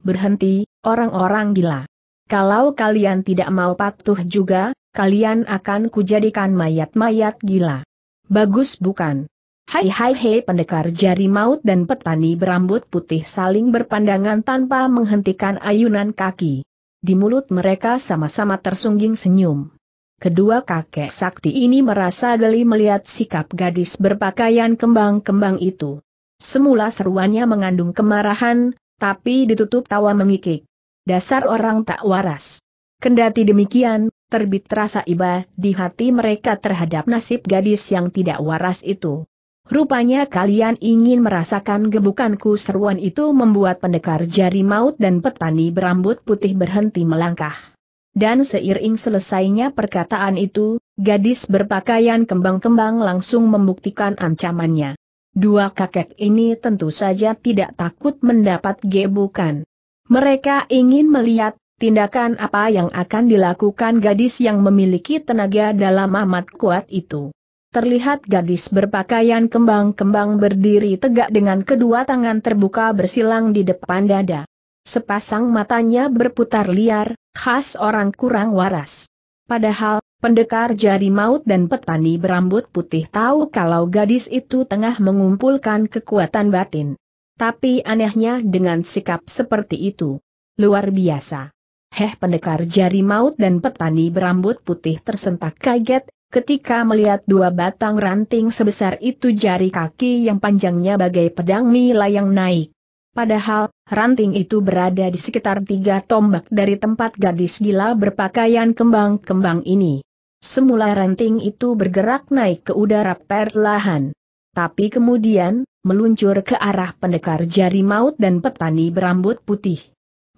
Berhenti, orang-orang gila. Kalau kalian tidak mau patuh juga, kalian akan kujadikan mayat-mayat gila. Bagus bukan? Hai hai hei pendekar jari maut dan petani berambut putih saling berpandangan tanpa menghentikan ayunan kaki. Di mulut mereka sama-sama tersungging senyum. Kedua kakek sakti ini merasa geli melihat sikap gadis berpakaian kembang-kembang itu. Semula seruannya mengandung kemarahan, tapi ditutup tawa mengikik. Dasar orang tak waras. Kendati demikian, terbit rasa iba di hati mereka terhadap nasib gadis yang tidak waras itu. Rupanya kalian ingin merasakan gebukanku seruan itu membuat pendekar jari maut dan petani berambut putih berhenti melangkah. Dan seiring selesainya perkataan itu, gadis berpakaian kembang-kembang langsung membuktikan ancamannya. Dua kakek ini tentu saja tidak takut mendapat gebukan. Mereka ingin melihat Tindakan apa yang akan dilakukan gadis yang memiliki tenaga dalam amat kuat itu? Terlihat gadis berpakaian kembang-kembang berdiri tegak dengan kedua tangan terbuka bersilang di depan dada. Sepasang matanya berputar liar, khas orang kurang waras. Padahal, pendekar jari maut dan petani berambut putih tahu kalau gadis itu tengah mengumpulkan kekuatan batin. Tapi anehnya dengan sikap seperti itu. Luar biasa. Heh pendekar jari maut dan petani berambut putih tersentak kaget, ketika melihat dua batang ranting sebesar itu jari kaki yang panjangnya bagai pedang mila yang naik. Padahal, ranting itu berada di sekitar tiga tombak dari tempat gadis gila berpakaian kembang-kembang ini. Semula ranting itu bergerak naik ke udara perlahan. Tapi kemudian, meluncur ke arah pendekar jari maut dan petani berambut putih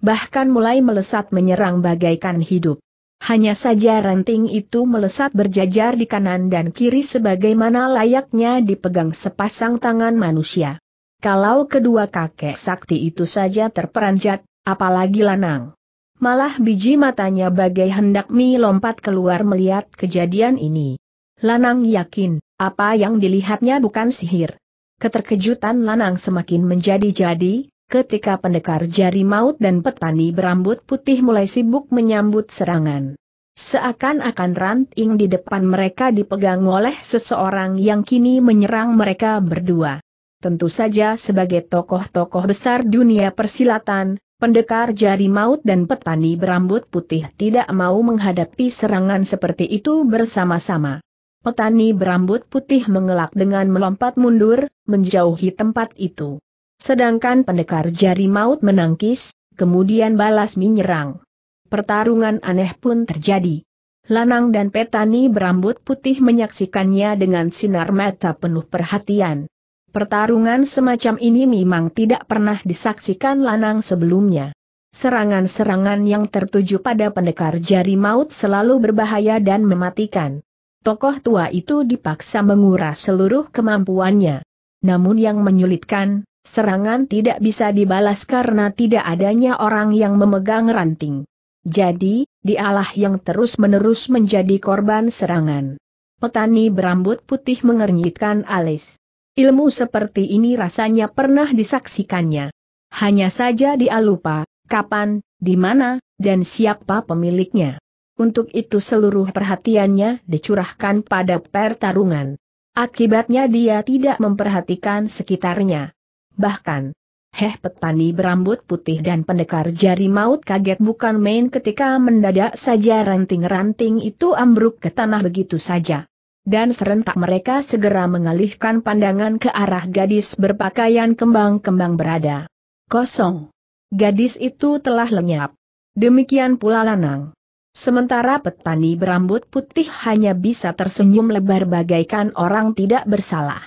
bahkan mulai melesat menyerang bagaikan hidup. Hanya saja ranting itu melesat berjajar di kanan dan kiri sebagaimana layaknya dipegang sepasang tangan manusia. Kalau kedua kakek sakti itu saja terperanjat, apalagi lanang. Malah biji matanya bagai hendak mi lompat keluar melihat kejadian ini. Lanang yakin, apa yang dilihatnya bukan sihir. Keterkejutan Lanang semakin menjadi-jadi, ketika pendekar jari maut dan petani berambut putih mulai sibuk menyambut serangan. Seakan-akan ranting di depan mereka dipegang oleh seseorang yang kini menyerang mereka berdua. Tentu saja sebagai tokoh-tokoh besar dunia persilatan, Pendekar jari maut dan petani berambut putih tidak mau menghadapi serangan seperti itu bersama-sama. Petani berambut putih mengelak dengan melompat mundur, menjauhi tempat itu. Sedangkan pendekar jari maut menangkis, kemudian balas menyerang. Pertarungan aneh pun terjadi. Lanang dan Petani berambut putih menyaksikannya dengan sinar mata penuh perhatian. Pertarungan semacam ini memang tidak pernah disaksikan Lanang sebelumnya. Serangan-serangan yang tertuju pada pendekar jari maut selalu berbahaya dan mematikan. Tokoh tua itu dipaksa menguras seluruh kemampuannya. Namun yang menyulitkan, serangan tidak bisa dibalas karena tidak adanya orang yang memegang ranting. Jadi, dialah yang terus-menerus menjadi korban serangan. Petani berambut putih mengernyitkan alis. Ilmu seperti ini rasanya pernah disaksikannya. Hanya saja dia lupa, kapan, di mana, dan siapa pemiliknya. Untuk itu seluruh perhatiannya dicurahkan pada pertarungan. Akibatnya dia tidak memperhatikan sekitarnya. Bahkan, Heh petani berambut putih dan pendekar jari maut kaget bukan main ketika mendadak saja ranting-ranting itu ambruk ke tanah begitu saja. Dan serentak mereka segera mengalihkan pandangan ke arah gadis berpakaian kembang-kembang berada. Kosong. Gadis itu telah lenyap. Demikian pula Lanang. Sementara petani berambut putih hanya bisa tersenyum lebar bagaikan orang tidak bersalah.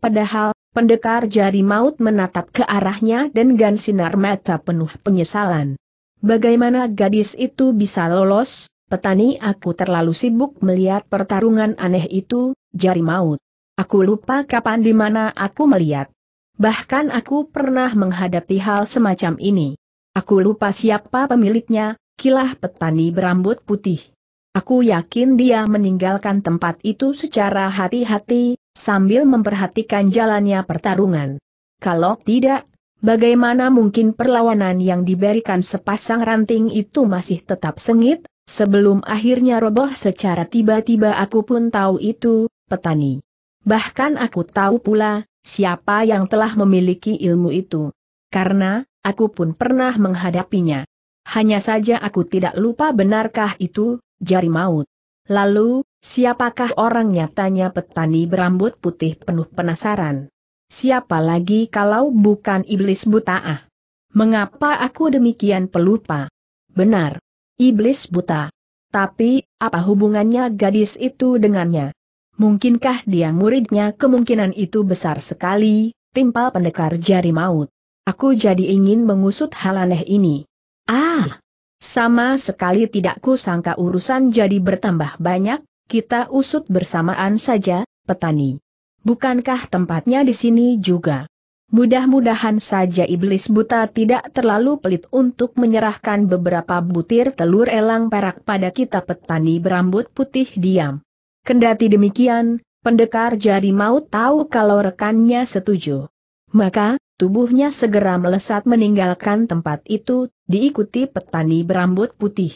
Padahal, Pendekar jari maut menatap ke arahnya dan gan sinar mata penuh penyesalan. Bagaimana gadis itu bisa lolos? Petani aku terlalu sibuk melihat pertarungan aneh itu, jari maut. Aku lupa kapan di mana aku melihat. Bahkan aku pernah menghadapi hal semacam ini. Aku lupa siapa pemiliknya, kilah petani berambut putih. Aku yakin dia meninggalkan tempat itu secara hati-hati, sambil memperhatikan jalannya pertarungan. Kalau tidak, bagaimana mungkin perlawanan yang diberikan sepasang ranting itu masih tetap sengit, sebelum akhirnya roboh secara tiba-tiba aku pun tahu itu, petani. Bahkan aku tahu pula, siapa yang telah memiliki ilmu itu. Karena, aku pun pernah menghadapinya. Hanya saja aku tidak lupa benarkah itu, jari maut. Lalu, Siapakah orangnya tanya petani berambut putih penuh penasaran. Siapa lagi kalau bukan iblis buta ah? Mengapa aku demikian pelupa? Benar. Iblis buta. Tapi, apa hubungannya gadis itu dengannya? Mungkinkah dia muridnya kemungkinan itu besar sekali, timpal pendekar jari maut. Aku jadi ingin mengusut hal aneh ini. Ah! Sama sekali tidak kusangka urusan jadi bertambah banyak, kita usut bersamaan saja, petani. Bukankah tempatnya di sini juga? Mudah-mudahan saja iblis buta tidak terlalu pelit untuk menyerahkan beberapa butir telur elang perak pada kita petani berambut putih diam. Kendati demikian, pendekar jari maut tahu kalau rekannya setuju. Maka, tubuhnya segera melesat meninggalkan tempat itu, diikuti petani berambut putih.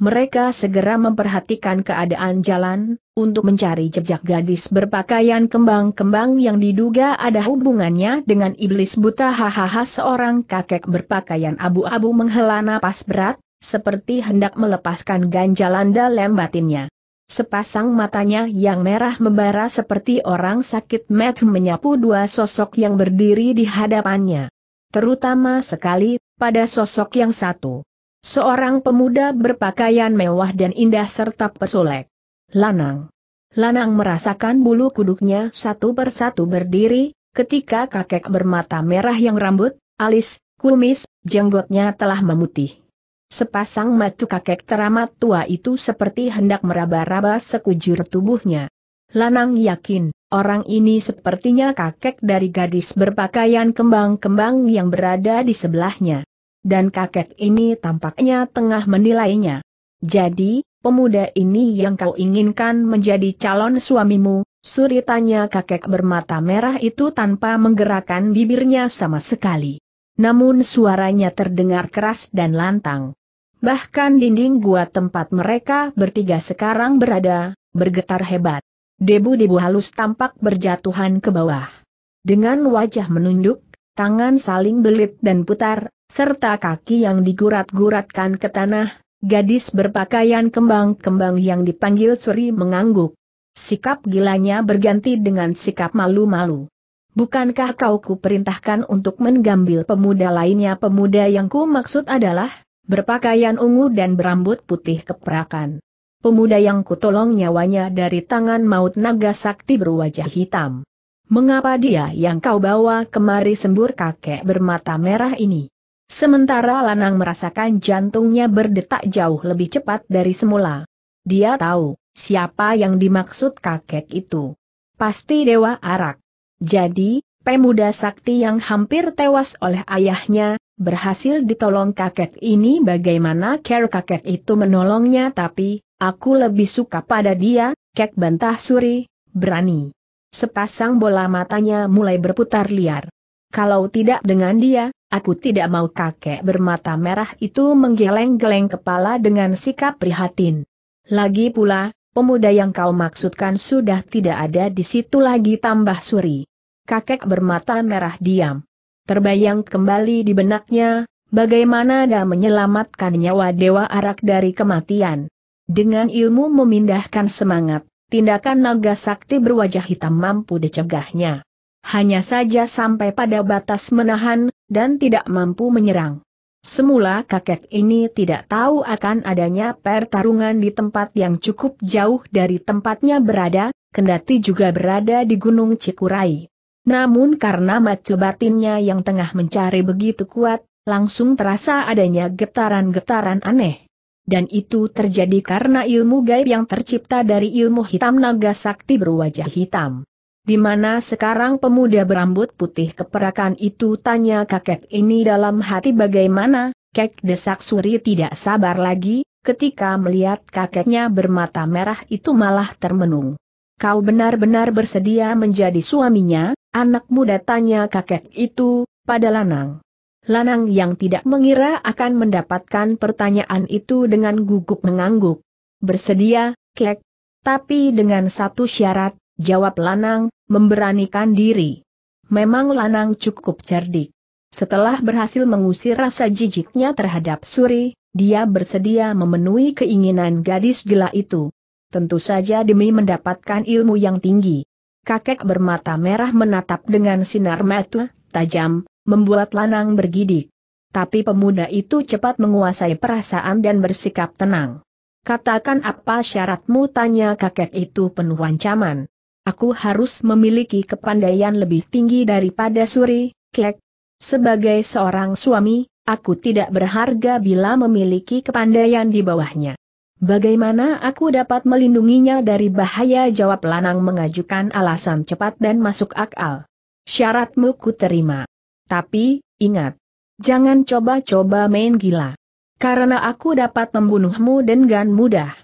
Mereka segera memperhatikan keadaan jalan, untuk mencari jejak gadis berpakaian kembang-kembang yang diduga ada hubungannya dengan iblis buta hahaha seorang kakek berpakaian abu-abu menghela napas berat, seperti hendak melepaskan ganjalan dalam batinnya. Sepasang matanya yang merah membara seperti orang sakit met menyapu dua sosok yang berdiri di hadapannya. Terutama sekali, pada sosok yang satu. Seorang pemuda berpakaian mewah dan indah serta pesolek. Lanang. Lanang merasakan bulu kuduknya satu persatu berdiri, ketika kakek bermata merah yang rambut, alis, kumis, jenggotnya telah memutih. Sepasang mata kakek teramat tua itu seperti hendak meraba-raba sekujur tubuhnya. Lanang yakin, orang ini sepertinya kakek dari gadis berpakaian kembang-kembang yang berada di sebelahnya dan kakek ini tampaknya tengah menilainya. Jadi, pemuda ini yang kau inginkan menjadi calon suamimu, suri tanya kakek bermata merah itu tanpa menggerakkan bibirnya sama sekali. Namun suaranya terdengar keras dan lantang. Bahkan dinding gua tempat mereka bertiga sekarang berada, bergetar hebat. Debu-debu halus tampak berjatuhan ke bawah. Dengan wajah menunduk, tangan saling belit dan putar, serta kaki yang digurat-guratkan ke tanah, gadis berpakaian kembang-kembang yang dipanggil Suri mengangguk. Sikap gilanya berganti dengan sikap malu-malu. Bukankah kau ku perintahkan untuk mengambil pemuda lainnya pemuda yang ku maksud adalah, berpakaian ungu dan berambut putih keperakan. Pemuda yang ku tolong nyawanya dari tangan maut naga sakti berwajah hitam. Mengapa dia yang kau bawa kemari sembur kakek bermata merah ini? Sementara Lanang merasakan jantungnya berdetak jauh lebih cepat dari semula. Dia tahu, siapa yang dimaksud kakek itu. Pasti Dewa Arak. Jadi, pemuda sakti yang hampir tewas oleh ayahnya, berhasil ditolong kakek ini bagaimana care kakek itu menolongnya tapi, aku lebih suka pada dia, kek bantah suri, berani. Sepasang bola matanya mulai berputar liar. Kalau tidak dengan dia, Aku tidak mau kakek bermata merah itu menggeleng-geleng kepala dengan sikap prihatin. Lagi pula, pemuda yang kau maksudkan sudah tidak ada di situ lagi tambah suri. Kakek bermata merah diam. Terbayang kembali di benaknya, bagaimana dia menyelamatkan nyawa Dewa Arak dari kematian. Dengan ilmu memindahkan semangat, tindakan naga sakti berwajah hitam mampu dicegahnya hanya saja sampai pada batas menahan, dan tidak mampu menyerang. Semula kakek ini tidak tahu akan adanya pertarungan di tempat yang cukup jauh dari tempatnya berada, kendati juga berada di Gunung Cikurai. Namun karena macu batinnya yang tengah mencari begitu kuat, langsung terasa adanya getaran-getaran aneh. Dan itu terjadi karena ilmu gaib yang tercipta dari ilmu hitam naga sakti berwajah hitam. Di mana sekarang pemuda berambut putih keperakan itu tanya kakek ini dalam hati bagaimana, kek desak suri tidak sabar lagi, ketika melihat kakeknya bermata merah itu malah termenung. Kau benar-benar bersedia menjadi suaminya, anak muda tanya kakek itu, pada Lanang. Lanang yang tidak mengira akan mendapatkan pertanyaan itu dengan gugup mengangguk. Bersedia, kek. Tapi dengan satu syarat, Jawab Lanang, memberanikan diri. Memang Lanang cukup cerdik. Setelah berhasil mengusir rasa jijiknya terhadap Suri, dia bersedia memenuhi keinginan gadis gila itu. Tentu saja demi mendapatkan ilmu yang tinggi. Kakek bermata merah menatap dengan sinar mata tajam, membuat Lanang bergidik. Tapi pemuda itu cepat menguasai perasaan dan bersikap tenang. Katakan apa syaratmu tanya kakek itu penuh ancaman. Aku harus memiliki kepandaian lebih tinggi daripada Suri, Kek. Sebagai seorang suami, aku tidak berharga bila memiliki kepandaian di bawahnya. Bagaimana aku dapat melindunginya dari bahaya jawab Lanang mengajukan alasan cepat dan masuk akal. Syaratmu ku terima. Tapi, ingat. Jangan coba-coba main gila. Karena aku dapat membunuhmu dengan mudah.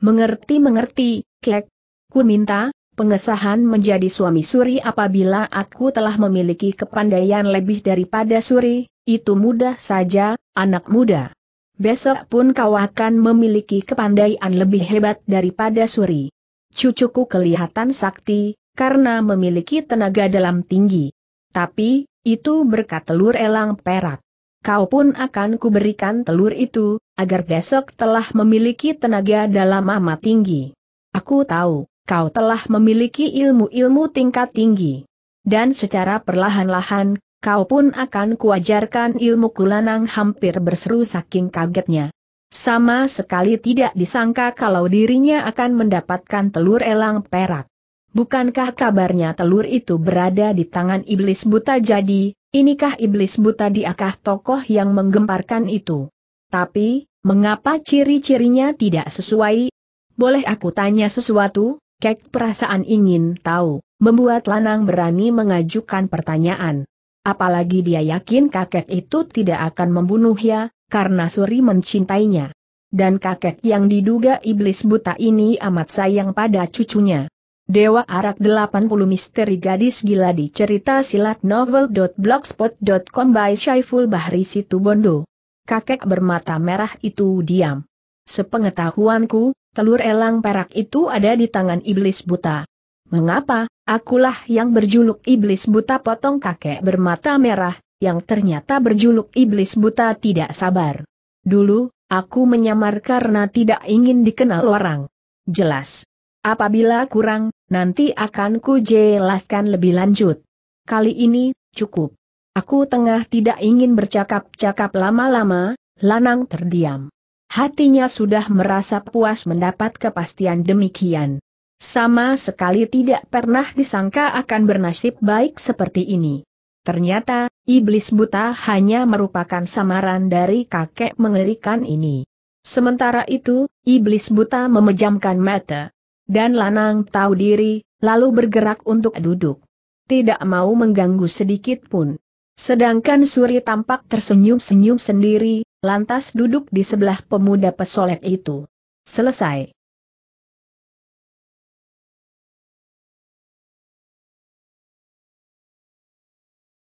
Mengerti-mengerti, Kek. Ku minta, pengesahan menjadi suami Suri apabila aku telah memiliki kepandaian lebih daripada Suri, itu mudah saja, anak muda. Besok pun kau akan memiliki kepandaian lebih hebat daripada Suri. Cucuku kelihatan sakti, karena memiliki tenaga dalam tinggi. Tapi, itu berkat telur elang perak. Kau pun akan kuberikan telur itu, agar besok telah memiliki tenaga dalam amat tinggi. Aku tahu, kau telah memiliki ilmu-ilmu tingkat tinggi. Dan secara perlahan-lahan, kau pun akan kuajarkan ilmu kulanang hampir berseru saking kagetnya. Sama sekali tidak disangka kalau dirinya akan mendapatkan telur elang perak. Bukankah kabarnya telur itu berada di tangan iblis buta jadi, inikah iblis buta diakah tokoh yang menggemparkan itu? Tapi, mengapa ciri-cirinya tidak sesuai? Boleh aku tanya sesuatu? Kek perasaan ingin tahu, membuat Lanang berani mengajukan pertanyaan. Apalagi dia yakin kakek itu tidak akan membunuhnya, karena Suri mencintainya. Dan kakek yang diduga iblis buta ini amat sayang pada cucunya. Dewa Arak 80 Misteri Gadis Gila di Cerita Silat Novel.blogspot.com by Syaiful Bahri Situbondo. Kakek bermata merah itu diam. Sepengetahuanku, telur elang perak itu ada di tangan iblis buta. Mengapa, akulah yang berjuluk iblis buta potong kakek bermata merah, yang ternyata berjuluk iblis buta tidak sabar. Dulu, aku menyamar karena tidak ingin dikenal orang. Jelas. Apabila kurang, nanti akan ku jelaskan lebih lanjut. Kali ini, cukup. Aku tengah tidak ingin bercakap-cakap lama-lama, Lanang terdiam. Hatinya sudah merasa puas mendapat kepastian demikian. Sama sekali tidak pernah disangka akan bernasib baik seperti ini. Ternyata, iblis buta hanya merupakan samaran dari kakek mengerikan ini. Sementara itu, iblis buta memejamkan mata. Dan Lanang tahu diri, lalu bergerak untuk duduk. Tidak mau mengganggu sedikit pun. Sedangkan Suri tampak tersenyum-senyum sendiri, lantas duduk di sebelah pemuda pesolek itu. Selesai.